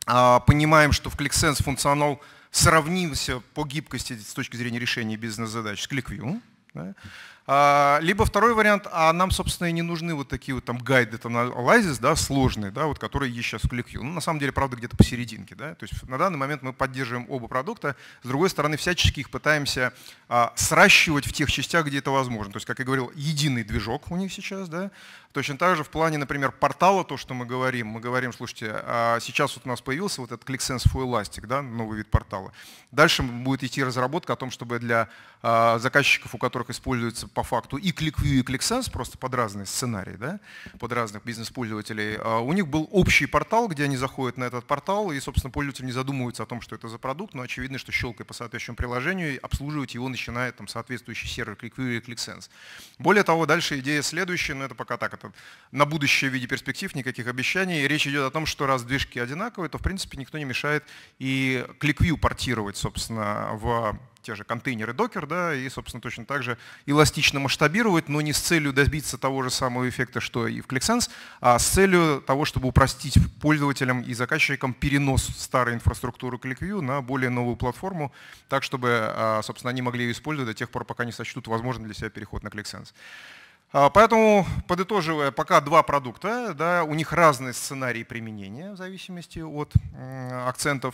а, понимаем, что в ClickSense функционал сравнимся по гибкости с точки зрения решения бизнес-задач с ClickView, да? А, либо второй вариант, а нам, собственно, и не нужны вот такие вот там гайды, там анализы, да, сложные, да, вот которые есть сейчас в ClickView. Ну, на самом деле, правда, где-то посерединке, да. То есть на данный момент мы поддерживаем оба продукта. С другой стороны, всячески их пытаемся а, сращивать в тех частях, где это возможно. То есть, как я говорил, единый движок у них сейчас, да. Точно так же в плане, например, портала, то, что мы говорим, мы говорим, слушайте, а сейчас вот у нас появился вот этот ClickSense for Elastic, да, новый вид портала. Дальше будет идти разработка о том, чтобы для а, заказчиков, у которых используется по факту и ClickView, и ClickSense, просто под разные сценарии, да, под разных бизнес-пользователей, а, у них был общий портал, где они заходят на этот портал, и, собственно, пользователь не задумывается о том, что это за продукт, но очевидно, что щелкая по соответствующему приложению, обслуживать его начинает там, соответствующий сервер ClickView и ClickSense. Более того, дальше идея следующая, но это пока так, это на будущее в виде перспектив, никаких обещаний. Речь идет о том, что раз движки одинаковые, то, в принципе, никто не мешает и ClickView портировать, собственно, в те же контейнеры Docker, да, и, собственно, точно так же эластично масштабировать, но не с целью добиться того же самого эффекта, что и в ClickSense, а с целью того, чтобы упростить пользователям и заказчикам перенос старой инфраструктуры ClickView на более новую платформу, так, чтобы, а, собственно, они могли ее использовать до тех пор, пока не сочтут возможным для себя переход на ClickSense. А, поэтому, подытоживая, пока два продукта, да, у них разные сценарии применения в зависимости от акцентов.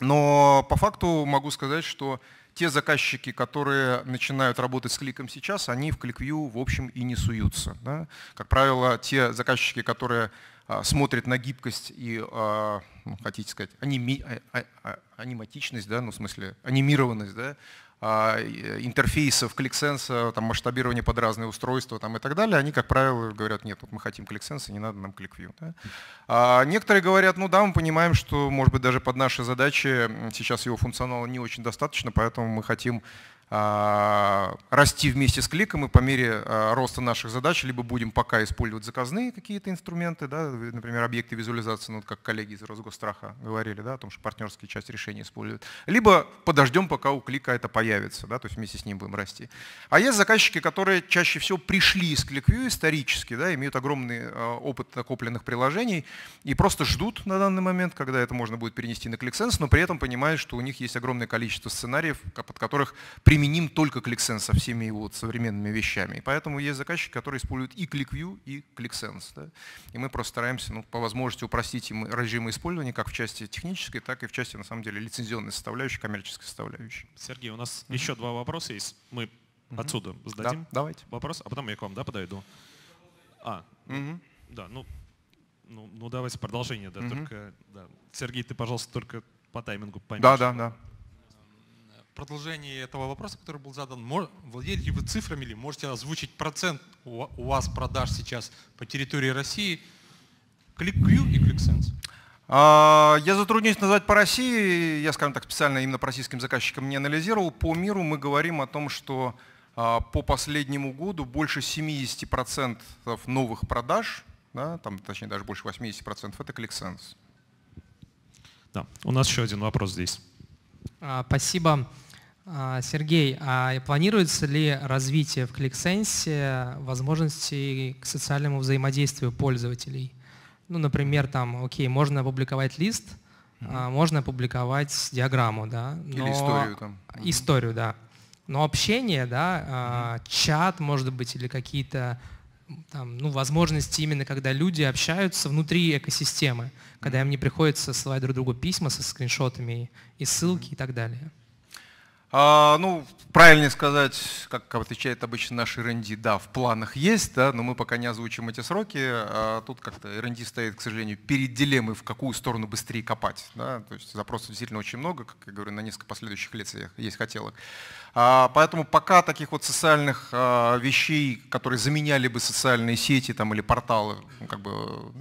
Но по факту могу сказать, что те заказчики, которые начинают работать с кликом сейчас, они в ClickView, в общем, и не суются. Да? Как правило, те заказчики, которые а, смотрят на гибкость и, а, ну, хотите сказать, а, аниматичность, да, ну, в смысле, анимированность, да, а, интерфейсов кликсенса, там, масштабирование под разные устройства там, и так далее, они, как правило, говорят, нет, вот мы хотим кликсенса, не надо нам ClickView. Да? А некоторые говорят, ну да, мы понимаем, что, может быть, даже под наши задачи сейчас его функционала не очень достаточно, поэтому мы хотим а, расти вместе с кликом и по мере а, роста наших задач либо будем пока использовать заказные какие-то инструменты, да, например, объекты визуализации, ну, как коллеги из Росгостраха говорили, да, о том, что партнерские часть решения используют, либо подождем, пока у клика это появится, да, то есть вместе с ним будем расти. А есть заказчики, которые чаще всего пришли из ClickView исторически, да, имеют огромный а, опыт накопленных приложений и просто ждут на данный момент, когда это можно будет перенести на ClickSense, но при этом понимают, что у них есть огромное количество сценариев, под которых примерно применим только ClickSense со всеми его современными вещами. И поэтому есть заказчики, которые используют и ClickView, и ClickSense. Да? И мы просто стараемся ну, по возможности упростить им режимы использования как в части технической, так и в части, на самом деле, лицензионной составляющей, коммерческой составляющей. Сергей, у нас mm -hmm. еще два вопроса есть. Мы mm -hmm. отсюда зададим. да, давайте. вопрос, а потом я к вам да, подойду. А, mm -hmm. да, ну, ну, ну давайте продолжение. Да, mm -hmm. только, да. Сергей, ты, пожалуйста, только по таймингу поменьше. Да, да, да продолжении этого вопроса, который был задан, владеете ли вы цифрами или можете озвучить процент у вас продаж сейчас по территории России ClickView и ClickSense? А, я затруднюсь назвать по России, я, скажем так, специально именно по российским заказчикам не анализировал. По миру мы говорим о том, что а, по последнему году больше 70% новых продаж, да, там, точнее даже больше 80% это ClickSense. Да, у нас еще один вопрос здесь. А, спасибо. А, Сергей, а планируется ли развитие в ClickSense возможностей к социальному взаимодействию пользователей? Ну, например, там, окей, можно опубликовать лист, mm-hmm. можно опубликовать диаграмму, да. Но... Или историю там. Историю, да. Но общение, да, mm-hmm. чат, может быть, или какие-то там, ну, возможности именно, когда люди общаются внутри экосистемы, когда им не приходится ссылать друг другу письма со скриншотами и ссылки и так далее. А, ну, правильнее сказать, как отвечает обычно наш R&D, да, в планах есть, да, но мы пока не озвучим эти сроки. А тут как-то R&D стоит, к сожалению, перед дилеммой, в какую сторону быстрее копать. Да? То есть запросов действительно очень много, как я говорю, на несколько последующих лет есть хотелок. А, поэтому пока таких вот социальных а, вещей, которые заменяли бы социальные сети там, или порталы, ну, как бы,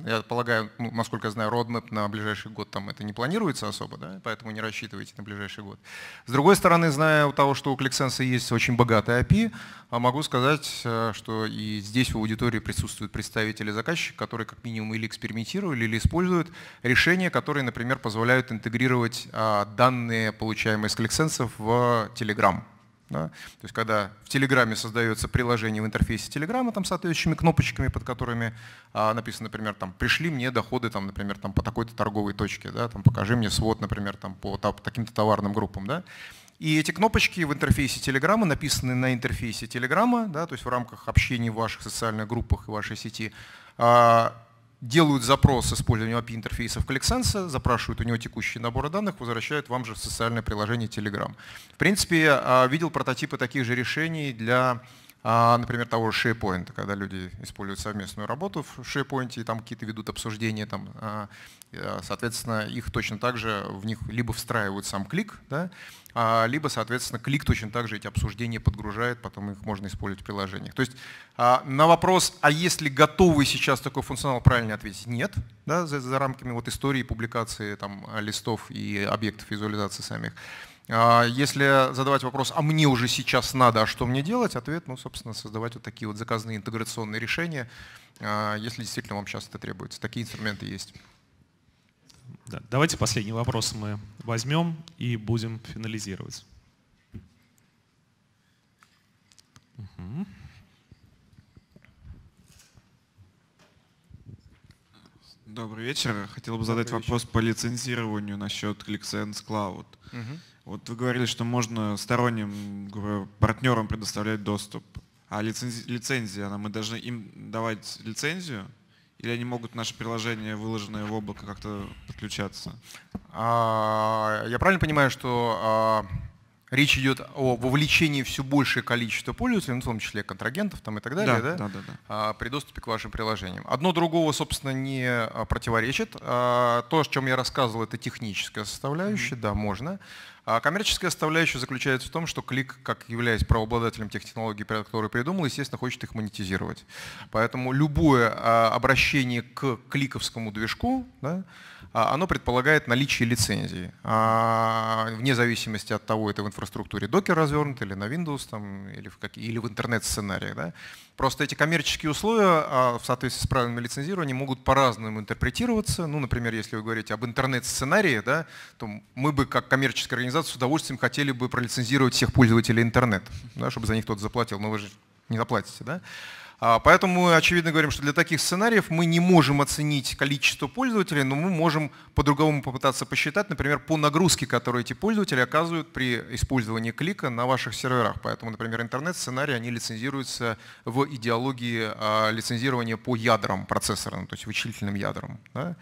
я полагаю, ну, насколько я знаю, roadmap на ближайший год там это не планируется особо, да? поэтому не рассчитывайте на ближайший год. С другой стороны, зная у того, что у ClickSense есть очень богатая API, могу сказать, э, что и здесь в аудитории присутствуют представители заказчиков, которые как минимум или экспериментировали, или используют решения, которые, например, позволяют интегрировать а, данные, получаемые с ClickSense в Telegram. Да? То есть когда в Телеграме создается приложение в интерфейсе Телеграма там, с соответствующими кнопочками, под которыми а, написано, например, там, «пришли мне доходы там, например, там, по такой-то торговой точке», да? там, «покажи мне свод например, там, по таким-то товарным группам». Да? И эти кнопочки в интерфейсе Телеграма написаны на интерфейсе Телеграма, да, то есть в рамках общения в ваших социальных группах и вашей сети, а, делают запрос использованию api интерфейса в ClickSense, запрашивают у него текущий набор данных, возвращают вам же в социальное приложение Telegram. В принципе, а, видел прототипы таких же решений для а, например, того же SharePoint, когда люди используют совместную работу в SharePoint, и там какие-то ведут обсуждения, там, а, соответственно, их точно так же в них либо встраивают сам клик, да, а, либо, соответственно, клик точно так же эти обсуждения подгружает, потом их можно использовать в приложениях. То есть а, на вопрос, а если готовы сейчас такой функционал, правильно ответить нет, да, за, за рамками вот истории публикации там, листов и объектов визуализации самих. А, если задавать вопрос, а мне уже сейчас надо, а что мне делать, ответ, ну, собственно, создавать вот такие вот заказные интеграционные решения, если действительно вам сейчас это требуется. Такие инструменты есть. Да. Давайте последний вопрос мы возьмем и будем финализировать. Угу. Добрый вечер. Хотел бы задать Добрый вопрос вечер. по лицензированию насчет ClickSense Cloud. Угу. Вот вы говорили, что можно сторонним партнерам предоставлять доступ. А лицензия, лицензия мы должны им давать лицензию? Или они могут наши приложения, выложенные в облако, как-то подключаться? А, я правильно понимаю, что а, речь идет о вовлечении все большее количество пользователей, ну, в том числе контрагентов там, и так далее, да, да? Да, да, да. А, при доступе к вашим приложениям. Одно другого, собственно, не а, противоречит. А, то, о чем я рассказывал, это техническая составляющая, mm-hmm. да, можно. А коммерческая составляющая заключается в том, что клик, как являясь правообладателем тех технологий, которые придумал, естественно, хочет их монетизировать. Поэтому любое а, обращение к кликовскому движку да, а, оно предполагает наличие лицензии, а, вне зависимости от того, это в инфраструктуре Docker развернут или на Windows там, или, в какие, или в интернет-сценариях. Да? Просто эти коммерческие условия а, в соответствии с правилами лицензирования могут по-разному интерпретироваться. Ну, например, если вы говорите об интернет-сценарии, да, то мы бы как коммерческая организация с удовольствием хотели бы пролицензировать всех пользователей интернета, да, чтобы за них кто-то заплатил, но вы же не заплатите. Да? А, поэтому мы, очевидно, говорим, что для таких сценариев мы не можем оценить количество пользователей, но мы можем по-другому попытаться посчитать, например, по нагрузке, которую эти пользователи оказывают при использовании клика на ваших серверах. Поэтому, например, интернет-сценарии, они лицензируются в идеологии а, лицензирования по ядрам процессорам, ну, то есть вычислительным ядрам. Да?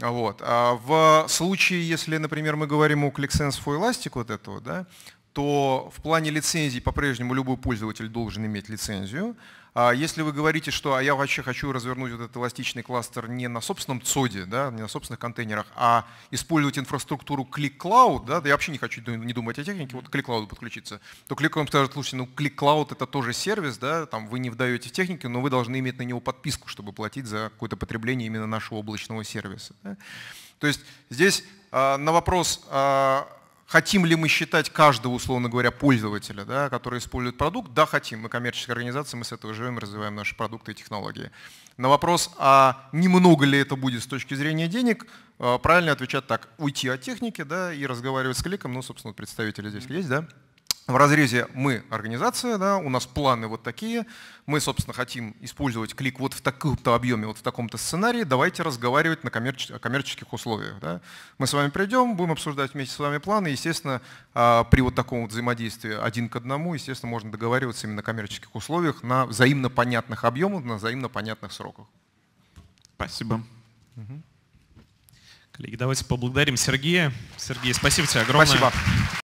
Вот. А в случае, если, например, мы говорим о ClickSense for Elastic вот этого, да, то в плане лицензий по-прежнему любой пользователь должен иметь лицензию, а если вы говорите, что а я вообще хочу развернуть вот этот эластичный кластер не на собственном ЦОДе, да, не на собственных контейнерах, а использовать инфраструктуру ClickCloud, да, да я вообще не хочу не думать о технике, вот к ClickCloud подключиться, то Click скажет, слушайте, ну ClickCloud это тоже сервис, да, там вы не вдаете в технику, но вы должны иметь на него подписку, чтобы платить за какое-то потребление именно нашего облачного сервиса. Да. То есть здесь а, на вопрос а, Хотим ли мы считать каждого, условно говоря, пользователя, да, который использует продукт? Да, хотим. Мы коммерческая организация, мы с этого живем, развиваем наши продукты и технологии. На вопрос, а немного ли это будет с точки зрения денег, э, правильно отвечать так, уйти от техники да, и разговаривать с кликом, ну, собственно, представители здесь есть, да, в разрезе мы организация, да, у нас планы вот такие, мы, собственно, хотим использовать клик вот в таком-то объеме, вот в таком-то сценарии, давайте разговаривать на коммерческих, о коммерческих условиях. Да. Мы с вами придем, будем обсуждать вместе с вами планы, естественно, а, при вот таком вот взаимодействии один к одному, естественно, можно договариваться именно на коммерческих условиях на взаимно понятных объемах, на взаимно понятных сроках. Спасибо. Угу. Коллеги, давайте поблагодарим Сергея. Сергей, спасибо тебе огромное. Спасибо.